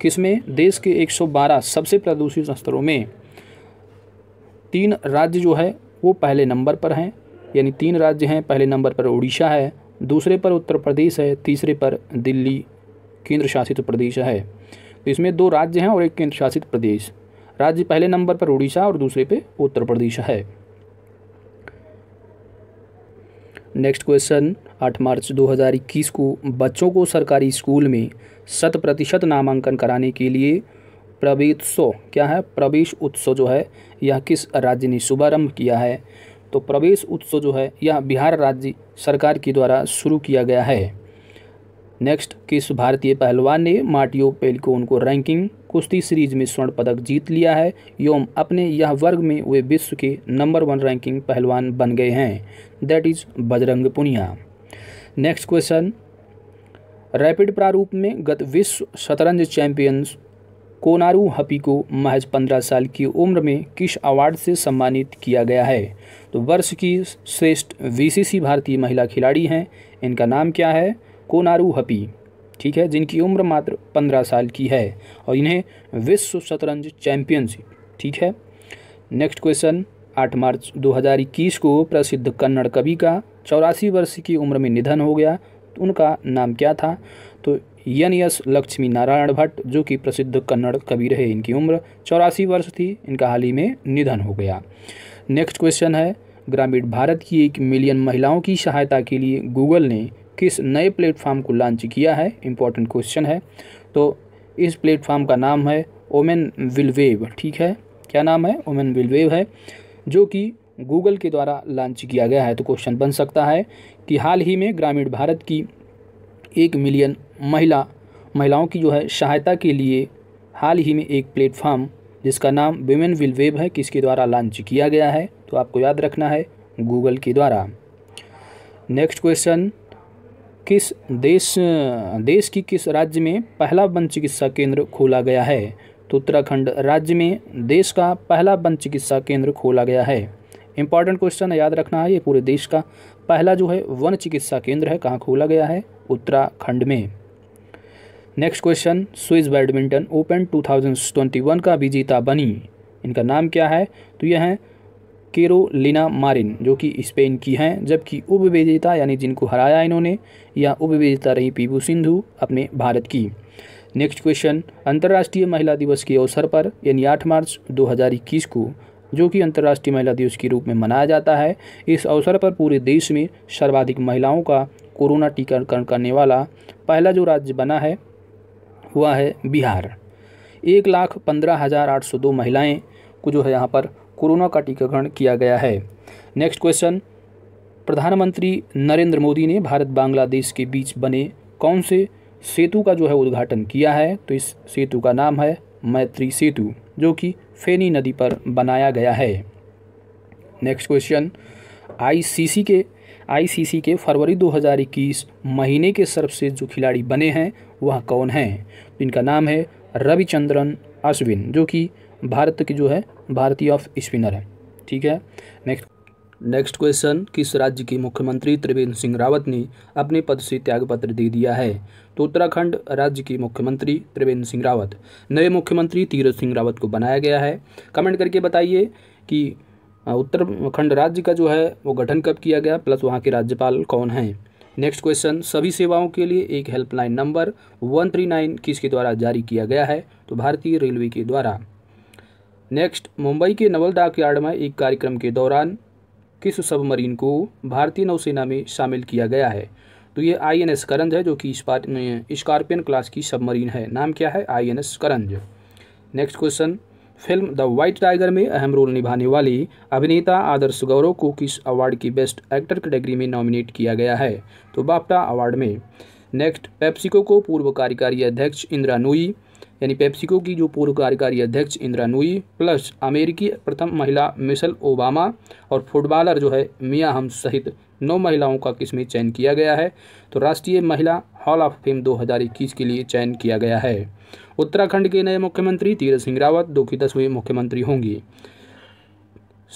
Speaker 1: किसमें देश के 112 सबसे प्रदूषित स्तरों में तीन राज्य जो है वो पहले नंबर पर हैं यानी तीन राज्य हैं पहले नंबर पर उड़ीसा है दूसरे पर उत्तर प्रदेश है तीसरे पर दिल्ली केंद्र शासित प्रदेश है तो इसमें दो राज्य हैं और एक केंद्र शासित प्रदेश राज्य पहले नंबर पर उड़ीसा और दूसरे पे उत्तर प्रदेश है नेक्स्ट क्वेश्चन 8 मार्च 2021 को बच्चों को सरकारी स्कूल में शत प्रतिशत नामांकन कराने के लिए प्रवेशोत्सव क्या है प्रवेश उत्सव जो है यह किस राज्य ने शुभारंभ किया है तो प्रवेश उत्सव जो है यह बिहार राज्य सरकार के द्वारा शुरू किया गया है नेक्स्ट किस भारतीय पहलवान ने माटियो पेलकोन को रैंकिंग कुश्ती सीरीज में स्वर्ण पदक जीत लिया है एवं अपने यह वर्ग में वे विश्व के नंबर वन रैंकिंग पहलवान बन गए हैं that is Bajrang Punia next question rapid प्रारूप में गत विश्व शतरंज चैंपियंस कोनारू हपी को महज पंद्रह साल की उम्र में किस अवार्ड से सम्मानित किया गया है तो वर्ष की श्रेष्ठ वीसीसी भारतीय महिला खिलाड़ी हैं इनका नाम क्या है कोनारू हपी ठीक है जिनकी उम्र मात्र पंद्रह साल की है और इन्हें विश्व शतरंज चैंपियनशिप ठीक है नेक्स्ट क्वेश्चन आठ मार्च दो हज़ार इक्कीस को प्रसिद्ध कन्नड़ कवि का चौरासी वर्ष की उम्र में निधन हो गया तो उनका नाम क्या था तो यन यस लक्ष्मी नारायण भट्ट जो कि प्रसिद्ध कन्नड़ कवि रहे इनकी उम्र चौरासी वर्ष थी इनका हाल ही में निधन हो गया नेक्स्ट क्वेश्चन है ग्रामीण भारत की एक मिलियन महिलाओं की सहायता के लिए गूगल ने किस नए प्लेटफॉर्म को लॉन्च किया है इम्पोर्टेंट क्वेश्चन है तो इस प्लेटफॉर्म का नाम है ओमेन विलवेव ठीक है क्या नाम है ओमेन विलवेव है जो कि गूगल के द्वारा लॉन्च किया गया है तो क्वेश्चन बन सकता है कि हाल ही में ग्रामीण भारत की एक मिलियन महिला महिलाओं की जो है सहायता के लिए हाल ही में एक प्लेटफॉर्म जिसका नाम विमेन विल वेब है किसके द्वारा लॉन्च किया गया है तो आपको याद रखना है गूगल के द्वारा नेक्स्ट क्वेश्चन किस देश देश की किस राज्य में पहला वन चिकित्सा केंद्र खोला गया है तो उत्तराखंड राज्य में देश का पहला वन चिकित्सा केंद्र खोला गया है इंपॉर्टेंट क्वेश्चन याद रखना है ये पूरे देश का पहला जो है वन चिकित्सा केंद्र है कहाँ खोला गया है उत्तराखंड में next question Swiss badminton open 2021 का विजेता बनी इनका नाम क्या है तो यह है केरोलिना मारिन जो कि स्पेन की हैं जबकि उप विजेता यानी जिनको हराया इन्होंने या उप विजेता रही पीबू सिंधु अपने भारत की नेक्स्ट क्वेश्चन अंतर्राष्ट्रीय महिला दिवस के अवसर पर यानी आठ मार्च 2021 को जो कि अंतर्राष्ट्रीय महिला दिवस के रूप में मनाया जाता है इस अवसर पर पूरे देश में सर्वाधिक महिलाओं का कोरोना टीकाकरण करने वाला पहला जो राज्य बना है हुआ है बिहार एक लाख पंद्रह हज़ार आठ सौ दो महिलाएँ को जो है यहाँ पर कोरोना का टीकाकरण किया गया है नेक्स्ट क्वेश्चन प्रधानमंत्री नरेंद्र मोदी ने भारत बांग्लादेश के बीच बने कौन से सेतु का जो है उद्घाटन किया है तो इस सेतु का नाम है मैत्री सेतु जो कि फेनी नदी पर बनाया गया है नेक्स्ट क्वेश्चन आईसीसी के आईसीसी के फरवरी 2021 महीने के सर्वश्रेष्ठ जो खिलाड़ी बने हैं वह कौन हैं तो इनका नाम है रविचंद्रन अश्विन जो कि भारत के जो है भारतीय ऑफ स्पिनर है ठीक है नेक्स्ट नेक्स्ट क्वेश्चन किस राज्य के मुख्यमंत्री त्रिवेंद्र सिंह रावत ने अपने पद से त्यागपत्र दे दिया है तो उत्तराखंड राज्य के मुख्यमंत्री त्रिवेंद्र सिंह रावत नए मुख्यमंत्री तीरथ सिंह रावत को बनाया गया है कमेंट करके बताइए कि उत्तराखंड राज्य का जो है वो गठन कब किया गया प्लस वहाँ के राज्यपाल कौन हैं नेक्स्ट क्वेश्चन सभी सेवाओं के लिए एक helpline number one three nine किसके द्वारा जारी किया गया है तो भारतीय रेलवे के द्वारा नेक्स्ट मुंबई के नवल डाक यार्ड में एक कार्यक्रम के दौरान किस सबमरीन को भारतीय नौसेना में शामिल किया गया है तो ये आई एन एस करंज है जो कि स्कॉर्पियन क्लास की सबमरीन है नाम क्या है I N S Karanj next question film the white tiger में अहम रोल निभाने वाली अभिनेता आदर्श गौरव को किस अवार्ड की बेस्ट एक्टर कैटेगरी में नॉमिनेट किया गया है तो बापटा अवार्ड में नेक्स्ट पेप्सिको को पूर्व कार्यकारी अध्यक्ष इंदिरा नूई यानी पेप्सिको की जो पूर्व कार्यकारी अध्यक्ष इंदिरा नूई प्लस अमेरिकी प्रथम महिला मिशल ओबामा और फुटबॉलर जो है मियाँ हम सहित नौ महिलाओं का किसमें चयन किया गया है तो राष्ट्रीय महिला हॉल ऑफ फेम 2021 के लिए चयन किया गया है उत्तराखंड के नए मुख्यमंत्री तीरथ सिंह रावत दो की दसवें मुख्यमंत्री होंगी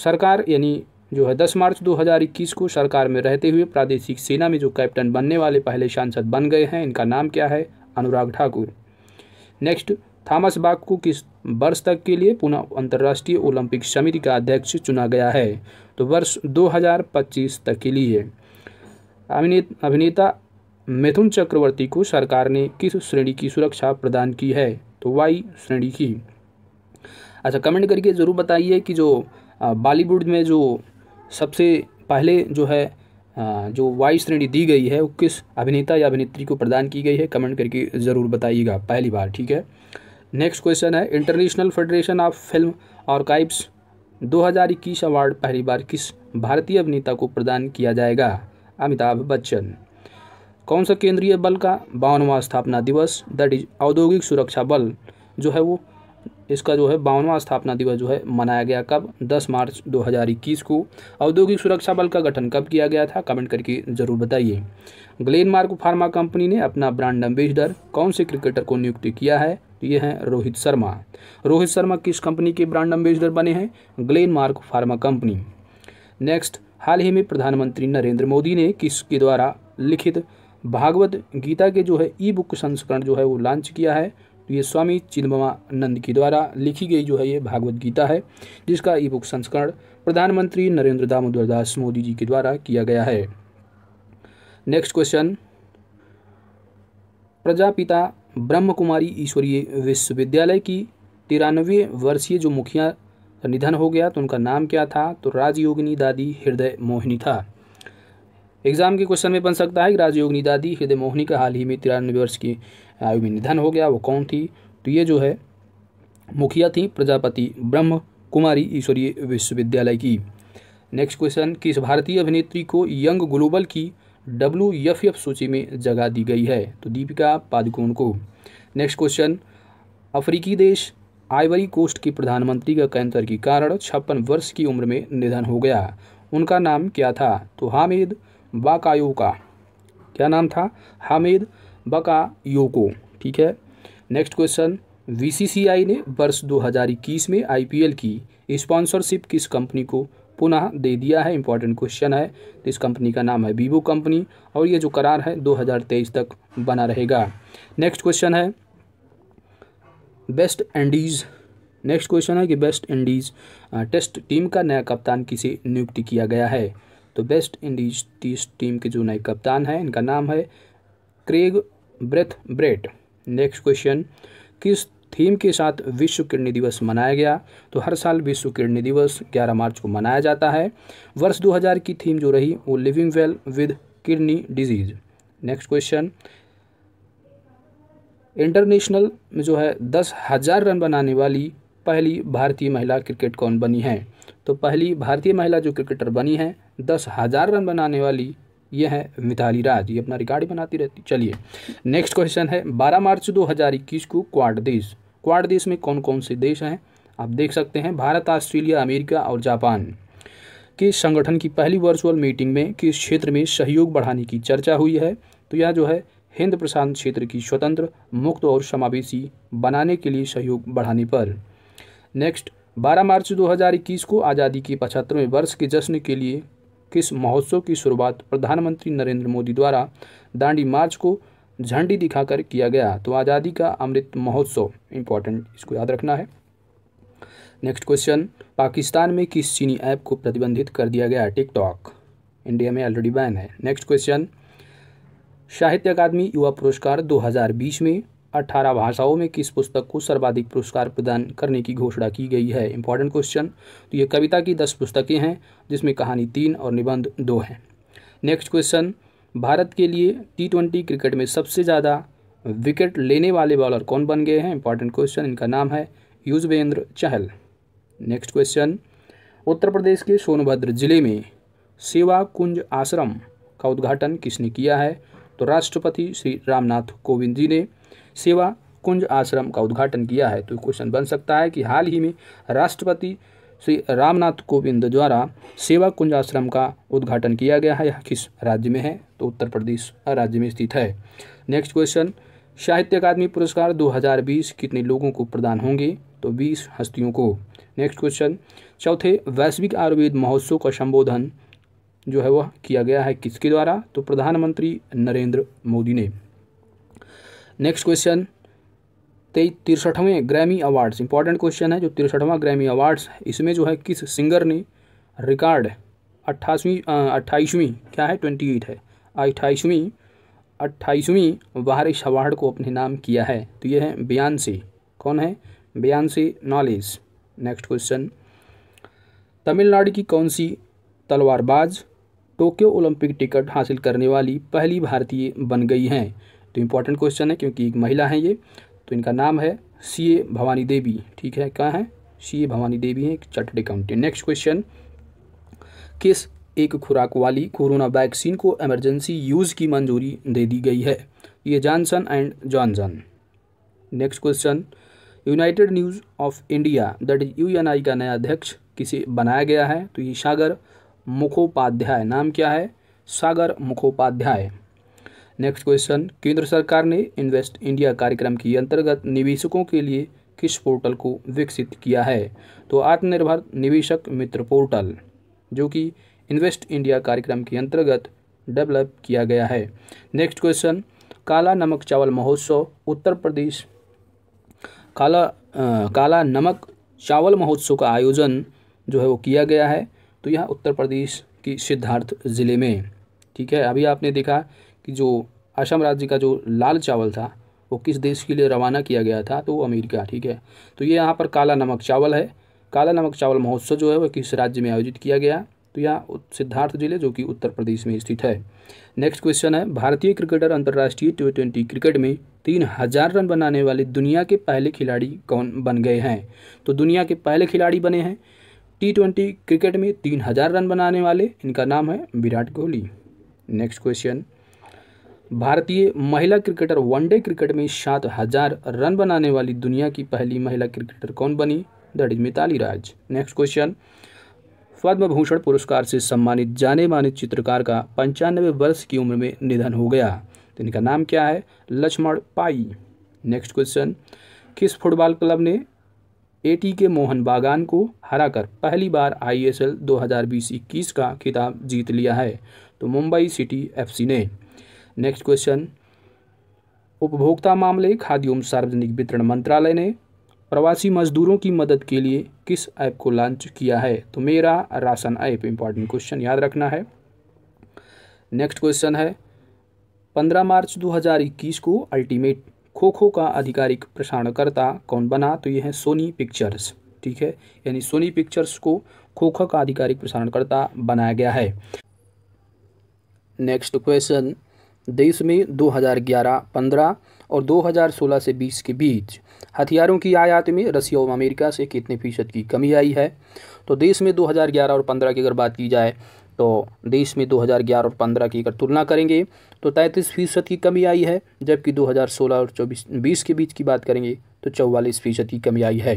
Speaker 1: सरकार यानी जो है 10 मार्च 2021 को सरकार में रहते हुए प्रादेशिक सेना में जो कैप्टन बनने वाले पहले सांसद बन गए हैं इनका नाम क्या है Anurag Thakur next Thomas Bach को किस वर्ष तक के लिए पुनः अंतर्राष्ट्रीय ओलंपिक समिति का अध्यक्ष चुना गया है तो वर्ष 2025 तक के लिए अभिनेता मिथुन चक्रवर्ती को सरकार ने किस श्रेणी की सुरक्षा प्रदान की है तो वाई श्रेणी की अच्छा कमेंट करके ज़रूर बताइए कि जो बॉलीवुड में जो सबसे पहले जो है हाँ, जो वायु श्रेणी दी गई है वो किस अभिनेता या अभिनेत्री को प्रदान की गई है कमेंट करके ज़रूर बताइएगा पहली बार ठीक है नेक्स्ट क्वेश्चन है international federation of film archives 2021 award पहली बार किस भारतीय अभिनेता को प्रदान किया जाएगा अमिताभ बच्चन कौन सा केंद्रीय बल का बावनवा स्थापना दिवस दैट इज औद्योगिक सुरक्षा बल जो है वो इसका जो है बावनवा स्थापना दिवस जो है मनाया गया कब 10 मार्च 2021 को औद्योगिक सुरक्षा बल का गठन कब किया गया था कमेंट करके ज़रूर बताइए ग्लेनमार्क फार्मा कंपनी ने अपना ब्रांड एम्बेसडर कौन से क्रिकेटर को नियुक्त किया है तो ये हैं रोहित शर्मा रोहित शर्मा किस कंपनी के ब्रांड एम्बेसडर बने हैं ग्लेनमार्क फार्मा कंपनी नेक्स्ट हाल ही में प्रधानमंत्री नरेंद्र मोदी ने किसके द्वारा लिखित भागवत गीता के जो है ई बुक संस्करण जो है वो लॉन्च किया है ये स्वामी चिदम्बानंद की द्वारा लिखी गई जो है ये भागवत गीता है जिसका ई बुक संस्करण प्रधानमंत्री नरेंद्र दामोदर दास मोदी जी के द्वारा किया गया है नेक्स्ट क्वेश्चन प्रजापिता ब्रह्म कुमारी ईश्वरीय विश्वविद्यालय की तिरानवे वर्षीय जो मुखिया निधन हो गया तो उनका नाम क्या था तो राजयोगिनी दादी हृदय मोहिनी था एग्जाम के क्वेश्चन में बन सकता है कि राजयोगिनी दादी हृदय मोहिनी का हाल ही में तिरानवे वर्ष की निधन हो गया वो कौन थी तो ये जो है मुखिया थी प्रजापति ब्रह्म कुमारी ईश्वरीय विश्वविद्यालय की नेक्स्ट क्वेश्चन किस भारतीय अभिनेत्री को यंग ग्लोबल की डब्ल्यू एफ एफ सूची में जगह दी गई है तो दीपिका पादुकोण को नेक्स्ट क्वेश्चन अफ्रीकी देश आइवरी कोस्ट के प्रधानमंत्री का कैंसर के कारण छप्पन वर्ष की उम्र में निधन हो गया उनका नाम क्या था तो हामिद बाकायो का क्या नाम था हामिद बका योको ठीक है नेक्स्ट क्वेश्चन बीसीसीआई ने वर्ष 2021 में आईपीएल की स्पॉन्सरशिप किस कंपनी को पुनः दे दिया है इंपॉर्टेंट क्वेश्चन है तो इस कंपनी का नाम है वीवो कंपनी और ये जो करार है 2023 तक बना रहेगा नेक्स्ट क्वेश्चन है वेस्ट इंडीज़ नेक्स्ट क्वेश्चन है कि वेस्ट इंडीज़ टेस्ट टीम का नया कप्तान किसे नियुक्त किया गया है तो वेस्ट इंडीज टेस्ट टीम के जो नए कप्तान हैं इनका नाम है Kraigg Brathwaite next question किस थीम के साथ विश्व किडनी दिवस मनाया गया तो हर साल विश्व किडनी दिवस 11 मार्च को मनाया जाता है वर्ष 2000 की थीम जो रही वो living well with kidney disease next question international में जो है दस हज़ार रन बनाने वाली पहली भारतीय महिला क्रिकेट कौन बनी है तो पहली भारतीय महिला जो क्रिकेटर बनी है दस हज़ार रन बनाने वाली ये है मिताली राज ये अपना रिकॉर्ड बनाती रहती चलिए नेक्स्ट क्वेश्चन है बारह मार्च दो हज़ार इक्कीस को क्वाड देश क्वाड देश में कौन कौन से देश हैं आप देख सकते हैं भारत ऑस्ट्रेलिया अमेरिका और जापान के संगठन की पहली वर्चुअल मीटिंग में किस क्षेत्र में सहयोग बढ़ाने की चर्चा हुई है तो यह जो है हिंद प्रशांत क्षेत्र की स्वतंत्र मुक्त और समावेशी बनाने के लिए सहयोग बढ़ाने पर नेक्स्ट 12 मार्च 2021 को आज़ादी के पचहत्तरवें वर्ष के जश्न के लिए किस महोत्सव की शुरुआत प्रधानमंत्री नरेंद्र मोदी द्वारा दांडी मार्च को झंडी दिखाकर किया गया तो आज़ादी का अमृत महोत्सव इम्पॉर्टेंट इसको याद रखना है नेक्स्ट क्वेश्चन पाकिस्तान में किस चीनी ऐप को प्रतिबंधित कर दिया गया टिकटॉक इंडिया में ऑलरेडी बैन है नेक्स्ट क्वेश्चन साहित्य अकादमी युवा पुरस्कार 2020 में अठारह भाषाओं में किस पुस्तक को सर्वाधिक पुरस्कार प्रदान करने की घोषणा की गई है इंपॉर्टेंट क्वेश्चन तो ये कविता की दस पुस्तकें हैं जिसमें कहानी तीन और निबंध दो हैं नेक्स्ट क्वेश्चन भारत के लिए टी ट्वेंटी क्रिकेट में सबसे ज़्यादा विकेट लेने वाले बॉलर कौन बन गए हैं इंपॉर्टेंट क्वेश्चन इनका नाम है युजवेंद्र चहल नेक्स्ट क्वेश्चन उत्तर प्रदेश के सोनभद्र जिले में सेवा कुंज आश्रम का उद्घाटन किसने किया है तो राष्ट्रपति श्री रामनाथ कोविंद जी ने सेवा कुंज आश्रम का उद्घाटन किया है तो क्वेश्चन बन सकता है कि हाल ही में राष्ट्रपति श्री रामनाथ कोविंद द्वारा सेवा कुंज आश्रम का उद्घाटन किया गया है यह किस राज्य में है तो उत्तर प्रदेश राज्य में स्थित है नेक्स्ट क्वेश्चन साहित्य अकादमी पुरस्कार 2020 कितने लोगों को प्रदान होंगे तो 20 हस्तियों को नेक्स्ट क्वेश्चन चौथे वैश्विक आयुर्वेद महोत्सव का संबोधन जो है वह किया गया है किसके द्वारा तो प्रधानमंत्री नरेंद्र मोदी ने नेक्स्ट क्वेश्चन तिरसठवें ग्रैमी अवार्ड्स इंपॉर्टेंट क्वेश्चन है जो तिरसठवां ग्रैमी अवार्ड्स इसमें जो है किस सिंगर ने रिकॉर्ड अट्ठाईसवीं अट्ठाईसवीं क्या है ट्वेंटी एट है अट्ठाईसवीं अट्ठाईसवीं वारिश अवार्ड को अपने नाम किया है तो ये है बयान से कौन है बयान से नॉलेज नेक्स्ट क्वेश्चन तमिलनाडु की कौन सी तलवारबाज टोक्यो ओलंपिक टिकट हासिल करने वाली पहली भारतीय बन गई हैं तो इम्पोर्टेंट क्वेश्चन है क्योंकि एक महिला हैं ये तो इनका नाम है सी ए भवानी देवी ठीक है कहाँ है सी ए भवानी देवी हैं चार्टर्ड अकाउंटेंट नेक्स्ट क्वेश्चन किस एक खुराक वाली कोरोना वैक्सीन को एमरजेंसी यूज़ की मंजूरी दे दी गई है ये Johnson and Johnson next question United News of India that is U का नया अध्यक्ष किसे बनाया गया है तो ये सागर मुखोपाध्याय नाम क्या है सागर मुखोपाध्याय नेक्स्ट क्वेश्चन केंद्र सरकार ने इन्वेस्ट इंडिया कार्यक्रम के अंतर्गत निवेशकों के लिए किस पोर्टल को विकसित किया है तो आत्मनिर्भर निवेशक मित्र पोर्टल जो कि इन्वेस्ट इंडिया कार्यक्रम के अंतर्गत डेवलप किया गया है नेक्स्ट क्वेश्चन काला नमक चावल महोत्सव उत्तर प्रदेश काला आ, काला नमक चावल महोत्सव का आयोजन जो है वो किया गया है तो यह उत्तर प्रदेश की सिद्धार्थ ज़िले में ठीक है अभी आपने देखा कि जो असम राज्य का जो लाल चावल था वो किस देश के लिए रवाना किया गया था तो वो अमेरिका ठीक है तो ये यहाँ पर काला नमक चावल है काला नमक चावल महोत्सव जो है वह किस राज्य में आयोजित किया गया तो यहाँ सिद्धार्थ जिले जो कि उत्तर प्रदेश में स्थित है नेक्स्ट क्वेश्चन है भारतीय क्रिकेटर अंतर्राष्ट्रीय टी ट्वेंटी क्रिकेट में तीन हजार रन बनाने वाले दुनिया के पहले खिलाड़ी कौन बन गए हैं तो दुनिया के पहले खिलाड़ी बने हैं टी ट्वेंटी क्रिकेट में तीन हजार रन बनाने वाले इनका नाम है विराट कोहली नेक्स्ट क्वेश्चन भारतीय महिला क्रिकेटर वनडे क्रिकेट में सात हजार रन बनाने वाली दुनिया की पहली महिला क्रिकेटर कौन बनी that is Mithali Raj next question Padma Bhushan पुरस्कार से सम्मानित जाने माने चित्रकार का पंचानवे वर्ष की उम्र में निधन हो गया तो इनका नाम क्या है लक्ष्मण पाई नेक्स्ट क्वेश्चन किस फुटबॉल क्लब ने एटी के मोहन बागान को हराकर पहली बार आईएसएल 2020-21 का खिताब जीत लिया है तो मुंबई सिटी एफसी ने नेक्स्ट क्वेश्चन उपभोक्ता मामले खाद्य एवं सार्वजनिक वितरण मंत्रालय ने प्रवासी मजदूरों की मदद के लिए किस ऐप को लॉन्च किया है तो मेरा राशन ऐप इंपॉर्टेंट क्वेश्चन याद रखना है नेक्स्ट क्वेश्चन है 15 मार्च 2021 को अल्टीमेट खो खो का आधिकारिक प्रसारणकर्ता कौन बना तो यह है सोनी पिक्चर्स ठीक है यानी सोनी पिक्चर्स को खो खो का आधिकारिक प्रसारणकर्ता बनाया गया है नेक्स्ट क्वेश्चन देश में 2011, 15 और 2016 से 20 के बीच हथियारों की आयात में रसिया और अमेरिका से कितने फीसद की कमी आई है तो देश में 2011 और 15 की अगर बात की जाए तो देश में 2011 और 15 की अगर तुलना करेंगे तो तैंतीस फीसद की कमी आई है जबकि 2016 और चौबीस बीस के बीच की बात करेंगे तो चौवालीस फीसद की कमी आई है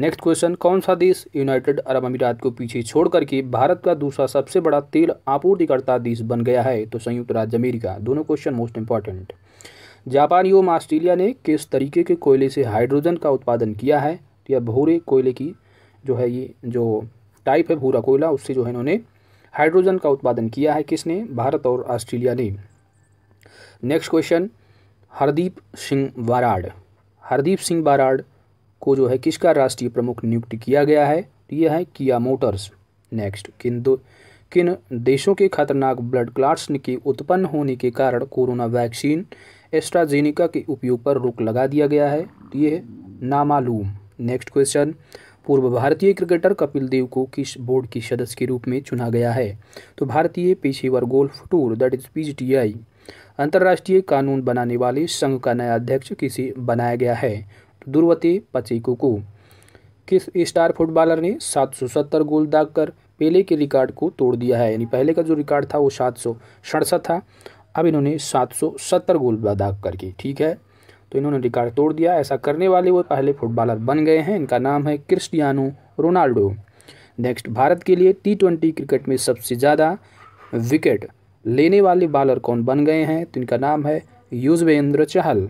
Speaker 1: नेक्स्ट क्वेश्चन कौन सा देश यूनाइटेड अरब अमीरात को पीछे छोड़ करके भारत का दूसरा सबसे बड़ा तेल आपूर्तिकर्ता देश बन गया है तो संयुक्त राज्य अमेरिका दोनों क्वेश्चन मोस्ट इंपॉर्टेंट जापान एवं ऑस्ट्रेलिया ने किस तरीके के कोयले से हाइड्रोजन का उत्पादन किया है तो या भूरे कोयले की जो है ये जो टाइप है भूरा कोयला उससे जो है इन्होंने हाइड्रोजन का उत्पादन किया है किसने भारत और ऑस्ट्रेलिया ने नेक्स्ट क्वेश्चन हरदीप सिंह बाराड़ हरदीप सिंह बाराड़ को जो है किसका राष्ट्रीय प्रमुख नियुक्त किया गया है तो यह है किया मोटर्स नेक्स्ट किन दो किन देशों के खतरनाक ब्लड क्लाट्स के उत्पन्न होने के कारण कोरोना वैक्सीन एस्ट्राजेनिका के उपयोग पर रोक लगा दिया गया है तो यह नामालूम नेक्स्ट क्वेश्चन पूर्व भारतीय क्रिकेटर कपिल देव को किस बोर्ड के सदस्य के रूप में चुना गया है तो भारतीय पेशेवर golf tour that is G अंतर्राष्ट्रीय कानून बनाने वाले संघ का नया अध्यक्ष किसे बनाया गया है दुर्वती पचेको किस स्टार फुटबॉलर ने 770 गोल दागकर पहले के रिकॉर्ड को तोड़ दिया है यानी पहले का जो रिकॉर्ड था वो सात सौ सड़सठ था अब इन्होंने सात सौ सत्तर गोल दाग करके ठीक है तो इन्होंने रिकॉर्ड तोड़ दिया ऐसा करने वाले वो पहले फुटबॉलर बन गए हैं इनका नाम है क्रिस्टियानो रोनाल्डो नेक्स्ट भारत के लिए टी ट्वेंटी क्रिकेट में सबसे ज़्यादा विकेट लेने वाले बॉलर कौन बन गए हैं तो इनका नाम है युजवेंद्र चहल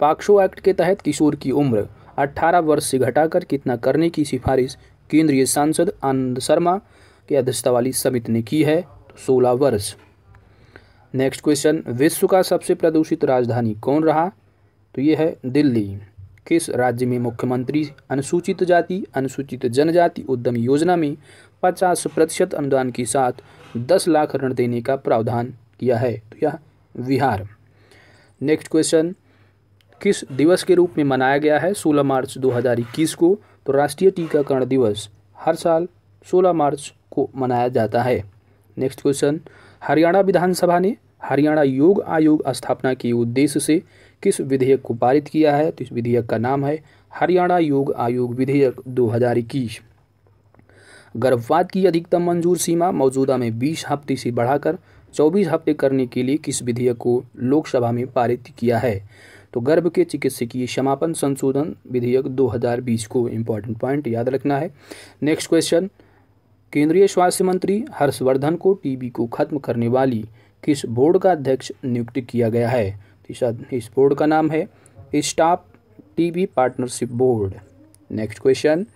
Speaker 1: पाक्सो एक्ट के तहत किशोर की उम्र 18 वर्ष से घटाकर कितना करने की सिफारिश केंद्रीय सांसद आनंद शर्मा की अध्यक्षता वाली समिति ने की है तो सोलह वर्ष नेक्स्ट क्वेश्चन विश्व का सबसे प्रदूषित राजधानी कौन रहा तो ये है दिल्ली किस राज्य में मुख्यमंत्री अनुसूचित जाति अनुसूचित जनजाति उद्यम योजना में पचास प्रतिशत अनुदान के साथ दस लाख ऋण देने का प्रावधान किया है तो यह बिहार नेक्स्ट क्वेश्चन किस दिवस के रूप में मनाया गया है 16 मार्च 2021 को तो राष्ट्रीय टीकाकरण दिवस हर साल 16 मार्च को मनाया जाता है नेक्स्ट क्वेश्चन हरियाणा विधानसभा ने हरियाणा योग आयोग स्थापना के उद्देश्य से किस विधेयक को पारित किया है तो इस विधेयक का नाम है हरियाणा योग आयोग विधेयक दो गर्भपात की अधिकतम मंजूर सीमा मौजूदा में 20 हफ्ते से बढ़ाकर 24 हफ्ते करने के लिए किस विधेयक को लोकसभा में पारित किया है तो गर्भ के चिकित्सकीय क्षमापन संशोधन विधेयक 2020 को इम्पोर्टेंट पॉइंट याद रखना है नेक्स्ट क्वेश्चन केंद्रीय स्वास्थ्य मंत्री हर्षवर्धन को टीबी को खत्म करने वाली किस बोर्ड का अध्यक्ष नियुक्त किया गया है तो इस बोर्ड का नाम है stop TB partnership board next question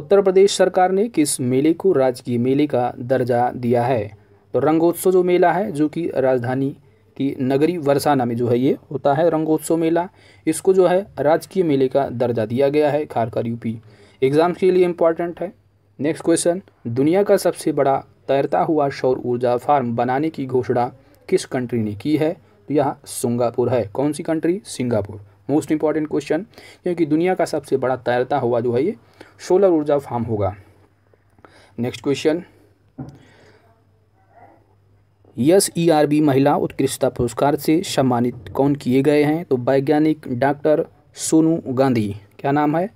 Speaker 1: Uttar Pradesh सरकार ने किस मेले को राजकीय मेले का दर्जा दिया है तो रंगोत्सव जो मेला है जो कि राजधानी कि नगरी वर्षाना में जो है ये होता है रंगोत्सव मेला इसको जो है राजकीय मेले का दर्जा दिया गया है खारकर यूपी एग्ज़ाम के लिए इम्पॉर्टेंट है नेक्स्ट क्वेश्चन दुनिया का सबसे बड़ा तैरता हुआ सौर ऊर्जा फार्म बनाने की घोषणा किस कंट्री ने की है तो यह सिंगापुर है कौन सी country Singapore most important question क्योंकि दुनिया का सबसे बड़ा तैरता हुआ जो है ये सोलर ऊर्जा फार्म होगा next question S ERB e महिला उत्कृष्टता पुरस्कार से सम्मानित कौन किए गए हैं तो वैज्ञानिक डॉक्टर सोनू गांधी क्या नाम है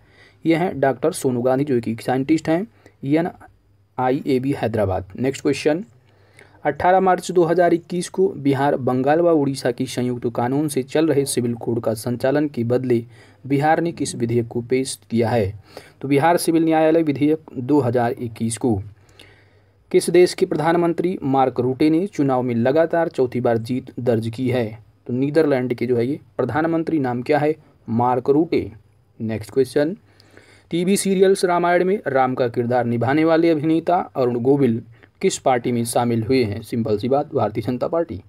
Speaker 1: ये हैं डॉक्टर सोनू गांधी जो कि साइंटिस्ट हैं N I A B Hyderabad next question 18 March 2021 को बिहार बंगाल व उड़ीसा की संयुक्त कानून से चल रहे सिविल कोड का संचालन के बदले बिहार ने किस विधेयक को पेश किया है तो बिहार सिविल न्यायालय विधेयक 2021 को किस देश के प्रधानमंत्री मार्क रूटे ने चुनाव में लगातार चौथी बार जीत दर्ज की है तो नीदरलैंड के जो है ये प्रधानमंत्री नाम क्या है Mark Rutte next question TV serials Ramayan में राम का किरदार निभाने वाले अभिनेता अरुण गोविल किस पार्टी में शामिल हुए हैं सिंपल सी बात भारतीय जनता पार्टी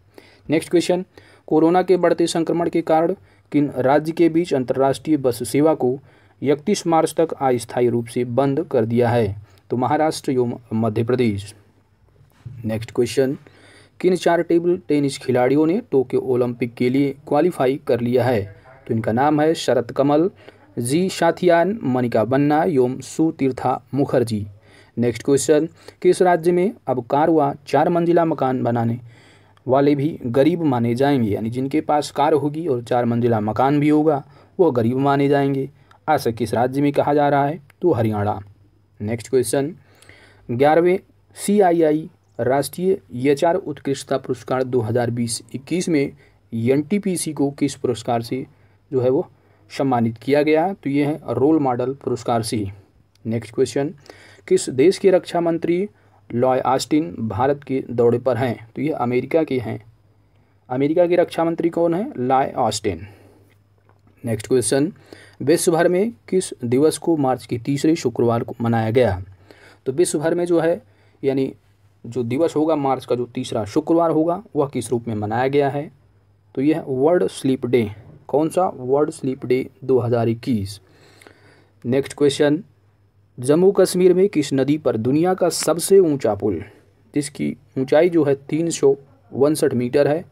Speaker 1: नेक्स्ट क्वेश्चन कोरोना के बढ़ते संक्रमण के कारण किन राज्य के बीच अंतर्राष्ट्रीय बस सेवा को इकतीस मार्च तक अस्थायी रूप से बंद कर दिया है तो महाराष्ट्र यो मध्य प्रदेश नेक्स्ट क्वेश्चन किन चार टेबल टेनिस खिलाड़ियों ने टोक्यो ओलंपिक के लिए क्वालिफाई कर लिया है तो इनका नाम है शरत कमल जी साथियान मनिका बन्ना एवं सुतीर्था मुखर्जी नेक्स्ट क्वेश्चन किस राज्य में अब कार चार मंजिला मकान बनाने वाले भी गरीब माने जाएंगे यानी जिनके पास कार होगी और चार मंजिला मकान भी होगा वह गरीब माने जाएंगे ऐसा किस राज्य में कहा जा रहा है तो हरियाणा नेक्स्ट क्वेश्चन ग्यारहवें आई राष्ट्रीय एच उत्कृष्टता पुरस्कार 2020-21 में सी को किस पुरस्कार से जो है वो सम्मानित किया गया तो ये है रोल मॉडल पुरस्कार से नेक्स्ट क्वेश्चन किस देश के रक्षा मंत्री लॉय आस्टिन भारत के दौरे पर हैं तो ये अमेरिका के हैं अमेरिका के रक्षा मंत्री कौन है लॉय ऑस्टिन नेक्स्ट क्वेश्चन विश्व भर में किस दिवस को मार्च की तीसरे शुक्रवार को मनाया गया तो विश्व भर में जो है यानी जो दिवस होगा मार्च का जो तीसरा शुक्रवार होगा वह किस रूप में मनाया गया है तो यह वर्ल्ड स्लीप डे कौन सा world sleep day 2021 next question Jammu Kashmir में किस नदी पर दुनिया का सबसे ऊंचा पुल जिसकी ऊंचाई जो है तीन सौ मीटर है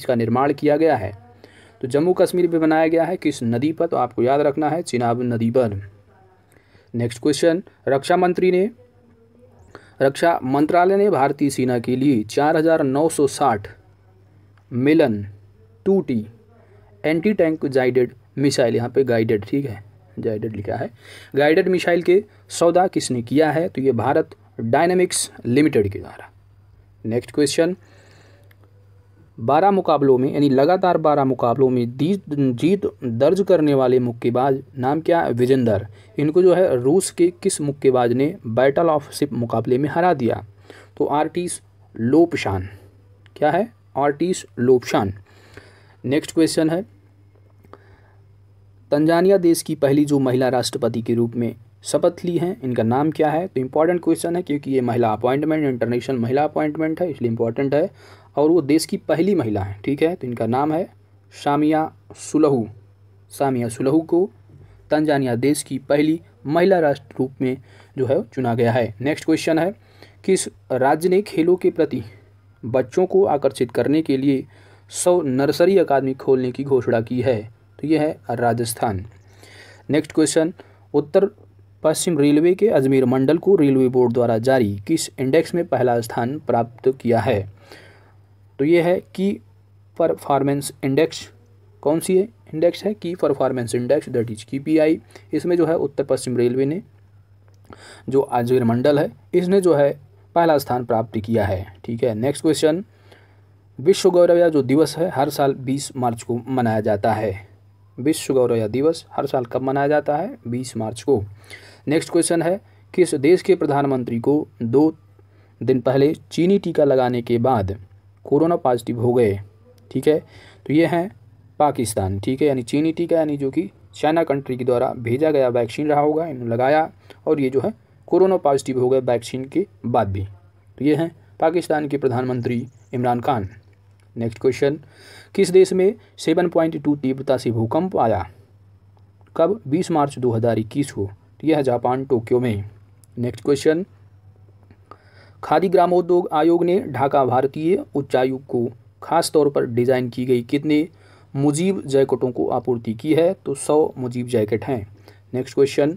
Speaker 1: इसका निर्माण किया गया है तो जम्मू कश्मीर भी बनाया गया है किस नदी पर तो आपको याद रखना है चिनाब नदी पर नेक्स्ट क्वेश्चन रक्षा मंत्री ने रक्षा मंत्रालय ने भारतीय सेना के लिए 4,960 Milan two T anti tank guided missile यहाँ पे गाइडेड ठीक है गाइडेड लिखा है गाइडेड मिसाइल के सौदा किसने किया है तो ये भारत डायनेमिक्स लिमिटेड के द्वारा नेक्स्ट क्वेश्चन बारह मुकाबलों में यानी लगातार बारह मुकाबलों में जीत दर्ज करने वाले मुक्केबाज नाम क्या है विजेंदर इनको जो है रूस के किस मुक्केबाज ने बैटल ऑफ सिप मुकाबले में हरा दिया तो आर्टिस लोपशान क्या है आर्टिस लोपशान नेक्स्ट क्वेश्चन है तंजानिया देश की पहली जो महिला राष्ट्रपति के रूप में शपथ ली हैं इनका नाम क्या है तो इम्पॉर्टेंट क्वेश्चन है क्योंकि ये महिला अपॉइंटमेंट इंटरनेशनल महिला अपॉइंटमेंट है इसलिए इम्पॉर्टेंट है और वो देश की पहली महिला हैं ठीक है तो इनका नाम है शामिया सुलहू शामिया सुलहू को तंजानिया देश की पहली महिला राष्ट्र रूप में जो है चुना गया है नेक्स्ट क्वेश्चन है किस राज्य ने खेलों के प्रति बच्चों को आकर्षित करने के लिए सौ नर्सरी अकादमी खोलने की घोषणा की है तो यह है राजस्थान नेक्स्ट क्वेश्चन उत्तर पश्चिम रेलवे के अजमेर मंडल को रेलवे बोर्ड द्वारा जारी किस इंडेक्स में पहला स्थान प्राप्त किया है तो ये है की परफॉर्मेंस इंडेक्स कौन सी है इंडेक्स है key performance index that is K P I इसमें जो है उत्तर पश्चिम रेलवे ने जो आजमेर मंडल है इसने जो है पहला स्थान प्राप्त किया है ठीक है नेक्स्ट क्वेश्चन विश्व गौरव या जो दिवस है हर साल 20 मार्च को मनाया जाता है विश्व गौरव या दिवस हर साल कब मनाया जाता है 20 मार्च को नेक्स्ट क्वेश्चन है किस देश के प्रधानमंत्री को दो दिन पहले चीनी टीका लगाने के बाद कोरोना पॉजिटिव हो गए ठीक है तो ये हैं पाकिस्तान ठीक है यानी चीनी टीका यानी जो कि चाइना कंट्री के द्वारा भेजा गया वैक्सीन रहा होगा इन्होंने लगाया और ये जो है कोरोना पॉजिटिव हो गए वैक्सीन के बाद भी तो ये हैं पाकिस्तान के प्रधानमंत्री इमरान खान नेक्स्ट क्वेश्चन किस देश में सेवन पॉइंट टू तीव्रता से भूकंप आया कब बीस मार्च दो हज़ार इक्कीस को तो यह जापान टोक्यो में नेक्स्ट क्वेश्चन खादी ग्रामोद्योग आयोग ने ढाका भारतीय उच्चायुक्त को खास तौर पर डिज़ाइन की गई कितने मुजीब जैकेटों को आपूर्ति की है तो सौ मुजीब जैकेट हैं नेक्स्ट क्वेश्चन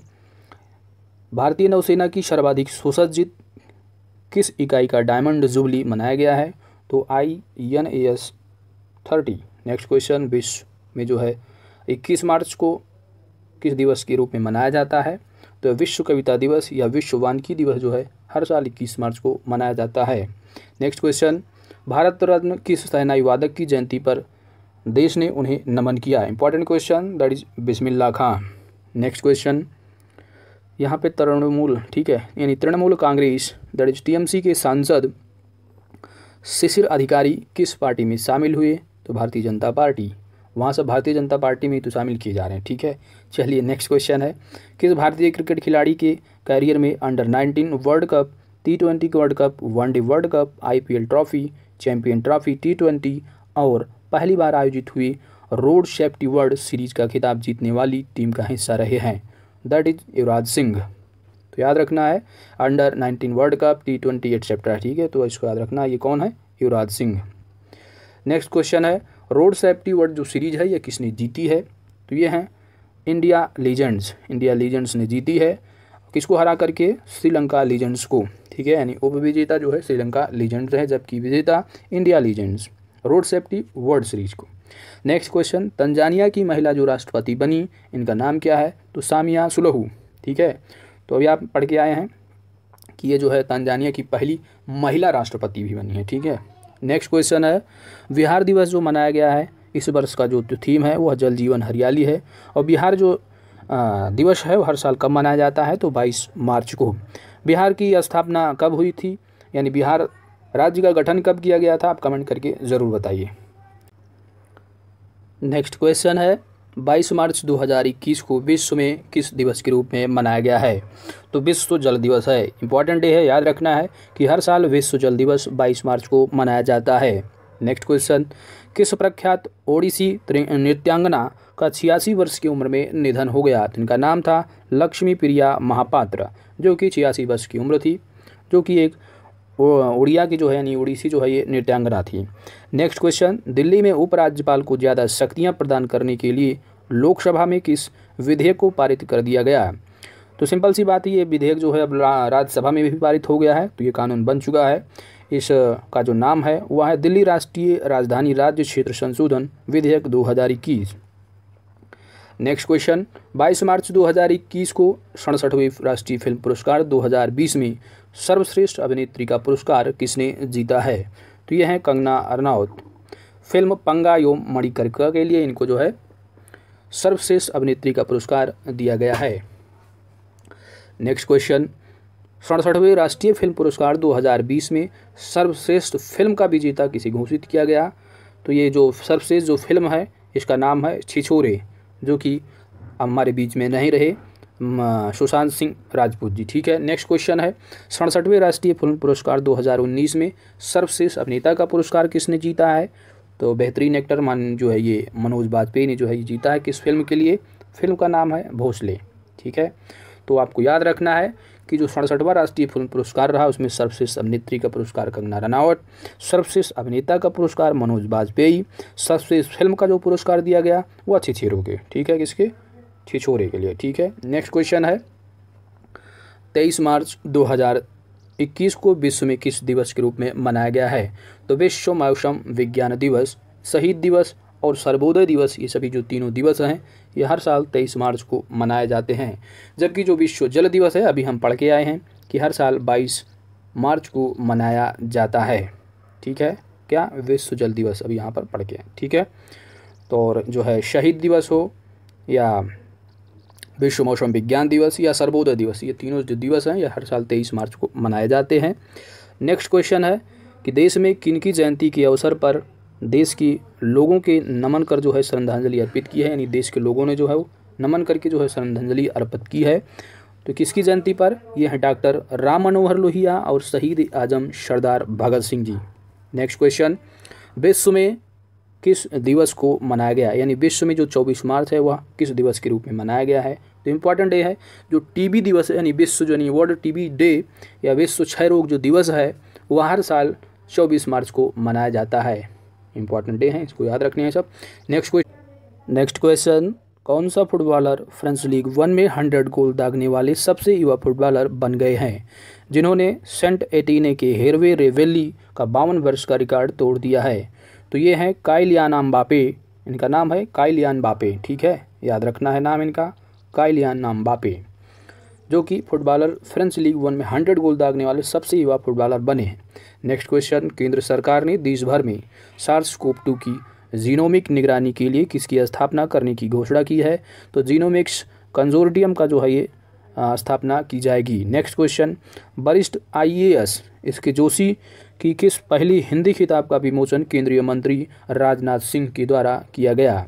Speaker 1: भारतीय नौसेना की सर्वाधिक सुसज्जित किस इकाई का डायमंड जुबली मनाया गया है तो I N A S thirty next question विश्व में जो है इक्कीस मार्च को किस दिवस के रूप में मनाया जाता है तो विश्व कविता दिवस या विश्व वानकी दिवस जो है हर साल इक्कीस मार्च को मनाया जाता है नेक्स्ट क्वेश्चन भारत रत्न किस सेनाई वादक की जयंती पर देश ने उन्हें नमन किया important question that is Bismillah Khan next question यहाँ पे तृणमूल ठीक है यानी Trinamool Congress that is TMC के सांसद शिशिर अधिकारी किस पार्टी में शामिल हुए तो भारतीय जनता पार्टी वहाँ सब भारतीय जनता पार्टी में तो शामिल किए जा रहे हैं ठीक है चलिए नेक्स्ट क्वेश्चन है किस भारतीय क्रिकेट खिलाड़ी के करियर में under nineteen world cup T twenty world cup one day world cup एल trophy champion trophy T twenty और पहली बार आयोजित हुई रोड सेफ्टी वर्ल्ड सीरीज का खिताब जीतने वाली टीम का हिस्सा रहे हैं दैट इज युवराज सिंह तो याद रखना है under nineteen world cup T twenty eight chapter ठीक है तो इसको याद रखना ये कौन है युवराज सिंह नेक्स्ट क्वेश्चन है रोड सेफ्टी वर्ल्ड जो सीरीज़ है ये किसने जीती है तो ये हैं इंडिया लीजेंड्स इंडिया लीजेंड्स ने जीती है किसको हरा करके श्रीलंका लीजेंड्स को ठीक है यानी उप विजेता जो है श्रीलंका लीजेंड्स है जबकि विजेता India legends road safety world series को नेक्स्ट क्वेश्चन तंजानिया की महिला जो राष्ट्रपति बनी इनका नाम क्या है तो सामिया सुलहू ठीक है तो अभी आप पढ़ के आए हैं कि ये जो है तंजानिया की पहली महिला राष्ट्रपति भी बनी है ठीक है नेक्स्ट क्वेश्चन है बिहार दिवस जो मनाया गया है इस वर्ष का जो थीम है वह जल जीवन हरियाली है और बिहार जो दिवस है वो हर साल कब मनाया जाता है तो 22 मार्च को बिहार की स्थापना कब हुई थी यानी बिहार राज्य का गठन कब किया गया था आप कमेंट करके ज़रूर बताइए नेक्स्ट क्वेश्चन है 22 मार्च 2021 को विश्व में किस दिवस के रूप में मनाया गया है तो विश्व जल दिवस है इंपॉर्टेंट डे है याद रखना है कि हर साल विश्व जल दिवस 22 मार्च को मनाया जाता है नेक्स्ट क्वेश्चन किस प्रख्यात ओडिसी नृत्यांगना का छियासी वर्ष की उम्र में निधन हो गया जिनका तो नाम था लक्ष्मी प्रिया महापात्र जो कि छियासी वर्ष की उम्र थी जो कि एक उड़िया की जो है यानी उड़ीसी जो है ये नृत्यांगना थी नेक्स्ट क्वेश्चन दिल्ली में उपराज्यपाल को ज़्यादा शक्तियाँ प्रदान करने के लिए लोकसभा में किस विधेयक को पारित कर दिया गया है तो सिंपल सी बात ये विधेयक जो है अब राज्यसभा में भी पारित हो गया है तो ये कानून बन चुका है इस का जो नाम है वह है दिल्ली राष्ट्रीय राजधानी राज्य क्षेत्र संशोधन विधेयक 2021 नेक्स्ट क्वेश्चन 22 मार्च 2021 को सड़सठवीं राष्ट्रीय फिल्म पुरस्कार 2020 में सर्वश्रेष्ठ अभिनेत्री का पुरस्कार किसने जीता है तो ये है कंगना रनावत फिल्म पंगा यो मणिकर्णिका के लिए इनको जो है सर्वश्रेष्ठ अभिनेत्री का पुरस्कार दिया गया है नेक्स्ट क्वेश्चन सड़सठवें राष्ट्रीय फिल्म पुरस्कार 2020 में सर्वश्रेष्ठ फिल्म का विजेता किसे घोषित किया गया तो ये जो सर्वश्रेष्ठ जो फिल्म है इसका नाम है छिछोरे जो कि हमारे बीच में नहीं रहे सुशांत सिंह राजपूत जी ठीक है नेक्स्ट क्वेश्चन है सड़सठवें राष्ट्रीय फिल्म पुरस्कार 2019 में सर्वश्रेष्ठ अभिनेता का पुरस्कार किसने जीता है तो बेहतरीन एक्टर मान जो है ये मनोज वाजपेयी ने जो है ये जीता है किस फिल्म के लिए फिल्म का नाम है भोसले ठीक है तो आपको याद रखना है कि जो सड़सठवा राष्ट्रीय फिल्म पुरस्कार रहा उसमें सर्वश्रेष्ठ अभिनेत्री का पुरस्कार कंगना रनावट सर्वश्रेष्ठ अभिनेता का पुरस्कार मनोज वाजपेयी सर्वश्रेष्ठ फिल्म का जो पुरस्कार दिया गया वो अच्छे छेरों के ठीक है किसके छिछोरे के लिए ठीक है नेक्स्ट क्वेश्चन है तेईस मार्च 2021 को विश्व में किस दिवस के रूप में मनाया गया है तो विश्व मौसम विज्ञान दिवस शहीद दिवस और सर्वोदय दिवस ये सभी जो तीनों दिवस हैं ये हर साल तेईस मार्च को मनाए जाते हैं जबकि जो विश्व जल दिवस है अभी हम पढ़ के आए हैं कि हर साल बाईस मार्च को मनाया जाता है ठीक है क्या विश्व जल दिवस अभी यहाँ पर पढ़ के ठीक है तो और जो है शहीद दिवस हो या विश्व मौसम विज्ञान दिवस या सर्वोदय दिवस ये तीनों जो दिवस हैं ये हर साल तेईस मार्च को मनाए जाते हैं नेक्स्ट क्वेश्चन है कि देश में किन की जयंती के अवसर पर देश की लोगों के नमन कर जो है श्रद्धांजलि अर्पित की है यानी देश के लोगों ने जो है वो नमन करके जो है श्रद्धांजलि अर्पित की है तो किसकी जयंती पर ये हैं डॉक्टर राम मनोहर लोहिया और शहीद आजम सरदार भगत सिंह जी नेक्स्ट क्वेश्चन विश्व में किस दिवस को मनाया गया यानी विश्व में जो 24 मार्च है वह किस दिवस के रूप में मनाया गया है तो इम्पॉर्टेंट डे है जो टीबी दिवस यानी विश्व जो यानी वर्ल्ड टीबी डे या विश्व क्षय रोग जो दिवस है वह हर साल 24 मार्च को मनाया जाता है इम्पॉर्टेंट डे है इसको याद रखने हैं सब नेक्स्ट क्वेश्चन नेक्स्ट क्वेश्चन कौन सा फुटबॉलर फ्रेंच लीग वन में हंड्रेड गोल दागने वाले सबसे युवा फुटबॉलर बन गए हैं जिन्होंने सेंट एटीने के हेरवे रेवेली का बावन वर्ष का रिकॉर्ड तोड़ दिया है तो ये हैं काइलियान अम्बापे इनका नाम है काइलियान बापे ठीक है याद रखना है नाम इनका काइलियान अम्बापे जो कि फुटबॉलर फ्रेंच लीग वन में हंड्रेड गोल दागने वाले सबसे युवा फुटबॉलर बने हैं नेक्स्ट क्वेश्चन केंद्र सरकार ने देश भर में सार्स कोप टू की जीनोमिक निगरानी के लिए किसकी स्थापना करने की घोषणा की है तो जीनोमिक्स कंजोर्टियम का जो है ये स्थापना की जाएगी नेक्स्ट क्वेश्चन वरिष्ठ आई एस के जोशी की किस पहली हिंदी खिताब का विमोचन केंद्रीय मंत्री राजनाथ सिंह के द्वारा किया गया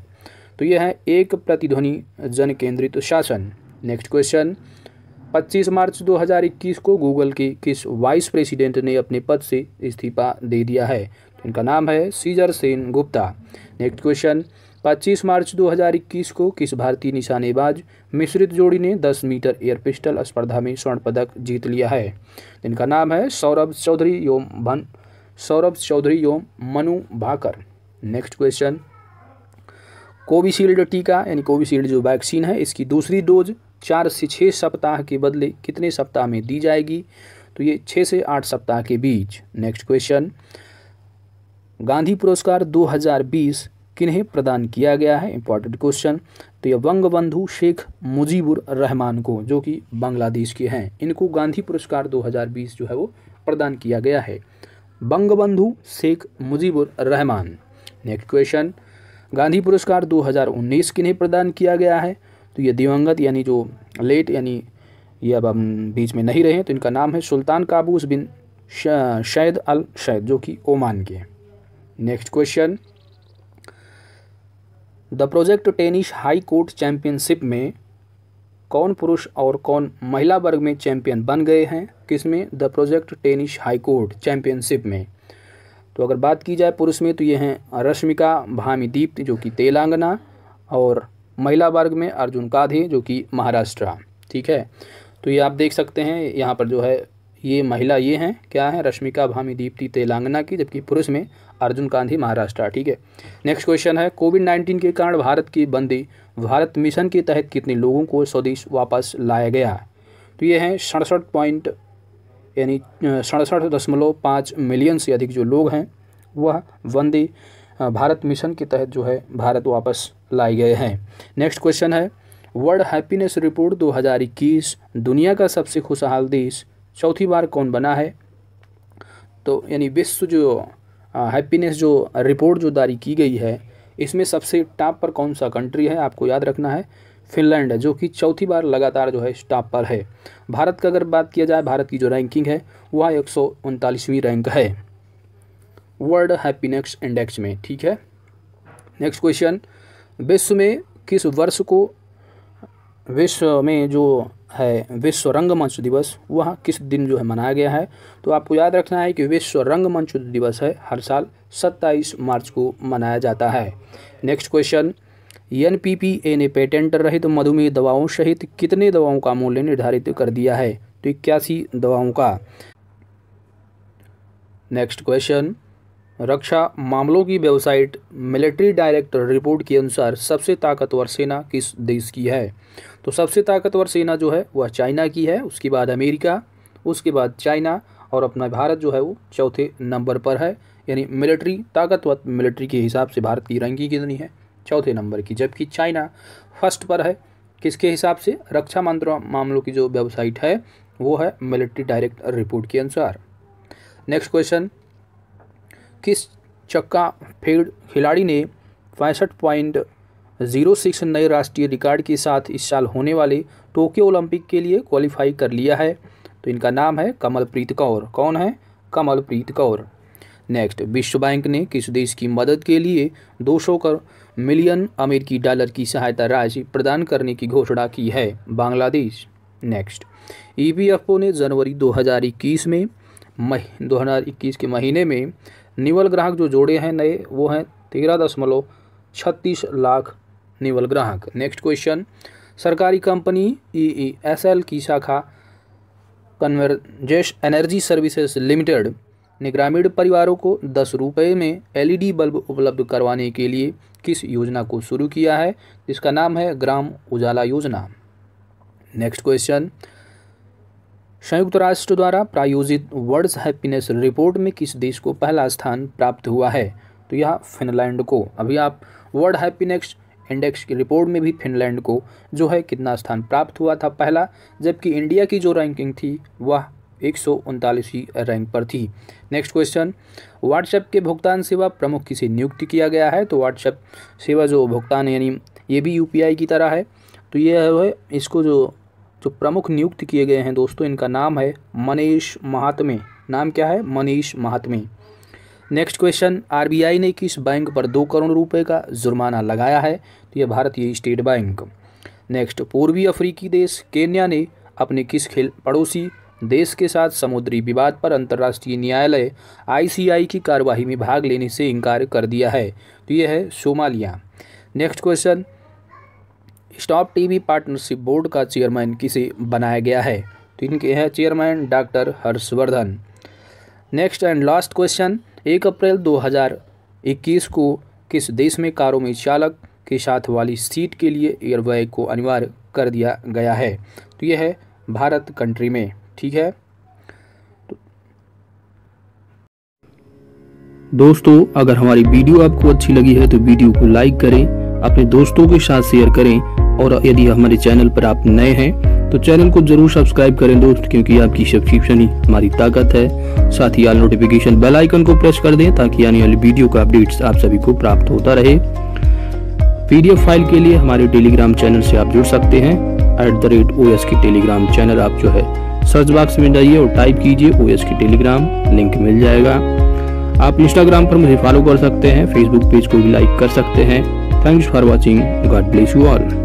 Speaker 1: तो यह है एक प्रतिध्वनि जन केंद्रित शासन नेक्स्ट क्वेश्चन 25 मार्च 2021 को गूगल के किस वाइस प्रेसिडेंट ने अपने पद से इस्तीफा दे दिया है तो इनका नाम है सीजर Sen Gupta next question 25 March 2021 को किस भारतीय निशानेबाज मिश्रित जोड़ी ने 10 मीटर एयर पिस्टल स्पर्धा में स्वर्ण पदक जीत लिया है इनका नाम है सौरभ चौधरी योम भन सौरभ चौधरी योम Manu Bhaker next question Covishield टीका यानी कोविशील्ड जो वैक्सीन है इसकी दूसरी डोज चार से छः सप्ताह के बदले कितने सप्ताह में दी जाएगी तो ये छः से आठ सप्ताह के बीच नेक्स्ट क्वेश्चन गांधी पुरस्कार 2020 किन्हें प्रदान किया गया है इंपॉर्टेंट क्वेश्चन तो ये बंधु शेख मुजीबुर रहमान को जो कि बांग्लादेश के हैं इनको गांधी पुरस्कार 2020 जो है वो प्रदान किया गया है बंधु शेख मुजीबुर रहमान नेक्स्ट क्वेश्चन गांधी पुरस्कार 2019 लिए प्रदान किया गया है तो ये दिवंगत यानी जो लेट यानी ये अब हम बीच में नहीं रहे तो इनका नाम है सुल्तान काबूस बिन शैद अल शैद जो कि ओमान के next question the project tennis high court championship में कौन पुरुष और कौन महिला वर्ग में चैंपियन बन गए हैं किस में the project tennis high court championship में तो अगर बात की जाए पुरुष में तो ये हैं रश्मिका भामीदीप जो कि तेलंगाना और महिला वर्ग में अर्जुन काधे जो कि महाराष्ट्र ठीक है तो ये आप देख सकते हैं यहाँ पर जो है ये महिला ये हैं क्या है रश्मिका भामी दीप्ति तेलंगाना की जबकि पुरुष में अर्जुन गांधी महाराष्ट्र ठीक है नेक्स्ट क्वेश्चन है कोविड नाइन्टीन के कारण भारत की बंदी भारत मिशन के तहत कितने लोगों को स्वदेश वापस लाया गया तो ये हैं सड़सठ पॉइंट यानी सड़सठ दशमलव पाँच मिलियन से अधिक जो लोग हैं वह वंदे भारत मिशन के तहत जो है भारत वापस लाए गए हैं नेक्स्ट क्वेश्चन है वर्ल्ड हैप्पीनेस रिपोर्ट 2021 दुनिया का सबसे खुशहाल देश चौथी बार कौन बना है तो यानी विश्व जो हैप्पीनेस जो रिपोर्ट जो जारी की गई है इसमें सबसे टॉप पर कौन सा कंट्री है आपको याद रखना है फिनलैंड है जो कि चौथी बार लगातार जो है इस टॉप पर है भारत का अगर बात किया जाए भारत की जो रैंकिंग है वह एक रैंक है वर्ल्ड हैप्पीनेस इंडेक्स में ठीक है नेक्स्ट क्वेश्चन विश्व में किस वर्ष को विश्व में जो है विश्व रंगमंच दिवस वह किस दिन जो है मनाया गया है तो आपको याद रखना है कि विश्व रंगमंच दिवस है हर साल 27 मार्च को मनाया जाता है next question N P P A ने पेटेंट रहित तो मधुमेह दवाओं सहित कितने दवाओं का मूल्य निर्धारित कर दिया है तो इक्यासी दवाओं का नेक्स्ट क्वेश्चन रक्षा मामलों की वेबसाइट मिलिट्री डायरेक्टर रिपोर्ट के अनुसार सबसे ताकतवर सेना किस देश की है तो सबसे ताकतवर सेना जो है वह चाइना की है उसके बाद अमेरिका उसके बाद चाइना और अपना भारत जो है वो चौथे नंबर पर है यानी मिलिट्री ताकतवर मिलिट्री के हिसाब से भारत की रैंकिंग कितनी है चौथे नंबर की जबकि चाइना फर्स्ट पर है किसके हिसाब से रक्षा मंत्र मामलों की जो वेबसाइट है वो है मिलिट्री डायरेक्ट रिपोर्ट के अनुसार नेक्स्ट क्वेश्चन किस चक्का फेड खिलाड़ी ने पैंसठ पॉइंट जीरो सिक्स नए राष्ट्रीय रिकॉर्ड के साथ इस साल होने वाले टोक्यो ओलंपिक के लिए क्वालिफाई कर लिया है तो इनका नाम है कमलप्रीत कौर कौन है कमलप्रीत कौर नेक्स्ट विश्व बैंक ने किस देश की मदद के लिए सौ कर मिलियन अमेरिकी डॉलर की सहायता राशि प्रदान करने की घोषणा की है बांग्लादेश नेक्स्ट ई ने जनवरी 2021 में मह 2021 के महीने में निवल ग्राहक जो जोड़े हैं नए वो हैं तेरह दशमलव छत्तीस लाख निवल ग्राहक नेक्स्ट क्वेश्चन सरकारी company E E S L की शाखा कन्वर्जेश एनर्जी सर्विसेज लिमिटेड ने ग्रामीण परिवारों को दस रुपये में एलईडी e बल्ब उपलब्ध करवाने के लिए किस योजना को शुरू किया है जिसका नाम है ग्राम उजाला योजना नेक्स्ट क्वेश्चन संयुक्त राष्ट्र द्वारा प्रायोजित वर्ल्ड हैप्पीनेस रिपोर्ट में किस देश को पहला स्थान प्राप्त हुआ है तो यह फिनलैंड को अभी आप वर्ल्ड हैप्पीनेस इंडेक्स की रिपोर्ट में भी फिनलैंड को जो है कितना स्थान प्राप्त हुआ था पहला जबकि इंडिया की जो रैंकिंग थी वह एक सौ उनतालीसवीं रैंक पर थी नेक्स्ट क्वेश्चन व्हाट्सएप के भुगतान सेवा प्रमुख किसे नियुक्त किया गया है तो व्हाट्सएप सेवा जो भुगतान यानी ये भी यू की तरह है तो ये है इसको जो जो प्रमुख नियुक्त किए गए हैं दोस्तों इनका नाम है मनीष महात्मे नाम क्या है मनीष महात्मे नेक्स्ट क्वेश्चन आरबीआई ने किस बैंक पर दो करोड़ रुपए का जुर्माना लगाया है तो यह भारतीय स्टेट बैंक नेक्स्ट पूर्वी अफ्रीकी देश केन्या ने अपने किस खेल पड़ोसी देश के साथ समुद्री विवाद पर अंतर्राष्ट्रीय न्यायालय आईसीआई की कार्यवाही में भाग लेने से इनकार कर दिया है तो यह है Somalia next question stop TV partnership board का चेयरमैन किसे बनाया गया है तो इनके हैं chairman doctor Harshvardhan next and last question एक अप्रैल 2021 को किस देश में कारों में चालक के साथ वाली सीट के लिए एयरबैग को अनिवार्य कर दिया गया है तो यह है भारत कंट्री में ठीक है दोस्तों अगर हमारी वीडियो आपको अच्छी लगी है तो वीडियो को लाइक करें अपने दोस्तों के साथ शेयर करें और यदि हमारे चैनल पर आप नए हैं तो चैनल को जरूर सब्सक्राइब करें दोस्त क्योंकि आपकी सब्सक्रिप्शन ही हमारी ताकत है साथ ही आल नोटिफिकेशन बेल आइकन को प्रेस कर दें ताकि आने वाली वीडियो का अपडेट्स आप सभी को प्राप्त होता रहे पीडीएफ फाइल के लिए हमारे टेलीग्राम चैनल से आप जुड़ सकते हैं at the rate O S की टेलीग्राम चैनल आप जो है सर्च बॉक्स में जाइए और टाइप कीजिए ओ एस की टेलीग्राम लिंक मिल जाएगा आप इंस्टाग्राम पर मुझे फॉलो कर सकते हैं फेसबुक पेज को भी लाइक कर सकते हैं thanks for watching God bless you all